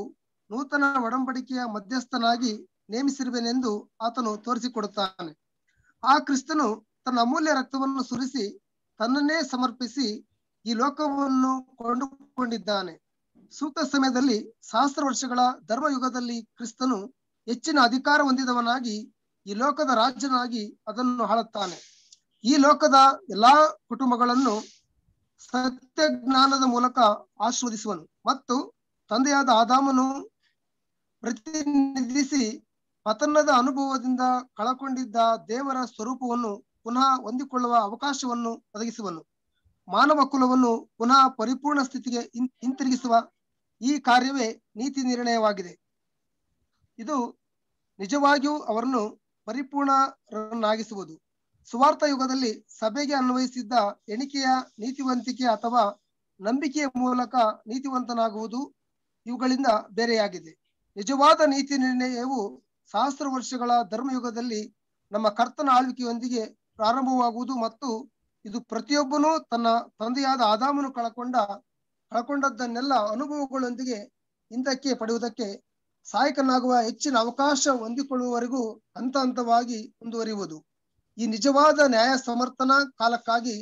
ನೂತನ ಒಡಂಬಡಿಕೆಯ ಮಧ್ಯಸ್ಥನಾಗಿ ನೇಮಿಸಿರುವೆನೆಂದು ಆತನು ತೋರಿಸಿಕೊಡುತ್ತಾನೆ ಆ ಕ್ರಿಸ್ತನು ತನ್ನ ಅಮೂಲ್ಯ ರಕ್ತವನ್ನು ಸುರಿಸಿ ತನ್ನನ್ನೇ ಸಮರ್ಪಿಸಿ ಈ ಲೋಕವನ್ನು ಕೊಂಡುಕೊಂಡಿದ್ದಾನೆ ಸೂಕ್ತ ಸಮಯದಲ್ಲಿ ಸಹಸ್ರ ವರ್ಷಗಳ ಧರ್ಮಯುಗದಲ್ಲಿ ಕ್ರಿಸ್ತನು ಹೆಚ್ಚಿನ ಅಧಿಕಾರ ಹೊಂದಿದವನಾಗಿ ಈ ಲೋಕದ ರಾಜ್ಯನಾಗಿ ಅದನ್ನು ಹಾಳುತ್ತಾನೆ ಈ ಲೋಕದ ಎಲ್ಲಾ ಕುಟುಂಬಗಳನ್ನು ಸತ್ಯ ಜ್ಞಾನದ ಮೂಲಕ ಆಶ್ರೋದಿಸುವನು ಮತ್ತು ತಂದೆಯಾದ ಆದಾಮನು ಪ್ರತಿನಿಧಿಸಿ ಪತನದ ಅನುಭವದಿಂದ ಕಳಕೊಂಡಿದ್ದ ದೇವರ ಸ್ವರೂಪವನ್ನು ಪುನಃ ಹೊಂದಿಕೊಳ್ಳುವ ಅವಕಾಶವನ್ನು ಒದಗಿಸುವನು ಮಾನವ ಕುಲವನ್ನು ಪುನಃ ಪರಿಪೂರ್ಣ ಸ್ಥಿತಿಗೆ ಹಿಂತಿರುಗಿಸುವ ಈ ಕಾರ್ಯವೇ ನೀತಿ ನಿರ್ಣಯವಾಗಿದೆ ಇದು ನಿಜವಾಗಿಯೂ ಅವರನ್ನು ಪರಿಪೂರ್ಣರನ್ನಾಗಿಸುವುದು ಸುವಾರ್ಥ ಯುಗದಲ್ಲಿ ಸಭೆಗೆ ಅನ್ವಯಿಸಿದ್ದ ಎಣಿಕೆಯ ನೀತಿವಂತಿಕೆ ಅಥವಾ ನಂಬಿಕೆಯ ಮೂಲಕ ನೀತಿವಂತನಾಗುವುದು ಇವುಗಳಿಂದ ಬೇರೆಯಾಗಿದೆ ನಿಜವಾದ ನೀತಿ ನಿರ್ಣಯವು ಸಹಸ್ರ ವರ್ಷಗಳ ಧರ್ಮಯುಗದಲ್ಲಿ ನಮ್ಮ ಕರ್ತನ ಆಳ್ವಿಕೆಯೊಂದಿಗೆ ಪ್ರಾರಂಭವಾಗುವುದು ಮತ್ತು ಇದು ಪ್ರತಿಯೊಬ್ಬನೂ ತನ್ನ ತಂದೆಯಾದ ಆದಾಮನು ಕಳಕೊಂಡ ಕಳ್ಕೊಂಡದ್ದನ್ನೆಲ್ಲ ಅನುಭವಗಳೊಂದಿಗೆ ಹಿಂದಕ್ಕೆ ಪಡೆಯುವುದಕ್ಕೆ ಸಹಾಯಕನಾಗುವ ಹೆಚ್ಚಿನ ಅವಕಾಶ ಹೊಂದಿಕೊಳ್ಳುವವರೆಗೂ ಹಂತ ಹಂತವಾಗಿ ಮುಂದುವರಿಯುವುದು ಈ ನಿಜವಾದ ನ್ಯಾಯ ಸಮರ್ಥನ ಕಾಲಕ್ಕಾಗಿ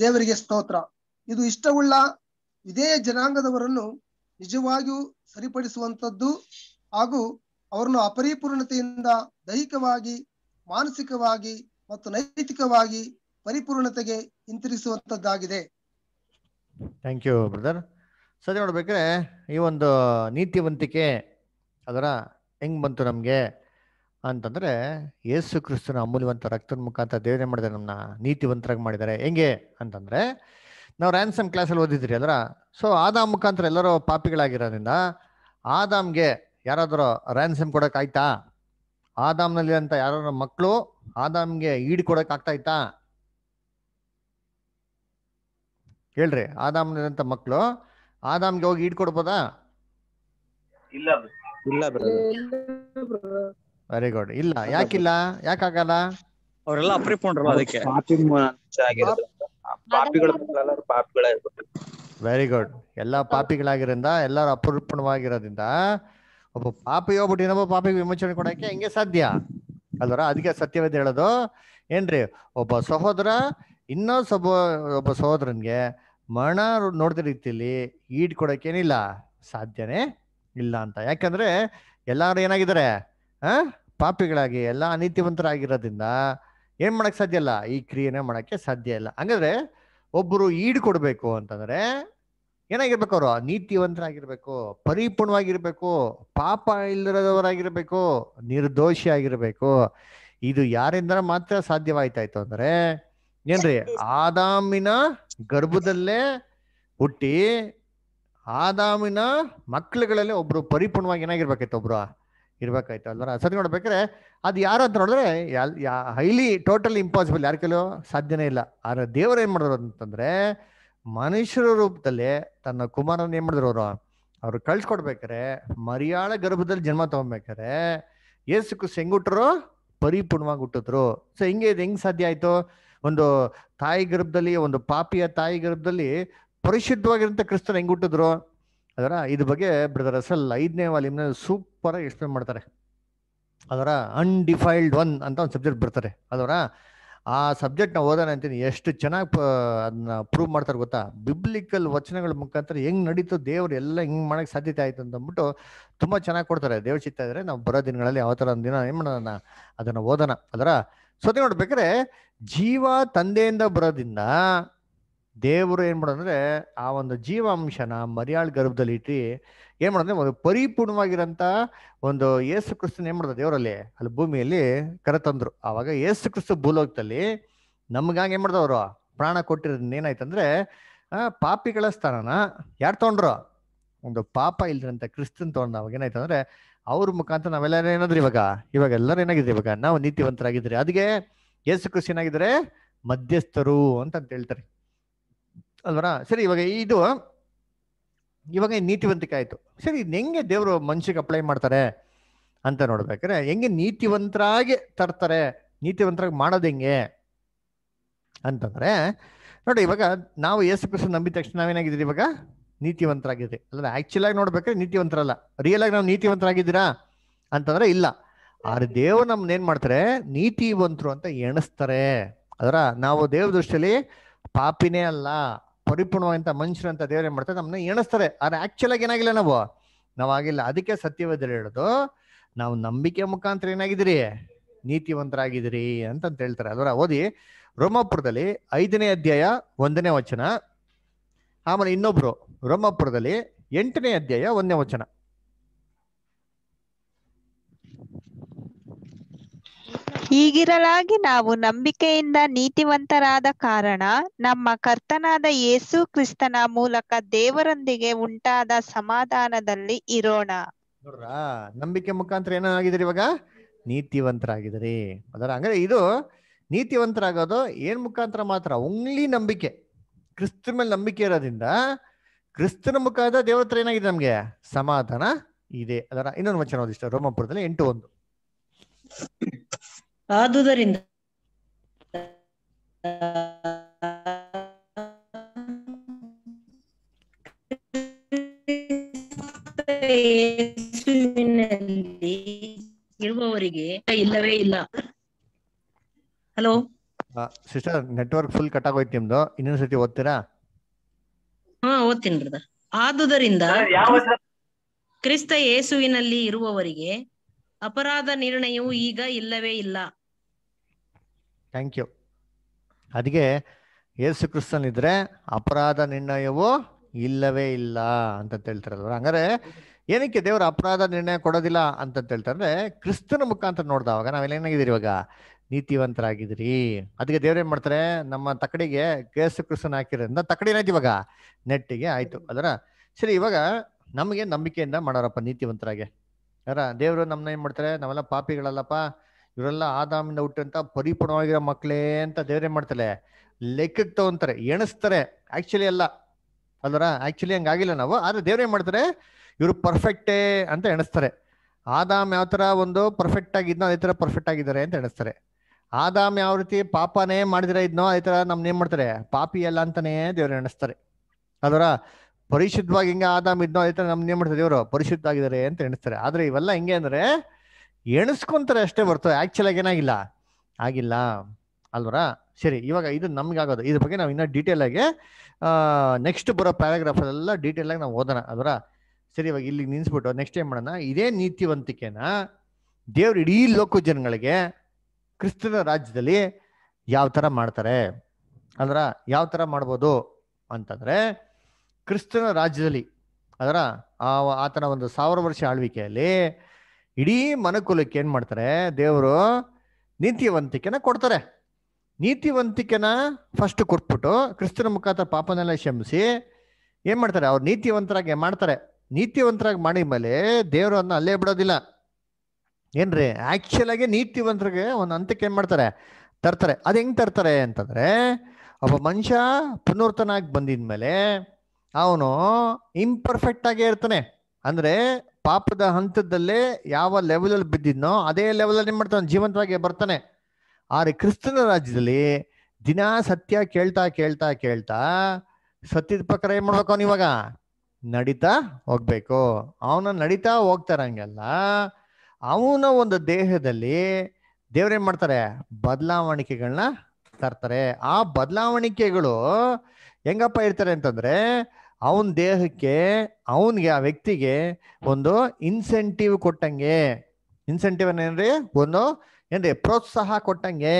ದೇವರಿಗೆ ಸ್ತೋತ್ರ ಇದು ಇಷ್ಟವುಳ್ಳ ವಿಧೇಯ ಜನಾಂಗದವರನ್ನು ನಿಜವಾಗಿಯೂ ಸರಿಪಡಿಸುವಂಥದ್ದು ಹಾಗೂ ಅವರನ್ನು ಅಪರಿಪೂರ್ಣತೆಯಿಂದ ದೈಹಿಕವಾಗಿ ಮಾನಸಿಕವಾಗಿ ಮತ್ತು ನೈತಿಕವಾಗಿ ಪರಿಪೂರ್ಣತೆಗೆ ಹಿಂತಿರುಗಿಸುವಂತದ್ದಾಗಿದೆ ಥ್ಯಾಂಕ್ ಯು ಬ್ರದರ್ ಸರಿ ನೋಡ್ಬೇಕ್ರೆ ಈ ಒಂದು ನೀತಿವಂತಿಕೆ ಅದರ ಹೆಂಗ್ ಬಂತು ನಮಗೆ ಅಂತಂದ್ರೆ ಯೇಸು ಕ್ರಿಸ್ತನ ಅಮೂಲ್ಯವಂತ ರಕ್ತದ ಮುಖಾಂತರ ದೇವನೇ ಮಾಡಿದ್ದಾರೆ ನಮ್ಮನ್ನ ನೀತಿವಂತರಾಗಿ ಮಾಡಿದ್ದಾರೆ ಹೆಂಗೆ ಅಂತಂದ್ರೆ ನಾವು ರ್ಯಾನ್ಸಮ್ ಕ್ಲಾಸಲ್ಲಿ ಓದಿದ್ರಿ ಅದರ ಸೊ ಆದಾಮ್ ಮುಖಾಂತರ ಎಲ್ಲರೂ ಪಾಪಿಗಳಾಗಿರೋದ್ರಿಂದ ಆದಾಮ್ಗೆ ಯಾರಾದರೂ ರ್ಯಾನ್ಸಮ್ ಕೊಡೋಕ್ಕಾಯ್ತಾ ಆದಾಮ್ನಲ್ಲಿ ಅಂತ ಯಾರಾದ್ರೂ ಮಕ್ಕಳು ಆದಾಮ್ಗೆ ಈಡ್ ಕೊಡೋಕ್ಕಾಗ್ತಾ ಇತ್ತಾ ಹೇಳ್ರಿ ಅಂತ ಮಕ್ಕಳು ಆದಾಮ್ಗೆ ಹೋಗಿ ಈಡ್ ಕೊಡ್ಬೋದಾ ಇಲ್ಲ ಇಲ್ಲ ವೆರಿ ಗುಡ್ ಇಲ್ಲ ಯಾಕಿಲ್ಲ ಯಾಕಾಗಲ್ಲ ಅವರೆಲ್ಲ ಅಪ್ರಿಪೊಂಡ್ರಲ್ಲ ಅದಕ್ಕೆ ವೆರಿ ಗುಡ್ ಎಲ್ಲಾ ಪಾಪಿಗಳಾಗಿರಿಂದ ಎಲ್ಲರೂ ಅಪರೂಪಣವಾಗಿರೋದ್ರಿಂದ ಒಬ್ಬ ಪಾಪಿ ಒಬ್ಬಟ್ಟು ಇನ್ನೊಬ್ಬ ಪಾಪಿಗೆ ವಿಮೋಚನೆ ಕೊಡೋಕೆ ಹೆಂಗೆ ಸಾಧ್ಯ ಅಲ್ವರ ಅದಕ್ಕೆ ಸತ್ಯವೇದ ಹೇಳೋದು ಏನ್ರಿ ಒಬ್ಬ ಸಹೋದರ ಇನ್ನೊಂದು ಸೊಬ ಒಬ್ಬ ಸಹೋದರನ್ಗೆ ಮರಣ ನೋಡಿದ ರೀತಿಯಲ್ಲಿ ಏನಿಲ್ಲ ಸಾಧ್ಯನೇ ಇಲ್ಲ ಅಂತ ಯಾಕಂದ್ರೆ ಎಲ್ಲರೂ ಏನಾಗಿದ್ದಾರೆ ಆ ಪಾಪಿಗಳಾಗಿ ಎಲ್ಲ ಅನೀತಿವಂತರಾಗಿರೋದ್ರಿಂದ ಏನು ಮಾಡಕ್ಕೆ ಸಾಧ್ಯ ಇಲ್ಲ ಈ ಕ್ರಿಯೆನೇ ಮಾಡೋಕ್ಕೆ ಸಾಧ್ಯ ಇಲ್ಲ ಹಂಗಂದ್ರೆ ಒಬ್ಬರು ಈಡ್ ಕೊಡಬೇಕು ಅಂತಂದರೆ ಏನಾಗಿರ್ಬೇಕು ಅವರು ನೀತಿವಂತರಾಗಿರ್ಬೇಕು ಪರಿಪೂರ್ಣವಾಗಿರ್ಬೇಕು ಪಾಪ ಇಲ್ಲದವರಾಗಿರ್ಬೇಕು ಆಗಿರ್ಬೇಕು ಇದು ಯಾರಿಂದ ಮಾತ್ರ ಸಾಧ್ಯವಾಯ್ತಾಯ್ತು ಅಂದ್ರೆ ಏನ್ರಿ ಆದಾಮಿನ ಗರ್ಭದಲ್ಲೇ ಹುಟ್ಟಿ ಆದಾಮಿನ ಮಕ್ಳುಗಳಲ್ಲೇ ಒಬ್ರು ಪರಿಪೂರ್ಣವಾಗಿ ಏನಾಗಿರ್ಬೇಕಾಯ್ತು ಒಬ್ರು ಇರ್ಬೇಕಾಯ್ತು ಅಲ್ವರ ಸರಿ ನೋಡ್ಬೇಕಾದ್ರೆ ಅದು ಯಾರು ಅಂತ ನೋಡಿದ್ರೆ ಹೈಲಿ ಟೋಟಲಿ ಇಂಪಾಸಿಬಲ್ ಯಾರ ಕೆಲವು ಸಾಧ್ಯನೇ ಇಲ್ಲ ಆದ್ರೆ ದೇವರು ಏನ್ ಮಾಡಿದ್ರು ಅಂತಂದ್ರೆ ಮನುಷ್ಯರ ರೂಪದಲ್ಲಿ ತನ್ನ ಕುಮಾರನ ಏನ್ ಮಾಡಿದ್ರು ಅವರು ಅವ್ರು ಕಳ್ಸಿಕೊಡ್ಬೇಕಾರೆ ಮರಿಯಾಳ ಗರ್ಭದಲ್ಲಿ ಜನ್ಮ ತಗೊಬೇಕಾರೆ ಯೇಸುಕು ಸೆಂಗುಟ್ರು ಪರಿಪೂರ್ಣವಾಗಿ ಹುಟ್ಟಿದ್ರು ಸೊ ಹಿಂಗೆ ಇದು ಹೆಂಗ್ ಸಾಧ್ಯ ಆಯ್ತು ಒಂದು ತಾಯಿ ಗರ್ಭದಲ್ಲಿ ಒಂದು ಪಾಪಿಯ ತಾಯಿ ಗರ್ಭದಲ್ಲಿ ಪರಿಶುದ್ಧವಾಗಿರಂತ ಕ್ರಿಸ್ತನ್ ಹೆಂಗ್ ಹುಟ್ಟಿದ್ರು ಅದರ ಇದ್ರ ಬಗ್ಗೆ ಬ್ರದರ್ ಅಸಲ್ ಐದನೇ ವಾಲಿಮ್ನ ಸೂಪರ್ ಆಗಿ ಎಕ್ಸ್ಪ್ಲೇನ್ ಮಾಡ್ತಾರೆ ಅದರ ಅನ್ಡಿಫೈಲ್ಡ್ ಒನ್ ಅಂತ ಒಂದು ಸಬ್ಜೆಕ್ಟ್ ಬರ್ತಾರೆ ಅದರ ಆ ಸಬ್ಜೆಕ್ಟ್ನ ಓದೋಣ ಅಂತೀನಿ ಎಷ್ಟು ಚೆನ್ನಾಗಿ ಅದನ್ನ ಪ್ರೂವ್ ಮಾಡ್ತಾರೆ ಗೊತ್ತಾ ಬಿಬ್ಲಿಕಲ್ ವಚನಗಳ ಮುಖಾಂತರ ಹೆಂಗ್ ನಡೀತು ದೇವ್ರು ಎಲ್ಲ ಹಿಂಗ್ ಮಾಡಕ್ ಸಾಧ್ಯತೆ ಆಯ್ತು ಅಂತ ಅಂದ್ಬಿಟ್ಟು ತುಂಬಾ ಚೆನ್ನಾಗಿ ಕೊಡ್ತಾರೆ ದೇವ್ ಚಿತ್ತ ಇದ್ರೆ ನಾವು ಬರೋ ದಿನಗಳಲ್ಲಿ ಯಾವ ಥರ ದಿನ ಏನು ಮಾಡೋಣ ಅದನ್ನ ಓದೋಣ ಅದರ ಸೊತೆ ನೋಡ್ಬೇಕಾದ್ರೆ ಜೀವ ತಂದೆಯಿಂದ ಬರೋದಿಂದ ದೇವರು ಏನು ಮಾಡೋದಂದ್ರೆ ಆ ಒಂದು ಜೀವಾಂಶನ ಮರಿಯಾಳ್ ಗರ್ಭದಲ್ಲಿ ಇಟ್ಟು ಏನು ಮಾಡೋದಂದ್ರೆ ಒಂದು ಪರಿಪೂರ್ಣವಾಗಿರೋಂಥ ಒಂದು ಏಸು ಕ್ರಿಸ್ತನ್ ಏನು ಮಾಡೋದು ದೇವರಲ್ಲಿ ಅಲ್ಲಿ ಭೂಮಿಯಲ್ಲಿ ಕರೆತಂದ್ರು ಆವಾಗ ಏಸು ಕ್ರಿಸ್ತ ಭೂಲೋಕದಲ್ಲಿ ನಮ್ಗಾಗ ಏನು ಮಾಡ್ದವ್ರು ಪ್ರಾಣ ಕೊಟ್ಟಿರೋದ್ ಏನಾಯ್ತಂದ್ರೆ ಪಾಪಿಗಳ ಸ್ಥಾನನ ಯಾರು ತೊಗೊಂಡ್ರು ಒಂದು ಪಾಪ ಇಲ್ದಿರಂತ ಕ್ರಿಸ್ತನ್ ತೊಗೊಂಡ್ ಅವಾಗ ಏನಾಯ್ತಂದ್ರೆ ಅವ್ರ ಮುಖಾಂತರ ನಾವೆಲ್ಲರೂ ಏನಾದ್ರು ಇವಾಗ ಇವಾಗ ಎಲ್ಲರೂ ಏನಾಗಿದ್ರಿ ಇವಾಗ ನಾವು ನೀತಿವಂತರಾಗಿದ್ರಿ ಅದಕ್ಕೆ ಯೇಸು ಕ್ರಿಸ್ತ ಏನಾಗಿದ್ರೆ ಮಧ್ಯಸ್ಥರು ಅಂತ ಹೇಳ್ತಾರೆ ಅಲ್ವರಾ ಸರಿ ಇವಾಗ ಇದು ಇವಾಗ ನೀತಿವಂತಿಕೆ ಆಯಿತು ಸರಿ ಇದು ಹೆಂಗೆ ದೇವರು ಮನುಷ್ಯಕ್ಕೆ ಅಪ್ಲೈ ಮಾಡ್ತಾರೆ ಅಂತ ನೋಡ್ಬೇಕಾದ್ರೆ ಹೆಂಗೆ ನೀತಿವಂತರಾಗಿ ತರ್ತಾರೆ ನೀತಿವಂತರಾಗಿ ಮಾಡೋದು ಹೆಂಗೆ ಅಂತಂದರೆ ನೋಡಿ ಇವಾಗ ನಾವು ಯೇಸು ಕೃಷ್ಣ ನಂಬಿದ ತಕ್ಷಣ ನಾವೇನಾಗಿದ್ದೀರಿ ಇವಾಗ ನೀತಿವಂತರಾಗಿದ್ದೀರಿ ಅಲ್ಲ ಆ್ಯಕ್ಚುಲಾಗಿ ನೋಡ್ಬೇಕಾದ್ರೆ ನೀತಿವಂತರಲ್ಲ ರಿಯಲಾಗಿ ನಾವು ನೀತಿವಂತರಾಗಿದ್ದೀರಾ ಅಂತಂದರೆ ಇಲ್ಲ ಆದ್ರೆ ದೇವ್ರು ನಮ್ನ ಏನು ಮಾಡ್ತಾರೆ ನೀತಿವಂತರು ಅಂತ ಎಣಿಸ್ತಾರೆ ಅದರ ನಾವು ದೇವ್ರ ದೃಷ್ಟಿಯಲ್ಲಿ ಪಾಪಿನೇ ಅಲ್ಲ ಪರಿಪೂರ್ಣವಾದಂಥ ಮನುಷ್ಯರಂತ ದೇವ್ರ ಏನ್ ಮಾಡ್ತಾರೆ ನಮ್ಮನ್ನ ಎಣಿಸ್ತಾರೆ ಆದ್ರೆ ಆಕ್ಚುಲ್ ಆಗಿ ಏನಾಗಿಲ್ಲ ನಾವು ನಾವಾಗಿಲ್ಲ ಅದಕ್ಕೆ ಸತ್ಯವೇದ್ರು ಹೇಳೋದು ನಾವು ನಂಬಿಕೆ ಮುಖಾಂತರ ಏನಾಗಿದ್ದೀರಿ ನೀತಿವಂತರಾಗಿದ್ದೀರಿ ಅಂತಂತ ಹೇಳ್ತಾರೆ ಅದರ ಓದಿ ರೋಮಾಪುರದಲ್ಲಿ ಐದನೇ ಅಧ್ಯಾಯ ಒಂದನೇ ವಚನ ಆಮೇಲೆ ಇನ್ನೊಬ್ರು ರೋಮಾಪುರದಲ್ಲಿ ಎಂಟನೇ ಅಧ್ಯಾಯ ಒಂದನೇ ವಚನ ಹೀಗಿರಲಾಗಿ ನಾವು ನಂಬಿಕೆಯಿಂದ ನೀತಿವಂತರಾದ ಕಾರಣ ನಮ್ಮ ಕರ್ತನಾದ ಯೇಸು ಕ್ರಿಸ್ತನ ಮೂಲಕ ದೇವರೊಂದಿಗೆ ಉಂಟಾದ ಸಮಾಧಾನದಲ್ಲಿ ಇರೋಣ ನಂಬಿಕೆ ಮುಖಾಂತರ ಏನಾಗಿದ್ರಿ ಇವಾಗ ನೀತಿವಂತರಾಗಿದ್ರಿ ಅದರ ಅಂದ್ರೆ ಇದು ನೀತಿವಂತರಾಗೋದು ಏನ್ ಮುಖಾಂತರ ಮಾತ್ರ ಓಂಗ್ಲಿ ನಂಬಿಕೆ ಕ್ರಿಸ್ತನ ಮೇಲೆ ನಂಬಿಕೆ ಇರೋದ್ರಿಂದ ಕ್ರಿಸ್ತನ ಮುಖಾಂತರ ದೇವತ್ರ ಏನಾಗಿದೆ ನಮ್ಗೆ ಸಮಾಧಾನ ಇದೆ ಅದರ ಇನ್ನೊಂದು ವಚನ ಒಂದಿಷ್ಟು ರೋಮಪುರದಲ್ಲಿ ಎಂಟು ಒಂದು ಆದುದರಿಂದ ಇರುವವರಿಗೆ ಇಲ್ಲವೇ ಇಲ್ಲ hello sister network full cut ಆಗೋಯ್ತು ನಿಮ್ದು ಸತಿ ಓದ್ತೀರಾ ಹಾ ಓದ್ತೀನಿ ಬ್ರದರ್ ಆದುದರಿಂದ ಕ್ರಿಸ್ತ ಯೇಸುವಿನಲ್ಲಿ ಇರುವವರಿಗೆ ಅಪರಾಧ ನಿರ್ಣಯವು ಈಗ ಇಲ್ಲವೇ ಇಲ್ಲ ಥ್ಯಾಂಕ್ ಯು ಅದಕ್ಕೆ ಯೇಸು ಕ್ರಿಸ್ತನಿದ್ರೆ ಅಪರಾಧ ನಿರ್ಣಯವು ಇಲ್ಲವೇ ಇಲ್ಲ ಅಂತ ಹೇಳ್ತಾರಲ್ವ ಹಂಗಾರೆ ಏನಕ್ಕೆ ದೇವರು ಅಪರಾಧ ನಿರ್ಣಯ ಕೊಡೋದಿಲ್ಲ ಅಂತ ಹೇಳ್ತಾರೆ ಕ್ರಿಸ್ತನ ಮುಖಾಂತರ ನೋಡ್ದವಾಗ ನಾವೆಲ್ಲ ಏನಾಗಿದ್ದೀರಿ ಇವಾಗ ನೀತಿವಂತರಾಗಿದ್ರಿ ಅದಕ್ಕೆ ದೇವ್ರು ಏನ್ ಮಾಡ್ತಾರೆ ನಮ್ಮ ತಕಡಿಗೆ ಕೇಸು ಕ್ರಿಸ್ತನ ಹಾಕಿರೋದ್ರಿಂದ ತಕಡಿ ಇವಾಗ ನೆಟ್ಟಿಗೆ ಆಯ್ತು ಅದರ ಸರಿ ಇವಾಗ ನಮಗೆ ನಂಬಿಕೆಯಿಂದ ಮಾಡೋರಪ್ಪ ನೀತಿವಂತರಾಗೆ ಅದರ ದೇವರು ನಮ್ಮನ್ನ ಏನ್ ಮಾಡ್ತಾರೆ ನಾವೆಲ್ಲ ಪಾಪಿಗಳಲ್ಲಪ್ಪ ಇವರೆಲ್ಲ ಆದಾಮಿಂದ ಹುಟ್ಟಂತ ಪರಿಪೂರ್ಣವಾಗಿರೋ ಮಕ್ಕಳೇ ಅಂತ ದೇವರೇ ಮಾಡ್ತಾರೆ ಲೆಕ್ಕಕ್ಕೆ ತಗೊಂತಾರೆ ಎಣಿಸ್ತಾರೆ ಆಕ್ಚುಲಿ ಅಲ್ಲ ಅಲ್ವರ ಆಕ್ಚುಲಿ ಹಂಗಾಗಿಲ್ಲ ನಾವು ಆದ್ರೆ ದೇವ್ರ ಮಾಡ್ತಾರೆ ಇವರು ಪರ್ಫೆಕ್ಟೇ ಅಂತ ಎಣಿಸ್ತಾರೆ ಆದಾಮ್ ಯಾವ ತರ ಒಂದು ಪರ್ಫೆಕ್ಟ್ ಆಗಿದ್ನೋ ಅದೇ ತರ ಪರ್ಫೆಕ್ಟ್ ಆಗಿದ್ದಾರೆ ಅಂತ ಎಣಿಸ್ತಾರೆ ಆದಾಮ್ ಯಾವ ರೀತಿ ಪಾಪನೇ ಮಾಡಿದ್ರ ಇದ್ನೋ ಅದೇ ತರ ನಮ್ನ ಏನ್ ಮಾಡ್ತಾರೆ ಪಾಪಿ ಅಲ್ಲ ಅಂತಾನೆ ದೇವ್ರು ಎಣಿಸ್ತಾರೆ ಅದರ ಪರಿಶುದ್ಧವಾಗಿ ಹಿಂಗೆ ಆದಾಮ್ ಇದ್ನೋ ಅದೇ ತರ ನಮ್ನ ಏನ್ ಮಾಡ್ತಾರೆ ದೇವರು ಪರಿಶುದ್ಧ ಆಗಿದ್ದಾರೆ ಅಂತ ಎಣಿಸ್ತಾರೆ ಆದ್ರೆ ಇವೆಲ್ಲ ಹೆಂಗೆ ಅಂದ್ರೆ ಎಣಿಸ್ಕೊಂತಾರೆ ಅಷ್ಟೇ ಬರ್ತದೆ ಆ್ಯಕ್ಚುಲಾಗಿ ಏನಾಗಿಲ್ಲ ಆಗಿಲ್ಲ ಅಲ್ವರಾ ಸರಿ ಇವಾಗ ಇದು ಆಗೋದು ಇದ್ರ ಬಗ್ಗೆ ನಾವು ಇನ್ನೂ ಡೀಟೇಲ್ ಆಗಿ ನೆಕ್ಸ್ಟ್ ಬರೋ ಪ್ಯಾರಾಗ್ರಾಫಲ್ಲೆಲ್ಲ ಡೀಟೇಲ್ ಆಗಿ ನಾವು ಓದೋಣ ಅಲ್ವರಾ ಸರಿ ಇವಾಗ ಇಲ್ಲಿ ನಿನ್ಸ್ಬಿಟ್ಟು ನೆಕ್ಸ್ಟ್ ಏನ್ ಮಾಡೋಣ ಇದೇ ನೀತಿವಂತಿಕೆನ ದೇವ್ರ ಇಡೀ ಲೋಕ ಜನಗಳಿಗೆ ಕ್ರಿಸ್ತನ ರಾಜ್ಯದಲ್ಲಿ ಯಾವ ಥರ ಮಾಡ್ತಾರೆ ಅದರ ಯಾವ ಥರ ಮಾಡ್ಬೋದು ಅಂತಂದರೆ ಕ್ರಿಸ್ತನ ರಾಜ್ಯದಲ್ಲಿ ಅದರ ಆ ಆತನ ಒಂದು ಸಾವಿರ ವರ್ಷ ಆಳ್ವಿಕೆಯಲ್ಲಿ ಇಡೀ ಮನಕುಲಕ್ಕೆ ಏನ್ ಮಾಡ್ತಾರೆ ದೇವರು ನೀತಿವಂತಿಕೆನ ಕೊಡ್ತಾರೆ ನೀತಿವಂತಿಕೆನ ಫಸ್ಟ್ ಕೊಟ್ಬಿಟ್ಟು ಕ್ರಿಸ್ತನ ಮುಖಾಂತರ ಪಾಪನೆಲ್ಲ ಶಮಿಸಿ ಏನ್ ಮಾಡ್ತಾರೆ ಅವ್ರು ನೀತಿವಂತರಾಗಿ ಮಾಡ್ತಾರೆ ನೀತಿವಂತರಾಗಿ ಮಾಡಿದ ಮೇಲೆ ದೇವರು ದೇವರನ್ನ ಅಲ್ಲೇ ಬಿಡೋದಿಲ್ಲ ಏನ್ರಿ ಆಕ್ಚುಲ್ ಆಗಿ ನೀತಿವಂತರಿಗೆ ಒಂದು ಹಂತಕ್ಕೆ ಏನ್ ಮಾಡ್ತಾರೆ ತರ್ತಾರೆ ಅದು ಹೆಂಗ್ ತರ್ತಾರೆ ಅಂತಂದ್ರೆ ಒಬ್ಬ ಮನುಷ್ಯ ಪುನರ್ತನಾಗಿ ಬಂದಿದ್ಮೇಲೆ ಅವನು ಇಂಪರ್ಫೆಕ್ಟ್ ಆಗೇ ಇರ್ತಾನೆ ಅಂದ್ರೆ ಪಾಪದ ಹಂತದಲ್ಲೇ ಯಾವ ಅಲ್ಲಿ ಬಿದ್ದಿದ್ನೋ ಅದೇ ಲೆವೆಲಲ್ಲಿ ಮಾಡ್ತಾನೆ ಜೀವಂತವಾಗಿ ಬರ್ತಾನೆ ಆದ್ರೆ ಕ್ರಿಸ್ತನ ರಾಜ್ಯದಲ್ಲಿ ದಿನಾ ಸತ್ಯ ಕೇಳ್ತಾ ಕೇಳ್ತಾ ಕೇಳ್ತಾ ಸತ್ಯದ ಪ್ರಕಾರ ಏನು ಮಾಡ್ಬೇಕು ಅವನು ಇವಾಗ ನಡೀತಾ ಹೋಗ್ಬೇಕು ಅವನ ನಡೀತಾ ಹೋಗ್ತಾರಂಗೆಲ್ಲ ಅವನ ಒಂದು ದೇಹದಲ್ಲಿ ದೇವ್ರೇನ್ ಮಾಡ್ತಾರೆ ಬದಲಾವಣಿಕೆಗಳನ್ನ ತರ್ತಾರೆ ಆ ಬದಲಾವಣಿಕೆಗಳು ಹೆಂಗಪ್ಪ ಇರ್ತಾರೆ ಅಂತಂದ್ರೆ ಅವನ ದೇಹಕ್ಕೆ ಅವನಿಗೆ ಆ ವ್ಯಕ್ತಿಗೆ ಒಂದು ಇನ್ಸೆಂಟಿವ್ ಕೊಟ್ಟಂಗೆ ಇನ್ಸೆಂಟಿವ್ ಏನ್ರಿ ಒಂದು ಏನ್ರಿ ಪ್ರೋತ್ಸಾಹ ಕೊಟ್ಟಂಗೆ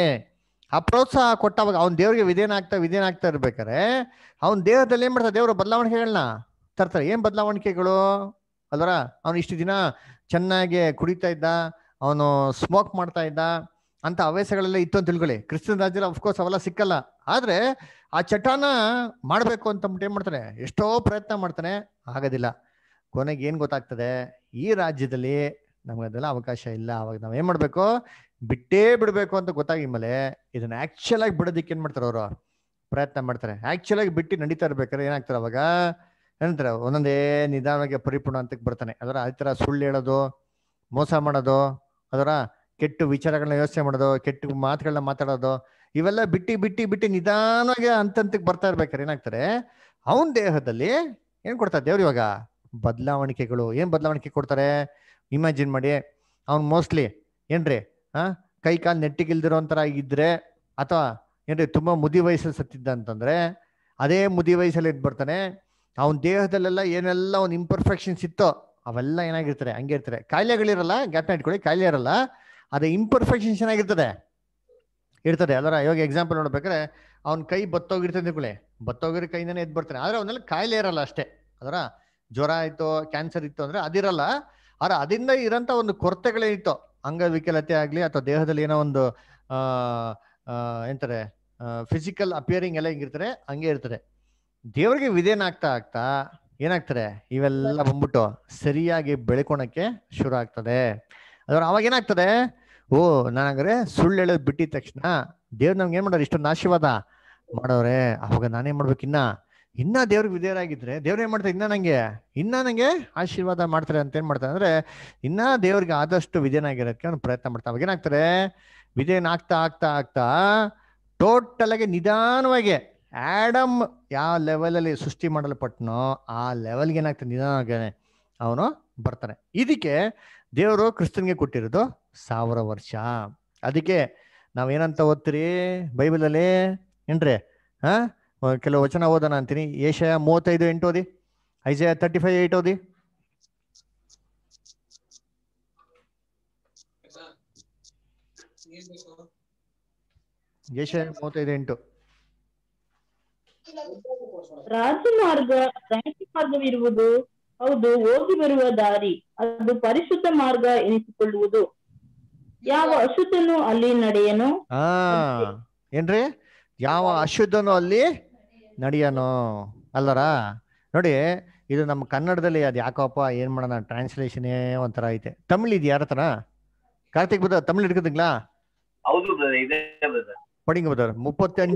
ಆ ಪ್ರೋತ್ಸಾಹ ಕೊಟ್ಟವಾಗ ಅವನ್ ದೇವ್ರಿಗೆ ವಿಧೇನ ಆಗ್ತಾ ವಿಧೇನ ಆಗ್ತಾ ಇರ್ಬೇಕಾರೆ ಅವ್ನ ದೇಹದಲ್ಲಿ ಏನ್ ಮಾಡ್ತಾರೆ ದೇವರು ಬದಲಾವಣೆಗಳನ್ನ ತರ್ತಾರೆ ಏನ್ ಬದಲಾವಣಿಕೆಗಳು ಅಲ್ವರ ಅವನು ಇಷ್ಟು ದಿನ ಚೆನ್ನಾಗಿ ಕುಡಿತಾ ಇದ್ದ ಅವನು ಸ್ಮೋಕ್ ಮಾಡ್ತಾ ಇದ್ದ ಅಂತ ಹವ್ಯಾಸಗಳೆಲ್ಲ ಇತ್ತು ಅಂತ ತಿಳ್ಕೊಳ್ಳಿ ಕ್ರಿಶ್ಚಿಯನ್ ರಾಜ್ಯ ಅಫ್ಕೋರ್ಸ್ ಅವೆಲ್ಲ ಸಿಕ್ಕಲ್ಲ ಆದ್ರೆ ಆ ಚಟಾನ ಮಾಡಬೇಕು ಅಂತ ಏನ್ ಮಾಡ್ತಾರೆ ಎಷ್ಟೋ ಪ್ರಯತ್ನ ಮಾಡ್ತಾನೆ ಆಗೋದಿಲ್ಲ ಕೊನೆಗೆ ಏನ್ ಗೊತ್ತಾಗ್ತದೆ ಈ ರಾಜ್ಯದಲ್ಲಿ ನಮ್ಗೆ ಅದೆಲ್ಲ ಅವಕಾಶ ಇಲ್ಲ ಅವಾಗ ನಾವ್ ಏನ್ ಮಾಡ್ಬೇಕು ಬಿಟ್ಟೇ ಬಿಡಬೇಕು ಅಂತ ಗೊತ್ತಾಗಿ ಮೇಲೆ ಇದನ್ನ ಆಕ್ಚುಲ್ ಆಗಿ ಬಿಡೋದಿಕ್ಕೆ ಏನ್ ಮಾಡ್ತಾರೆ ಅವರು ಪ್ರಯತ್ನ ಮಾಡ್ತಾರೆ ಆಕ್ಚುಲ್ ಆಗಿ ಬಿಟ್ಟು ನಡೀತಾ ಇರ್ಬೇಕಾದ್ರೆ ಏನಾಗ್ತಾರೆ ಅವಾಗ ಏನಂತಾರೆ ಒಂದೊಂದೇ ನಿಧಾನವಾಗಿ ಪರಿಪೂರ್ಣ ಅಂತಕ್ಕೆ ಬರ್ತಾನೆ ಅದರ ಆ ಥರ ಸುಳ್ಳು ಹೇಳೋದು ಮೋಸ ಮಾಡೋದು ಅದರ ಕೆಟ್ಟು ವಿಚಾರಗಳನ್ನ ಯೋಚನೆ ಮಾಡೋದು ಕೆಟ್ಟ ಮಾತುಗಳನ್ನ ಮಾತಾಡೋದು ಇವೆಲ್ಲ ಬಿಟ್ಟಿ ಬಿಟ್ಟಿ ಬಿಟ್ಟು ನಿಧಾನವಾಗಿ ಅಂತಂತಕ್ಕೆ ಬರ್ತಾ ಇರ್ಬೇಕಾರೆ ಏನಾಗ್ತಾರೆ ಅವನ ದೇಹದಲ್ಲಿ ಏನು ಕೊಡ್ತಾರೆ ದೇವ್ರು ಇವಾಗ ಬದಲಾವಣಿಕೆಗಳು ಏನು ಬದಲಾವಣಿಕೆ ಕೊಡ್ತಾರೆ ಇಮ್ಯಾಜಿನ್ ಮಾಡಿ ಅವ್ನು ಮೋಸ್ಟ್ಲಿ ಏನ್ರಿ ಆ ಕೈ ಕಾಲು ನೆಟ್ಟಿಗಿಲ್ದಿರೋ ಒಂಥರ ಇದ್ರೆ ಅಥವಾ ಏನ್ರಿ ತುಂಬಾ ಮುದಿ ವಯಸ್ಸಲ್ಲಿ ಸತ್ತಿದ್ದ ಅಂತಂದ್ರೆ ಅದೇ ಮುದಿ ವಯಸ್ಸಲ್ಲಿ ಇದ್ ಬರ್ತಾನೆ ಅವನ ದೇಹದಲ್ಲೆಲ್ಲ ಏನೆಲ್ಲ ಅವ್ನ ಇಂಪರ್ಫೆಕ್ಷನ್ಸ್ ಇತ್ತೋ ಅವೆಲ್ಲ ಏನಾಗಿರ್ತಾರೆ ಹಂಗೆ ಇರ್ತಾರೆ ಕಾಯಿಲೆಗಳಿರಲ್ಲ ಗ್ಯಾಪ್ನ ಇಟ್ಕೊಳ್ಳಿ ಕಾಯಿಲೆ ಇರಲ್ಲ ಅದು ಇಂಪರ್ಫೆಕ್ಷನ್ ಚೆನ್ನಾಗಿರ್ತದೆ ಇರ್ತದೆ ಅದರ ಇವಾಗ ಎಕ್ಸಾಂಪಲ್ ನೋಡ್ಬೇಕಾದ್ರೆ ಅವ್ನ ಕೈ ಬತ್ತೋಗಿರ್ತದೆ ಅಂದ್ಕೊಳ್ಳಿ ಬತ್ತೋಗಿರೋ ಕೈಯಿಂದನೇ ಎದ್ದು ಬರ್ತಾನೆ ಆದರೆ ಅವನಲ್ಲಿ ಕಾಯಿಲೆ ಇರಲ್ಲ ಅಷ್ಟೇ ಅದರ ಜ್ವರ ಆಯಿತು ಕ್ಯಾನ್ಸರ್ ಇತ್ತು ಅಂದರೆ ಅದಿರಲ್ಲ ಆದರೆ ಅದರಿಂದ ಇರೋಂಥ ಒಂದು ಕೊರತೆಗಳೇನಿತ್ತು ಅಂಗವಿಕಲತೆ ಆಗಲಿ ಅಥವಾ ದೇಹದಲ್ಲಿ ಏನೋ ಒಂದು ಎಂತಾರೆ ಫಿಸಿಕಲ್ ಅಪಿಯರಿಂಗ್ ಎಲ್ಲ ಹೆಂಗಿರ್ತಾರೆ ಹಂಗೆ ಇರ್ತದೆ ದೇವರಿಗೆ ವಿಧೇನಾಗ್ತಾ ಆಗ್ತಾ ಏನಾಗ್ತಾರೆ ಇವೆಲ್ಲ ಬಂದ್ಬಿಟ್ಟು ಸರಿಯಾಗಿ ಬೆಳ್ಕೊಳಕ್ಕೆ ಶುರು ಆಗ್ತದೆ ಅದರ ಅವಾಗ ಏನಾಗ್ತದೆ ಓ ನಾನಂದ್ರೆ ಸುಳ್ಳು ಹೇಳೋದು ಬಿಟ್ಟಿದ ತಕ್ಷಣ ದೇವ್ರು ನಮ್ಗೆ ಏನ್ ಮಾಡೋರು ಇಷ್ಟೊಂದು ಆಶೀರ್ವಾದ ಮಾಡೋರೆ ಅವಾಗ ನಾನೇನ್ ಮಾಡ್ಬೇಕು ಇನ್ನ ಇನ್ನ ದೇವ್ರಿಗೆ ವಿಧೇಯರಾಗಿದ್ರೆ ದೇವ್ರು ಏನ್ ಮಾಡ್ತಾರೆ ಇನ್ನ ನಂಗೆ ಇನ್ನ ನಂಗೆ ಆಶೀರ್ವಾದ ಮಾಡ್ತಾರೆ ಅಂತ ಏನ್ ಮಾಡ್ತಾರೆ ಅಂದ್ರೆ ಇನ್ನ ದೇವ್ರಿಗೆ ಆದಷ್ಟು ವಿಧೇಯನಾಗಿರೋದಕ್ಕೆ ಅವ್ನು ಪ್ರಯತ್ನ ಮಾಡ್ತಾರೆ ಅವಾಗ ಏನಾಗ್ತಾರೆ ವಿಧೇಯನ ಆಗ್ತಾ ಆಗ್ತಾ ಆಗ್ತಾ ಟೋಟಲ್ ಆಗಿ ನಿಧಾನವಾಗಿ ಆಡಮ್ ಯಾವ ಲೆವೆಲಲ್ಲಿ ಸೃಷ್ಟಿ ಮಾಡಲ್ಪಟ್ಟನೋ ಆ ಲೆವೆಲ್ಗೆ ಏನಾಗ್ತದೆ ನಿಧಾನವಾಗೇ ಅವನು ಬರ್ತಾನೆ ಇದಕ್ಕೆ ದೇವರು ಕ್ರಿಸ್ತನ್ಗೆ ಕೊಟ್ಟಿರೋದು ಸಾವಿರ ವರ್ಷ ಅದಕ್ಕೆ ನಾವೇನಂತ ಓದ್ತೀರಿ ಬೈಬಲಲ್ಲಿ ಏನ್ರಿ ಹಾ ಕೆಲವು ವಚನ ಓದೋಣ ಅಂತೀನಿ ಏಷ್ಯಾ ಮೂವತ್ತೈದು ಎಂಟು ಓದಿ ಐಜಯ ತರ್ಟಿ ಫೈವ್ ಏಟ್ ಓದಿ ಏಷ್ಯಾ ಮೂವತ್ತೈದು ಎಂಟು ರಾಜಮಾರ್ಗ ರಾಜಮಾರ್ಗವಿರುವುದು ಹೌದು ಹೋಗಿ ಬರುವ ದಾರಿ ಅದು ಪರಿಶುದ್ಧ ಮಾರ್ಗ ಎನಿಸಿಕೊಳ್ಳುವುದು ಯಾವ ಅಶುದ್ಧನು ಅಲ್ಲಿ ನಡೆಯನು ಏನ್ರಿ ಯಾವ ಅಶುದ್ಧನು ಅಲ್ಲಿ ನಡೆಯನು ಅಲ್ಲರ ನೋಡಿ ಇದು ನಮ್ಮ ಕನ್ನಡದಲ್ಲಿ ಅದ್ ಯಾಕಪ್ಪ ಏನ್ ಮಾಡೋಣ ಟ್ರಾನ್ಸ್ಲೇಷನ್ ಒಂಥರ ಐತೆ ತಮಿಳ್ ಇದ್ ಯಾರ ಹತ್ರ ಕಾರ್ತಿಕ್ ಬದ ತಮಿಳ್ இருக்குதுங்களா ஹவுது பிரதர்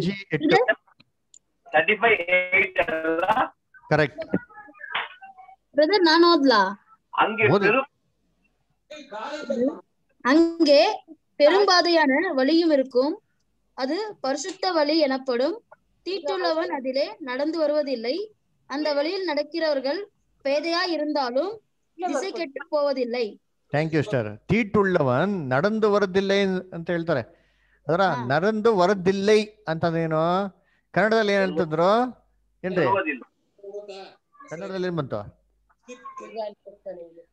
இதே அங்கே பெரும்பாதையான வழியும் இருக்கும் அது பரிசுத்த வழி எனப்படும் தீட்டுள்ளவன் அதிலே நடந்து வருவதில்லை அந்த வழியில் நடக்கிறவர்கள் பேதையா இருந்தாலும் திசை கெட்டு போவதில்லை ಥ್ಯಾಂಕ್ ಯು ಸ್ಟಾರ್ நடந்து ನಡೆದು ವರದಿಲ್ಲೈ ಅಂತ ಹೇಳ್ತಾರೆ நடந்து ನಡೆದು ವರದಿಲ್ಲೈ ಅಂತಂದೇನು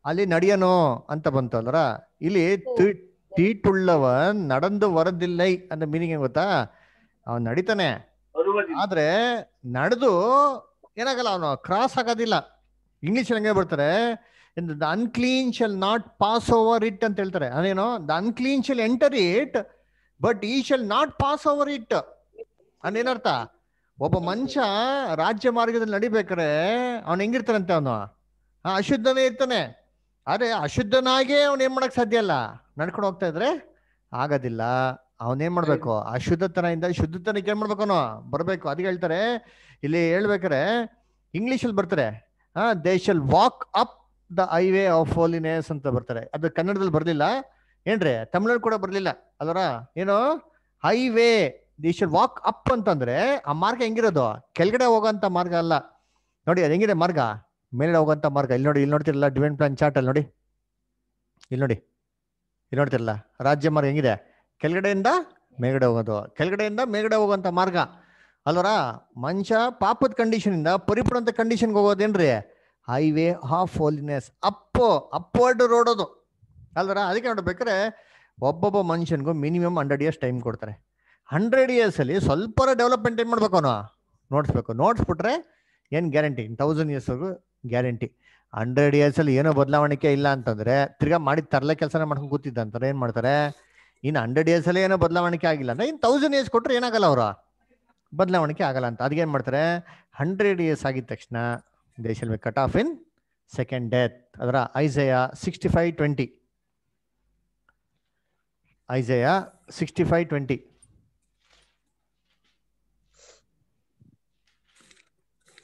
ಅಲ್ಲಿ ನಡೆಯನು ಅಂತ ಬಂತು ಅಲ್ರ ಇಲ್ಲಿ ತೀಟುಳ್ಳವನ್ நடந்து வரதில்லை அந்த ಮೀನಿಂಗ್ ಏನು ಗೊತ್ತಾ ಅವನು ನಡೀತಾನೆ ಆದ್ರೆ ನಡೆದು ಏನಾಗಲ್ಲ ಅವನು ಕ್ರಾಸ್ ಆಗೋದಿಲ್ಲ ಇಂಗ್ಲಿಷ್ ಹಂಗೆ ಬರ್ತಾರೆ the unclean shall not pass over it ಅಂತ ಹೇಳ್ತಾರೆ ಅದೇನೋ the unclean shall enter it but ಈ shall not pass over it ಅಂದೇನರ್ಥ ಒಬ್ಬ ಮನುಷ್ಯ ರಾಜ್ಯ ಮಾರ್ಗದಲ್ಲಿ ನಡಿಬೇಕಾರೆ ಅವನು ಹೆಂಗಿರ್ತಾರಂತೆ ಅವನು ಆ ಅಶುದ್ಧನೇ ಇರ್ತಾನೆ ಅದೇ ಅಶುದ್ಧನಾಗೆ ಅವ್ನು ಏನು ಮಾಡಕ್ ಸಾಧ್ಯ ಅಲ್ಲ ನಡ್ಕೊಂಡು ಹೋಗ್ತಾ ಇದ್ರೆ ಆಗೋದಿಲ್ಲ ಅವನೇನ್ ಮಾಡ್ಬೇಕು ಅಶುದ್ಧತನದಿಂದ ಶುದ್ಧತನಕ್ಕೆ ಏನ್ ಮಾಡ್ಬೇಕನೋ ಬರ್ಬೇಕು ಅದಕ್ಕೆ ಹೇಳ್ತಾರೆ ಇಲ್ಲಿ ಹೇಳ್ಬೇಕಾರೆ ಇಂಗ್ಲಿಷ್ ಅಲ್ಲಿ ಬರ್ತಾರೆ ಹಾ they shall walk up the highway of holiness ಅಂತ ಬರ್ತಾರೆ ಅದು ಕನ್ನಡದಲ್ಲಿ ಬರ್ಲಿಲ್ಲ ಏನ್ರಿ ತಮಿಳಲ್ಲಿ ಕೂಡ ಬರ್ಲಿಲ್ಲ ಅದರ ಏನು highway the shall walk up ಅಂತಂದ್ರೆ ಆ ಮಾರ್ಗ ಹೆಂಗಿರೋದು ಕೆಳಗಡೆ ಹೋಗೋ ಮಾರ್ಗ ಅಲ್ಲ ನೋಡಿ ಅದು ಹೆಂಗಿದೆ ಮಾರ್ಗ ಮೇಲೆ ಹೋಗುವಂಥ ಮಾರ್ಗ ಇಲ್ಲಿ ನೋಡಿ ಇಲ್ಲಿ ನೋಡ್ತಿರಲ್ಲ ಡಿವೆಂಟ್ ಪ್ಲಾನ್ ಚಾರ್ಟ್ ಅಲ್ಲಿ ನೋಡಿ ಇಲ್ಲಿ ನೋಡಿ ಇಲ್ಲಿ ನೋಡ್ತಿರಲ್ಲ ರಾಜ್ಯ ಮಾರ್ಗ ಹೆಂಗಿದೆ ಕೆಳಗಡೆಯಿಂದ ಮೇಗಡೆ ಹೋಗೋದು ಕೆಳಗಡೆಯಿಂದ ಮೇಗಡೆ ಹೋಗುವಂತ ಮಾರ್ಗ ಅಲ್ವರ ಮನುಷ್ಯ ಪಾಪದ ಇಂದ ಪರಿಪೂರ್ಣಂತ ಕಂಡೀಷನ್ಗೆ ಹೋಗೋದೇನ್ರಿ highway of holiness up upward road ಅದು ಅಲ್ವರ ಅದಕ್ಕೆ ನೋಡ್ಬೇಕಾದ್ರೆ ಒಬ್ಬೊಬ್ಬ ಮನುಷ್ಯನಿಗೂ ಮಿನಿಮಮ್ ಹಂಡ್ರೆಡ್ ಇಯರ್ಸ್ ಟೈಮ್ ಕೊಡ್ತಾರೆ ಹಂಡ್ರೆಡ್ ಇಯರ್ಸಲ್ಲಿ ಸ್ವಲ್ಪ ಡೆವಲಪ್ಮೆಂಟ್ ಏನು ಮಾಡ್ಬೇಕು ಅವನು ನೋಡಿಸ್ಬೇಕು ನೋಡಿಸ್ಬಿಟ್ರೆ ಏನು ಗ್ಯಾರಂಟಿ ತೌಸಂಡ್ ಇಯರ್ಸ್ವರೆಗೂ ಗ್ಯಾರಂಟಿ ಹಂಡ್ರೆಡ್ ಇಯರ್ಸ್ ಅಲ್ಲಿ ಏನೋ ಬದಲಾವಣೆ ಇಲ್ಲ ಅಂತಂದ್ರೆ ತಿರ್ಗಾ ಮಾಡಿ ತರಲೆ ಕೆಲಸನ ಮಾಡ್ಕೊಂಡು ಕೂತಿದ್ದ ಅಂತಾರೆ ಏನ್ ಮಾಡ್ತಾರೆ ಇನ್ನು ಹಂಡ್ರೆಡ್ ಇಯರ್ಸ್ ಅಲ್ಲಿ ಏನೋ ಬದಲಾವಣೆ ಆಗಿಲ್ಲ ಅಂದ್ರೆ ಇನ್ನು ತೌಸಂಡ್ ಇಯರ್ಸ್ ಕೊಟ್ಟರೆ ಏನಾಗಲ್ಲ ಅವ್ರ ಬದಲಾವಣೆ ಆಗಲ್ಲ ಅಂತ ಏನು ಮಾಡ್ತಾರೆ ಹಂಡ್ರೆಡ್ ಇಯರ್ಸ್ ಆಗಿದ ತಕ್ಷಣ ದೇಶ cut off in second death ಅದರ Isaiah sixty five twenty Isaiah sixty five twenty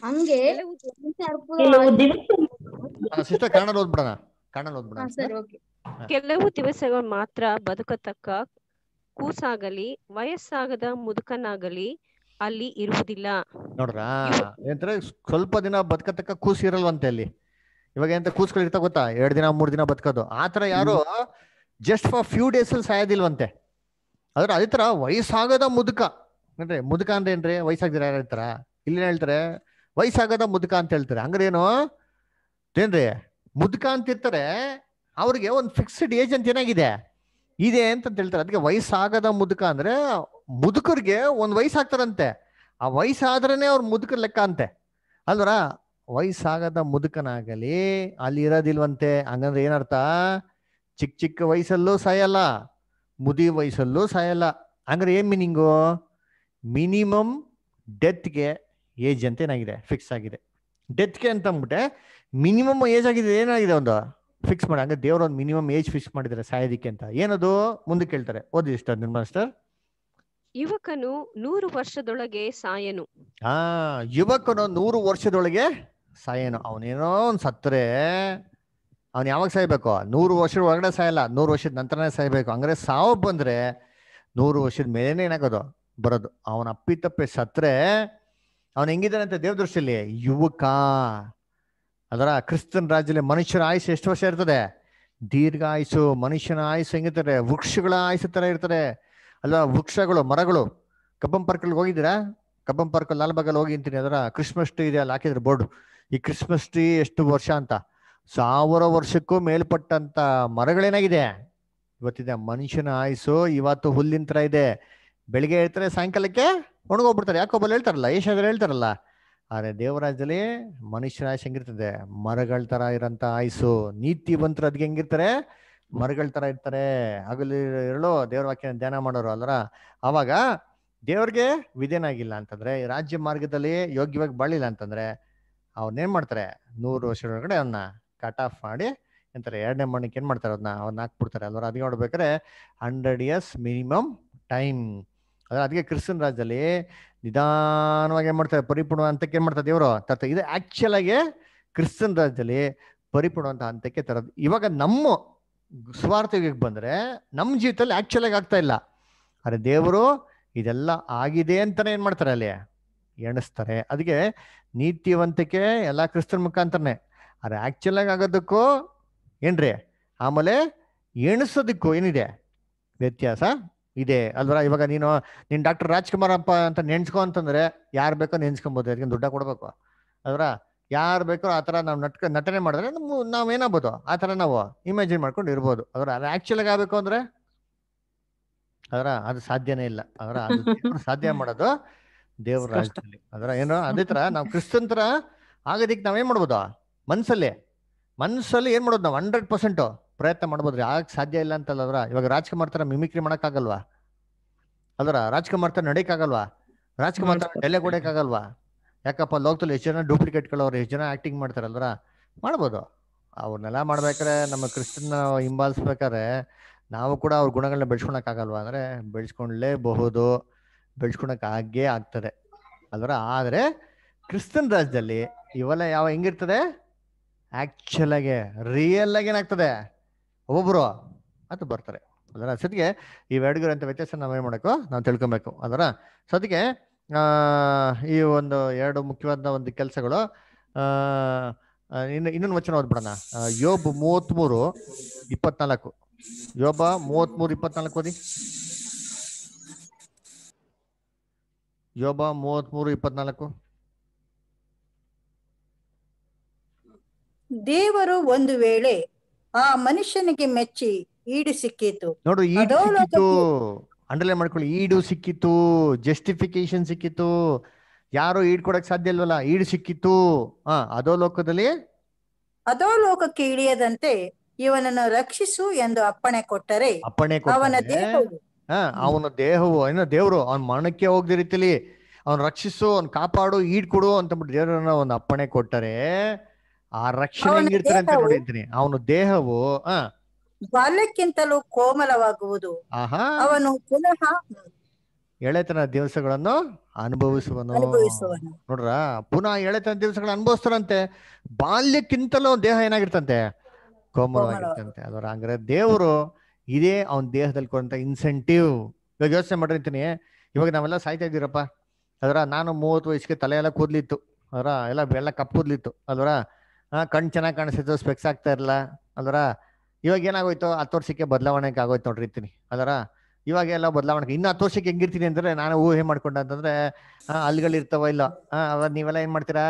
ಹಂಗೆ ಸಿಸ್ಟರ್ ಕನ್ನಡ ಕೆಲವು ದಿವಸಗಳು ಮಾತ್ರ ಬದುಕತಕ್ಕ ಕೂಸಾಗಲಿ ವಯಸ್ಸಾಗದ ಮುದುಕನಾಗಲಿ ಅಲ್ಲಿ ಇರುವುದಿಲ್ಲ ನೋಡ್ರ ಏನಂದ್ರೆ ಸ್ವಲ್ಪ ದಿನ ಬದುಕತಕ್ಕ ಕೂಸು ಇರಲ್ವಂತೆ ಅಲ್ಲಿ ಇವಾಗ ಎಂತ ಕೂಸ್ಗಳು ಇರ್ತಾ ಗೊತ್ತಾ ಎರಡ್ ದಿನ ಮೂರ್ ದಿನ ಬದುಕೋದು ಆತರ ಯಾರು ಜಸ್ಟ್ ಫಾರ್ ಫ್ಯೂ ಡೇಸ್ ಅಲ್ಲಿ ಸಾಯೋದಿಲ್ವಂತೆ ಆದ್ರೆ ಅದೇ ತರ ವಯಸ್ಸಾಗದ ಮುದುಕ ಅಂದ್ರೆ ಮುದುಕ ಅಂದ್ರೆ ಏನ್ರಿ ವಯಸ್ಸಾಗ್ದಿರ ಹೇಳ್ತಾರ ಇಲ್ಲಿ ಹೇಳ್ತಾರೆ ವಯಸ್ಸಾಗದ ಮುದುಕ ಅಂತ ಹೇಳ್ತಾರೆ ಏನು ಏನ್ರಿ ಮುದುಕ ಅಂತಿರ್ತಾರೆ ಅವ್ರಿಗೆ ಒಂದು ಫಿಕ್ಸ್ಡ್ ಏಜ್ ಅಂತ ಏನಾಗಿದೆ ಇದೆ ಅಂತ ಹೇಳ್ತಾರೆ ಅದಕ್ಕೆ ವಯಸ್ಸಾಗದ ಮುದುಕ ಅಂದ್ರೆ ಮುದುಕರಿಗೆ ಒಂದು ವಯಸ್ಸಾಗ್ತಾರಂತೆ ಆ ವಯಸ್ಸಾದ್ರೇ ಅವ್ರ ಮುದುಕರ್ ಲೆಕ್ಕ ಅಂತೆ ಅಲ್ವರ ವಯಸ್ಸಾಗದ ಮುದುಕನಾಗಲಿ ಅಲ್ಲಿ ಇರೋದಿಲ್ವಂತೆ ಹಂಗಂದ್ರೆ ಏನರ್ಥ ಚಿಕ್ಕ ಚಿಕ್ಕ ವಯಸ್ಸಲ್ಲೂ ಸಾಯಲ್ಲ ಮುದಿ ವಯಸ್ಸಲ್ಲೂ ಸಾಯಲ್ಲ ಹಂಗ್ರೆ ಏನ್ ಮೀನಿಂಗು ಮಿನಿಮಮ್ ಡೆತ್ಗೆ ಏಜ್ ಅಂತ ಏನಾಗಿದೆ ಫಿಕ್ಸ್ ಆಗಿದೆ ಡೆತ್ಗೆ ಅಂತ ಅಂದ್ಬಿಟ್ಟೆ ಮಿನಿಮಮ್ ಏಜ್ ಆಗಿದೆ ಏನಾಗಿದೆ ಒಂದು ಫಿಕ್ಸ್ ಮಾಡಿ ಅಂದ್ರೆ ದೇವ್ರ ಒಂದು ಮಿನಿಮಮ್ ಏಜ್ ಫಿಕ್ಸ್ ಮಾಡಿದ್ರೆ ಸಾಯೋದಿಕ್ಕೆ ಅಂತ ಏನದು ಮುಂದೆ ಕೇಳ್ತಾರೆ ಓದಿ ಇಷ್ಟ ಮಾಸ್ಟರ್ ಯುವಕನು ನೂರು ವರ್ಷದೊಳಗೆ ಸಾಯನು ಹಾ ಯುವಕನು ನೂರು ವರ್ಷದೊಳಗೆ ಸಾಯನು ಅವನೇನೋ ಒಂದು ಸತ್ತರೆ ಅವ್ನು ಯಾವಾಗ ಸಾಯ್ಬೇಕು ನೂರು ವರ್ಷದ ಒಳಗಡೆ ಸಾಯಲ್ಲ ನೂರು ವರ್ಷದ ನಂತರನೇ ಸಾಯ್ಬೇಕು ಅಂದ್ರೆ ಸಾವು ಬಂದ್ರೆ ನೂರು ವರ್ಷದ ಮೇಲೆನೆ ಏನಾಗೋದು ಬರೋದು ಅವನ ಅಪ್ಪಿ ತಪ್ಪಿ ಸತ್ರೆ ಅವನು ಹೆಂಗಿದ್ದಾನೆ ಅಂತ ದೇವದೃಷ್ಟಿಯಲ್ಲಿ ಯುವಕ ಅದರ ಕ್ರಿಸ್ತನ್ ರಾಜ್ಯದಲ್ಲಿ ಮನುಷ್ಯನ ಆಯುಸ್ಸು ಎಷ್ಟು ವರ್ಷ ಇರ್ತದೆ ದೀರ್ಘ ಆಯುಸು ಮನುಷ್ಯನ ಆಯುಸ್ ಹೆಂಗಿರ್ತಾರೆ ವೃಕ್ಷಗಳ ಆಯುಸ್ ತರ ಇರ್ತಾರೆ ಅಲ್ಲ ವೃಕ್ಷಗಳು ಮರಗಳು ಕಬ್ಬಂ ಪಾರ್ಕಲ್ಲಿ ಹೋಗಿದ್ದೀರಾ ಕಬ್ಬಂ ಪಾರ್ಕ್ ಲಾಲ್ಬಾಗಲ್ಲಿ ಹೋಗಿ ಅಂತೀನಿ ಅದರ ಕ್ರಿಸ್ಮಸ್ ಟ್ರೀ ಇದೆ ಅಲ್ಲಿ ಹಾಕಿದ್ರೆ ಬೋರ್ಡ್ ಈ ಕ್ರಿಸ್ಮಸ್ ಟ್ರೀ ಎಷ್ಟು ವರ್ಷ ಅಂತ ಸಾವಿರ ವರ್ಷಕ್ಕೂ ಮೇಲ್ಪಟ್ಟಂತ ಮರಗಳೇನಾಗಿದೆ ಇವತ್ತಿದೆ ಮನುಷ್ಯನ ಆಯುಸು ಇವತ್ತು ಹುಲ್ಲಿನ ತರ ಇದೆ ಬೆಳಿಗ್ಗೆ ಹೇಳ್ತಾರೆ ಸಾಯಂಕಾಲಕ್ಕೆ ಒಣಗೋಗ್ಬಿಡ್ತಾರೆ ಯಾಕೊಬ್ಬಲ್ಲಿ ಹೇಳ್ತಾರಲ್ಲ ಏಷ್ಯಾದಲ್ಲಿ ಹೇಳ್ತಾರಲ್ಲ ಆದರೆ ದೇವರಾಜದಲ್ಲಿ ಮನುಷ್ಯ ಹೆಂಗಿರ್ತದೆ ಮರಗಳ ತರ ಇರೋಂಥ ಆಯ್ಸು ನೀತಿ ಬಂತರು ಅದ್ಗೆ ಹೆಂಗಿರ್ತಾರೆ ಮರಗಳ ತರ ಇರ್ತಾರೆ ಆಗಲಿ ಇರಲು ದೇವ್ರ ವಾಕ್ಯ ಧ್ಯಾನ ಮಾಡೋರು ಅಲ್ಲರ ಅವಾಗ ದೇವ್ರಿಗೆ ವಿಧೇನಾಗಿಲ್ಲ ಅಂತಂದ್ರೆ ರಾಜ್ಯ ಮಾರ್ಗದಲ್ಲಿ ಯೋಗ್ಯವಾಗಿ ಬಾಳಿಲ್ಲ ಅಂತಂದ್ರೆ ಏನ್ ಮಾಡ್ತಾರೆ ನೂರು ವರ್ಷದೊಳಗಡೆ ಅವನ್ನ ಕಟ್ ಆಫ್ ಮಾಡಿ ಎಂತಾರೆ ಎರಡನೇ ಮಣ್ಣಕ್ಕೆ ಏನ್ ಮಾಡ್ತಾರೆ ಅದನ್ನ ಅವ್ರನ್ನ ಹಾಕ್ಬಿಡ್ತಾರೆ ಅಲ್ವ ಅದಕ್ಕೆ ನೋಡ್ಬೇಕಾದ್ರೆ ಹಂಡ್ರೆಡ್ ಇಯರ್ಸ್ ಮಿನಿಮಮ್ ಟೈಮ್ ಅದ್ರ ಅದಕ್ಕೆ ಕ್ರಿಶ್ಚಿಯನ್ ರಾಜ್ಯದಲ್ಲಿ ನಿಧಾನವಾಗಿ ಏನ್ ಮಾಡ್ತಾರೆ ಪರಿಪೂರ್ಣ ಅಂತಕ್ಕೆ ಏನ್ ಮಾಡ್ತಾರೆ ದೇವರು ತರ್ತ ಇದು ಆಕ್ಚುಲ್ ಆಗಿ ಕ್ರಿಶ್ಚಿಯನ್ ರಾಜ್ಯದಲ್ಲಿ ಅಂತ ಹಂತಕ್ಕೆ ತರೋದು ಇವಾಗ ನಮ್ಮ ಸ್ವಾರ್ಥಿಗೆ ಬಂದ್ರೆ ನಮ್ಮ ಜೀವಿತದಲ್ಲಿ ಆಕ್ಚುಲ್ ಆಗಿ ಆಗ್ತಾ ಇಲ್ಲ ಅರೆ ದೇವರು ಇದೆಲ್ಲ ಆಗಿದೆ ಅಂತಾನೆ ಏನ್ ಮಾಡ್ತಾರೆ ಅಲ್ಲಿ ಎಣಿಸ್ತಾರೆ ಅದಕ್ಕೆ ನೀತಿವಂತಿಕೆ ಎಲ್ಲ ಕ್ರಿಸ್ತನ್ ಮುಖಾಂತರನೇ ಅರೆ ಆಕ್ಚುಲ್ ಆಗಿ ಆಗೋದಕ್ಕೂ ಏನ್ರಿ ಆಮೇಲೆ ಎಣಿಸೋದಕ್ಕೂ ಏನಿದೆ ವ್ಯತ್ಯಾಸ ಇದೆ ಅಲ್ವಾ ಇವಾಗ ನೀನು ನೀನ್ ಡಾಕ್ಟರ್ ರಾಜ್ಕುಮಾರ್ ಅಪ್ಪ ಅಂತ ನೆನ್ಸ್ಕೊ ಅಂತಂದ್ರೆ ಯಾರ್ ಬೇಕೋ ನೆನ್ಸ್ಕೊಬೋದು ಅದಕ್ಕೆ ದುಡ್ಡ ಕೊಡ್ಬೇಕು ಅಲ್ವಾ ಯಾರು ಬೇಕೋ ಆ ಥರ ನಾವು ನಟ್ಕ ನಟನೆ ಮಾಡಿದ್ರೆ ನಮ್ಮ ನಾವು ಏನಾಗ್ಬೋದು ಆ ಥರ ನಾವು ಇಮ್ಯಾಜಿನ್ ಮಾಡ್ಕೊಂಡು ಇರ್ಬೋದು ಅದರ ಆ್ಯಕ್ಚುಲಾಗಿ ಆಗಬೇಕು ಅಂದರೆ ಅದರ ಅದು ಸಾಧ್ಯನೇ ಇಲ್ಲ ಅದರ ಸಾಧ್ಯ ಮಾಡೋದು ದೇವ್ರ ರಾಜ್ಯದಲ್ಲಿ ಅದರ ಏನೋ ಅದೇ ಥರ ನಾವು ಥರ ಆಗೋದಿಕ್ಕೆ ನಾವೇನು ಮಾಡ್ಬೋದು ಮನಸ್ಸಲ್ಲಿ ಮನಸ್ಸಲ್ಲಿ ಏನು ಮಾಡೋದು ನಾವು ಹಂಡ್ರೆಡ್ ಪರ್ಸೆಂಟು ಪ್ರಯತ್ನ ಮಾಡ್ಬೋದ್ರಿ ಆಗಕ್ಕೆ ಸಾಧ್ಯ ಇಲ್ಲ ಅಂತಲ್ಲದ್ರ ಇವಾಗ ರಾಜ್ಕುಮಾರ್ ತರ ಮಿಮಿಕ್ರಿ ಮಾಡೋಕ್ಕಾಗಲ್ವಾ ಅದರ ರಾಜ್ಕುಮಾರ್ ತರ ನಡೀಕಾಗಲ್ವಾ ರಾಜ್ಕುಮಾರ್ ತರ ಡೆಲೆ ಕೊಡೋಕ್ಕಾಗಲ್ವಾ ಯಾಕಪ್ಪ ಲೋಕದಲ್ಲಿ ಎಷ್ಟು ಜನ ಅವ್ರು ಎಷ್ಟು ಜನ ಆಕ್ಟಿಂಗ್ ಮಾಡ್ತಾರಲ್ರ ಮಾಡ್ಬೋದು ಅವ್ರನ್ನೆಲ್ಲ ಮಾಡ್ಬೇಕಾದ್ರೆ ನಮ್ಮ ಕ್ರಿಸ್ತನ ಹಿಂಬಾಲಿಸ್ಬೇಕಾದ್ರೆ ನಾವು ಕೂಡ ಅವ್ರ ಗುಣಗಳನ್ನ ಆಗಲ್ವಾ ಅಂದ್ರೆ ಬೆಳ್ಸ್ಕೊಳ್ಲೇಬಹುದು ಬೆಳ್ಸ್ಕೊಳಕ್ ಆಗೇ ಆಗ್ತದೆ ಅಲ್ರ ಆದರೆ ಕ್ರಿಸ್ತನ್ ರಾಜ್ಯದಲ್ಲಿ ಇವೆಲ್ಲ ಯಾವ ಹೆಂಗಿರ್ತದೆ ಆಕ್ಚುಲ್ ಆಗಿ ರಿಯಲ್ ಆಗಿ ಏನಾಗ್ತದೆ ಒಬ್ಬೊಬ್ಬರು ಅಂತ ಬರ್ತಾರೆ ಅದರ ಸದ್ಗೆ ಅಂತ ವ್ಯತ್ಯಾಸ ನಾವೇನು ಮಾಡಬೇಕು ನಾವು ತಿಳ್ಕೊಬೇಕು ಅದರ ಸದ್ಗೆ ಈ ಒಂದು ಎರಡು ಮುಖ್ಯವಾದ ಒಂದು ಕೆಲಸಗಳು ಇನ್ನು ಇನ್ನೊಂದು ವಚನ ಓದ್ಬಿಡೋಣ ಯೋಬ್ ಮೂವತ್ತ್ಮೂರು ಇಪ್ಪತ್ನಾಲ್ಕು ಯೋಬ ಮೂವತ್ತ್ಮೂರು ಇಪ್ಪತ್ನಾಲ್ಕು ಓದಿ ಯೋಬ ಮೂವತ್ತ್ಮೂರು ಇಪ್ಪತ್ನಾಲ್ಕು ದೇವರು ಒಂದು ವೇಳೆ ಆ ಮನುಷ್ಯನಿಗೆ ಮೆಚ್ಚಿ ಈಡು ಸಿಕ್ಕಿತು ನೋಡು ಈಡು ಅಂಡರ್ಲೈನ್ ಮಾಡ್ಕೊಳ್ಳಿ ಈಡು ಸಿಕ್ಕಿತು ಜಸ್ಟಿಫಿಕೇಶನ್ ಸಿಕ್ಕಿತು ಯಾರು ಈಡ್ ಕೊಡಕ್ ಸಾಧ್ಯ ಇಲ್ವಲ್ಲ ಈಡು ಸಿಕ್ಕಿತು ಹ ಅದೋ ಲೋಕದಲ್ಲಿ ಅದೋ ಲೋಕಕ್ಕೆ ಇಳಿಯದಂತೆ ಇವನನ್ನು ರಕ್ಷಿಸು ಎಂದು ಅಪ್ಪಣೆ ಕೊಟ್ಟರೆ ಅಪ್ಪಣೆ ಅವನ ದೇಹವು ಹ ಅವನ ದೇಹವು ಏನೋ ದೇವ್ರು ಅವನ ಮರಣಕ್ಕೆ ಹೋಗದ ರೀತಿಲಿ ಅವನ್ ರಕ್ಷಿಸು ಅವ್ನ್ ಕಾಪಾಡು ಈಡ್ ಕೊಡು ಅಂತ ದೇವರನ್ನ ಒಂದು ಅಪ್ಪಣೆ ಕೊಟ್ಟರೆ ಆ ರಕ್ಷಣೆ ನೀಡ್ತಾರೆ ಅಂತ ನೋಡಿದ್ದೀನಿ ಅವನು ದೇಹವು ಬಾಲ್ಯಕ್ಕಿಂತಲೂ ಕೋಮಲವಾಗುವುದು ಅವನು ಪುನಃ ಎಳೆತನ ದಿವಸಗಳನ್ನು ಅನುಭವಿಸುವನು ನೋಡ್ರ ಪುನಃ ಎಳೆತನ ದಿವಸಗಳ ಅನುಭವಿಸ್ತಾರಂತೆ ಬಾಲ್ಯಕ್ಕಿಂತಲೂ ದೇಹ ಏನಾಗಿರ್ತಂತೆ ಕೋಮಲವಾಗಿರ್ತಂತೆ ಅದರ ಹಂಗ್ರೆ ದೇವರು ಇದೇ ಅವನ ದೇಹದಲ್ಲಿ ಕೊರಂತ ಇನ್ಸೆಂಟಿವ್ ಇವಾಗ ಯೋಚನೆ ಮಾಡಿರ್ತೀನಿ ಇವಾಗ ನಾವೆಲ್ಲ ಸಾಯ್ತಾ ಇದ್ದೀರಪ್ಪ ಅದರ ನಾನು ಮೂವತ್ತು ವಯಸ್ಸಿಗೆ ತಲೆ ಎಲ್ಲ ಕೂದ್ಲಿತ್ತು ಅದರ ಎಲ್ಲ ಬೆಲ್ಲ ಕಪ್ಪು ಕೂದ್ಲಿತ್ತು ಅದರ ಹಾ ಕಣ್ ಚೆನ್ನಾಗಿ ಕಾಣಿಸ್ತಿತ್ತು ಸ್ಪೆಕ್ಸ್ ಆಗ್ತಾ ಇರಲ್ಲ ಅದರ ಇವಾಗ ಏನಾಗೋಯ್ತು ಹತ್ತು ವರ್ಷಕ್ಕೆ ಬದಲಾವಣೆ ಆಗೋಯ್ತು ನೋಡ್ರಿ ಇರ್ತೀನಿ ಅದರ ಇವಾಗ ಎಲ್ಲ ಬದಲಾವಣೆ ಇನ್ನು ಹತ್ತು ವರ್ಷಕ್ಕೆ ಹೆಂಗಿರ್ತೀನಿ ಅಂದ್ರೆ ನಾನು ಊಹೆ ಮಾಡ್ಕೊಂಡ ಅಂತಂದ್ರೆ ಇರ್ತಾವ ಇಲ್ಲ ಅವಾಗ ನೀವೆಲ್ಲ ಏನ್ ಮಾಡ್ತೀರಾ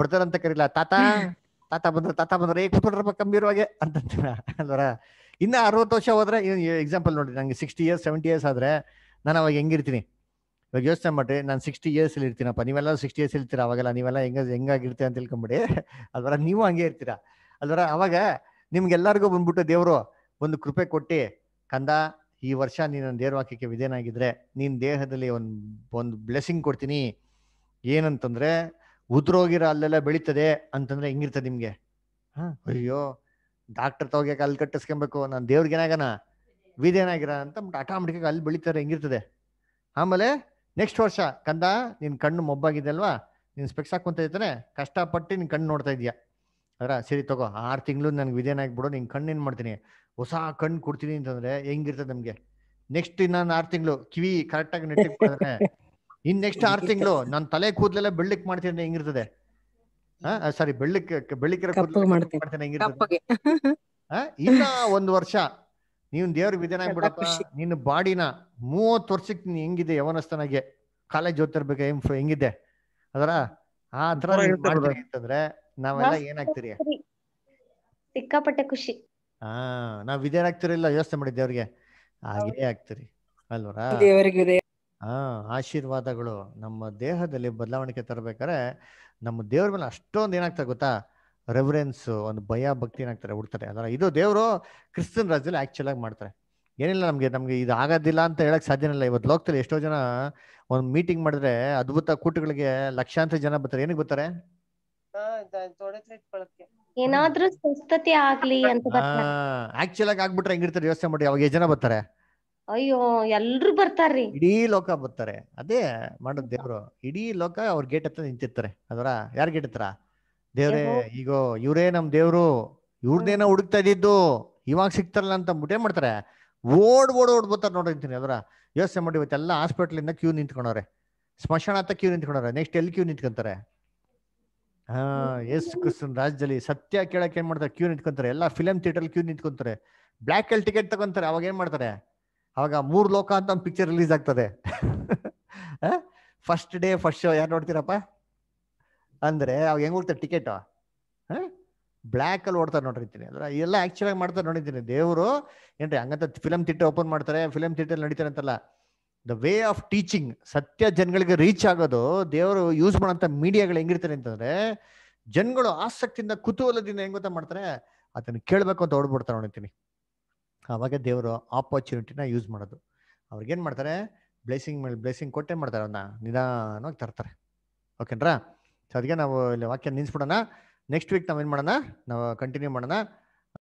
ಬರ್ತಾರಂತ ಕರೀಲ ತಾತ ತಾತ ಬಂದ್ರ ತಾತ ಬಂದ್ರೆ ಏಕ್ ಕಮ್ಮಿ ಇರುವಾಗೆ ಅಂತಂತೀರ ಅಲ್ವರ ಇನ್ನ ಅರವತ್ತು ವರ್ಷ ಹೋದ್ರೆ ಎಕ್ಸಾಂಪಲ್ ನೋಡ್ರಿ ನಂಗೆ ಸಿಕ್ಸ್ಟಿ ಇಯರ್ಸ್ ಸೆವೆಂಟಿ ಇಯರ್ಸ್ ಆದ್ರೆ ನಾನು ಅವಾಗ ಹೆಂಗಿರ್ತೀನಿ ಇವಾಗ ಯೋಚನೆ ಮಾಡ್ರಿ ನಾನು ಸಿಕ್ಸ್ಟಿ ಇಯರ್ಸ್ ಅಲ್ಲಿ ಇರ್ತೀನಪ್ಪ ನೀವೆಲ್ಲ ಸಿಕ್ಸ್ಟಿ ಇಯರ್ಸ್ ಇರ್ತೀರ ಅವಾಗೆಲ್ಲ ನೀವೆಲ್ಲ ಹೆಂಗ ಹೆಂಗಾಗಿರ್ತೀರ ಅಂತ ತಿಳ್ಕೊಂಬಿಡಿ ಅದರ ನೀವು ಹಂಗೆ ಇರ್ತೀರ ಅದರ ಅವಾಗ ನಿಮ್ಗೆಲ್ಲರಿಗೂ ಬಂದ್ಬಿಟ್ಟು ದೇವರು ಒಂದು ಕೃಪೆ ಕೊಟ್ಟು ಕಂದ ಈ ವರ್ಷ ನೀನು ದೇವ್ರ ವಿಧೇನಾಗಿದ್ರೆ ನೀನ್ ದೇಹದಲ್ಲಿ ಒಂದು ಒಂದು ಬ್ಲೆಸ್ಸಿಂಗ್ ಕೊಡ್ತೀನಿ ಏನಂತಂದ್ರೆ ಉದ್ರೋಗಿರ ಅಲ್ಲೆಲ್ಲ ಬೆಳೀತದೆ ಅಂತಂದ್ರೆ ಹೆಂಗಿರ್ತದೆ ನಿಮ್ಗೆ ಹಾ ಅಯ್ಯೋ ಡಾಕ್ಟರ್ ತಗೋಕೆ ಅಲ್ಲಿ ಕಟ್ಟಿಸ್ಕೊಬೇಕು ನಾನು ದೇವ್ರಿಗೆ ಏನಾಗನ ವಿಧೇನಾಗಿರ ಅಂತ ಆಟೋಮೆಟಿಕ್ ಅಲ್ಲಿ ಬೆಳೀತಾರೆ ಹೆಂಗಿರ್ತದೆ ಆಮೇಲೆ ನೆಕ್ಸ್ಟ್ ವರ್ಷ ಕಂದ ನಿನ್ನ ಕಣ್ಣು ಮೊಬ್ಬಾಗಿದೆ ಅಲ್ವಾ ಸ್ಪೆಕ್ಸ್ ಹಾಕೊಂತ ಕಷ್ಟ ಕಷ್ಟಪಟ್ಟು ನಿನ್ನ ಕಣ್ಣು ನೋಡ್ತಾ ಇದೀಯ ಅದ್ರ ಸರಿ ತಗೋ ತಿಂಗ್ಳು ತಿಂಗಳು ನನಗೆ ವಿಧೇನಾಗ್ಬಿಡು ನಿನ್ ಕಣ್ಣು ಏನ್ ಮಾಡ್ತೀನಿ ಹೊಸ ಕಣ್ಣು ಕೊಡ್ತೀನಿ ಅಂತಂದ್ರೆ ಹೆಂಗಿರ್ತದೆ ನಮ್ಗೆ ನೆಕ್ಸ್ಟ್ ಇನ್ನ ಆರ್ ತಿಂಗಳು ಕಿವಿ ಕರೆಕ್ಟಾಗಿ ಆಗಿ ಮಾಡಿದ್ರೆ ಇನ್ ನೆಕ್ಸ್ಟ್ ಆರ್ ತಿಂಗಳು ನನ್ನ ತಲೆ ಕೂದಲೆಲ್ಲ ಬೆಳ್ಳಿಕ್ ಮಾಡ್ತೀನಿ ಹೆಂಗಿರ್ತದೆ ಆ ಸಾರಿ ಬೆಳ್ಳಿಕ್ ಬೆಳ್ಳಿಕ್ಕಿರ ಮಾಡ್ತೀನಿ ಹೆಂಗಿರ್ತದೆ ಇನ್ನ ಒಂದ್ ವರ್ಷ ನೀನ್ ದೇವ್ರಿಗೆ ವಿಧಾನ ಆಗ್ಬಿಡಪ್ಪ ನಿನ್ನ ಬಾಡಿನ ಮೂವತ್ ವರ್ಷಕ್ಕೆ ನೀನ್ ಹೆಂಗಿದೆ ಯವನಸ್ಥನಾಗೆ ಕಾಲೇಜ್ ಓದ್ತಿರ್ಬೇಕು ಹೆಂಗ್ ಹೆಂಗಿದೆ ಅದರ ಆ ಅಂತಂದ್ರೆ ನಾವೆಲ್ಲ ಏನಾಗ್ತೀರಿ ಸಿಕ್ಕಾಪಟ್ಟೆ ಖುಷಿ ಹಾ ನಾವ್ ಆಗ್ತಿರಲಿಲ್ಲ ವ್ಯವಸ್ಥೆ ಮಾಡಿ ದೇವ್ರಿಗೆ ಹಾಗೆ ಆಗ್ತಿರಿ ಅಲ್ವರಾ ಹಾ ಆಶೀರ್ವಾದಗಳು ನಮ್ಮ ದೇಹದಲ್ಲಿ ಬದಲಾವಣೆಗೆ ತರಬೇಕಾದ್ರೆ ನಮ್ಮ ದೇವ್ರ ಮೇಲೆ ಅಷ್ಟೊಂದು ಏನಾಗ್ತಾ ಗೊತ್ತಾ ರೆಫರೆನ್ಸ್ ಒಂದು ಭಯ ಭಕ್ತಿ ಏನಾಗ್ತಾರೆ ಉಡ್ತಾರೆ ಅದರ ಇದು ದೇವರು ಕ್ರಿಶ್ಚಿಯನ್ ರಾಜ್ಯದಲ್ಲಿ ಆಕ್ಚುಲ್ ಆಗಿ ಮಾಡ್ತಾರೆ ಏನಿಲ್ಲ ನಮಗೆ ನಮಗೆ ಇದು ಆಗೋದಿಲ್ಲ ಅಂತ ಹೇಳಕ್ ಸಾಧ್ಯ ಇವತ್ತು ಲೋಕದಲ್ಲಿ ಎಷ್ಟೋ ಜನ ಒಂದು ಮೀಟಿಂಗ್ ಮಾಡಿದ್ರೆ ಅದ್ಭುತ ಕೂಟಗಳಿಗೆ ಲಕ್ಷಾಂತರ ಜನ ಬರ್ತಾರೆ ಏನಕ್ಕೆ ಬರ್ತಾರೆ ಏನಾದ್ರೂ ಸ್ವಸ್ಥತೆ ಆಗ್ಲಿ ಅಂತ ಆಕ್ಚುಲ್ ಆಗಿ ಹೆಂಗಿರ್ತಾರೆ ಯೋಚನೆ ಮಾಡಿ ಅವಾಗ ಜನ ಬರ್ತಾರೆ ಅಯ್ಯೋ ಎಲ್ರು ಬರ್ತಾರ್ರಿ ಇಡೀ ಲೋಕ ಬರ್ತಾರೆ ಅದೇ ಮಾಡೋದ್ ದೇವ್ರು ಇಡೀ ಲೋಕ ಅವ್ರ ಗೇಟ್ ಹತ್ರ ನಿಂತಿರ್ತಾರೆ ಅದರ ಯಾರ್ ಗೇಟ್ ಹತ್ರ ದೇವ್ರೆ ಈಗ ಇವ್ರೇ ನಮ್ ದೇವ್ರು ಇವ್ರದೇನ ಹುಡುಕ್ತಾ ಇದ್ದಿದ್ದು ಇವಾಗ ಸಿಗ್ತಾರಲ್ಲ ಅಂತ ಮುಟೆ ಮಾಡ್ತಾರೆ ಓಡ್ ಓಡ್ ಓಡ್ ಬರ್ತಾರೆ ಅಂತೀನಿ ಅದರ ಯೋಚನೆ ಮಾಡಿ ಇವತ್ತೆಲ್ಲ ಇಂದ ಕ್ಯೂ ನಿಂತ್ಕೊಂಡವ್ರೆ ಸ್ಮಶಾನ ಕ್ಯೂ ನಿಂತ್ಕೊಂಡವ್ರೆ ನೆಕ್ಸ್ಟ್ ಎಲ್ಲಿ ಕ್ಯೂ ನಿಂತ್ಕೊಂತಾರೆ ಹಾ ಎಸ್ ಕೃಷ್ಣ ರಾಜ್ಯದಲ್ಲಿ ಸತ್ಯ ಕೇಳಕ್ಕೆ ಏನ್ ಮಾಡ್ತಾರೆ ಕ್ಯೂ ನಿಂತ್ಕೊಂತಾರೆ ಎಲ್ಲ ಫಿಲಮ್ ಥಿಯೇಟರ್ ಕ್ಯೂ ನಿಂತ್ಕೊಂತಾರೆ ಬ್ಲಾಕ್ ಅಲ್ಲಿ ಟಿಕೆಟ್ ತಗೊಂತಾರೆ ಅವಾಗ ಏನ್ ಮಾಡ್ತಾರೆ ಅವಾಗ ಮೂರ್ ಲೋಕ ಅಂತ ಒಂದು ಪಿಕ್ಚರ್ ರಿಲೀಸ್ ಆಗ್ತದೆ ಫಸ್ಟ್ ಡೇ ಫಸ್ಟ್ ಶೋ ಯಾರು ನೋಡ್ತೀರಪ್ಪ ಅಂದ್ರೆ ಅವಾಗ ಹೆಂಗೆ ಹೋಗ್ತಾರೆ ಟಿಕೆಟ್ ಹಾಂ ಅಲ್ಲಿ ಓಡ್ತಾರೆ ನೋಡಿರ್ತೀನಿ ಅಂದ್ರೆ ಎಲ್ಲ ಆಗಿ ಮಾಡ್ತಾರೆ ನೋಡಿದ್ದೀನಿ ದೇವರು ಏನ್ರಿ ಹಂಗಂತ ಫಿಲಮ್ ಥಿಯೇಟರ್ ಓಪನ್ ಮಾಡ್ತಾರೆ ಫಿಲಮ್ ಥಿಯೇಟರ್ ನಡೀತಾರೆ ಅಂತಲ್ಲ ದ ವೇ ಆಫ್ ಟೀಚಿಂಗ್ ಸತ್ಯ ಜನಗಳಿಗೆ ರೀಚ್ ಆಗೋದು ದೇವರು ಯೂಸ್ ಮಾಡೋಂಥ ಮೀಡಿಯಾಗಳು ಹೆಂಗಿರ್ತಾರೆ ಅಂತಂದ್ರೆ ಜನಗಳು ಆಸಕ್ತಿಯಿಂದ ಕುತೂಹಲದಿಂದ ಹೆಂಗ್ ಗೊತ್ತಾ ಮಾಡ್ತಾರೆ ಅದನ್ನು ಕೇಳಬೇಕು ಅಂತ ಓಡ್ಬಿಡ್ತಾರೆ ನೋಡಿರ್ತೀನಿ ಆವಾಗ ದೇವರು ಆಪರ್ಚುನಿಟಿನ ಯೂಸ್ ಮಾಡೋದು ಅವ್ರಿಗೇನು ಮಾಡ್ತಾರೆ ಬ್ಲೆಸಿಂಗ್ ಮೇಲೆ ಬ್ಲೆಸ್ಸಿಂಗ್ ಕೊಟ್ಟೆ ಮಾಡ್ತಾರೆ ಅವನ್ನ ನಿಧಾನವಾಗಿ ತರ್ತಾರೆ ಓಕೆನ್ರಾ ಸೊ ಅದಕ್ಕೆ ನಾವು ಇಲ್ಲಿ ವಾಕ್ಯ ನಿಲ್ಲಿಸ್ಬಿಡೋಣ ನೆಕ್ಸ್ಟ್ ವೀಕ್ ನಾವೇನು ಮಾಡೋಣ ನಾವು ಕಂಟಿನ್ಯೂ ಮಾಡೋಣ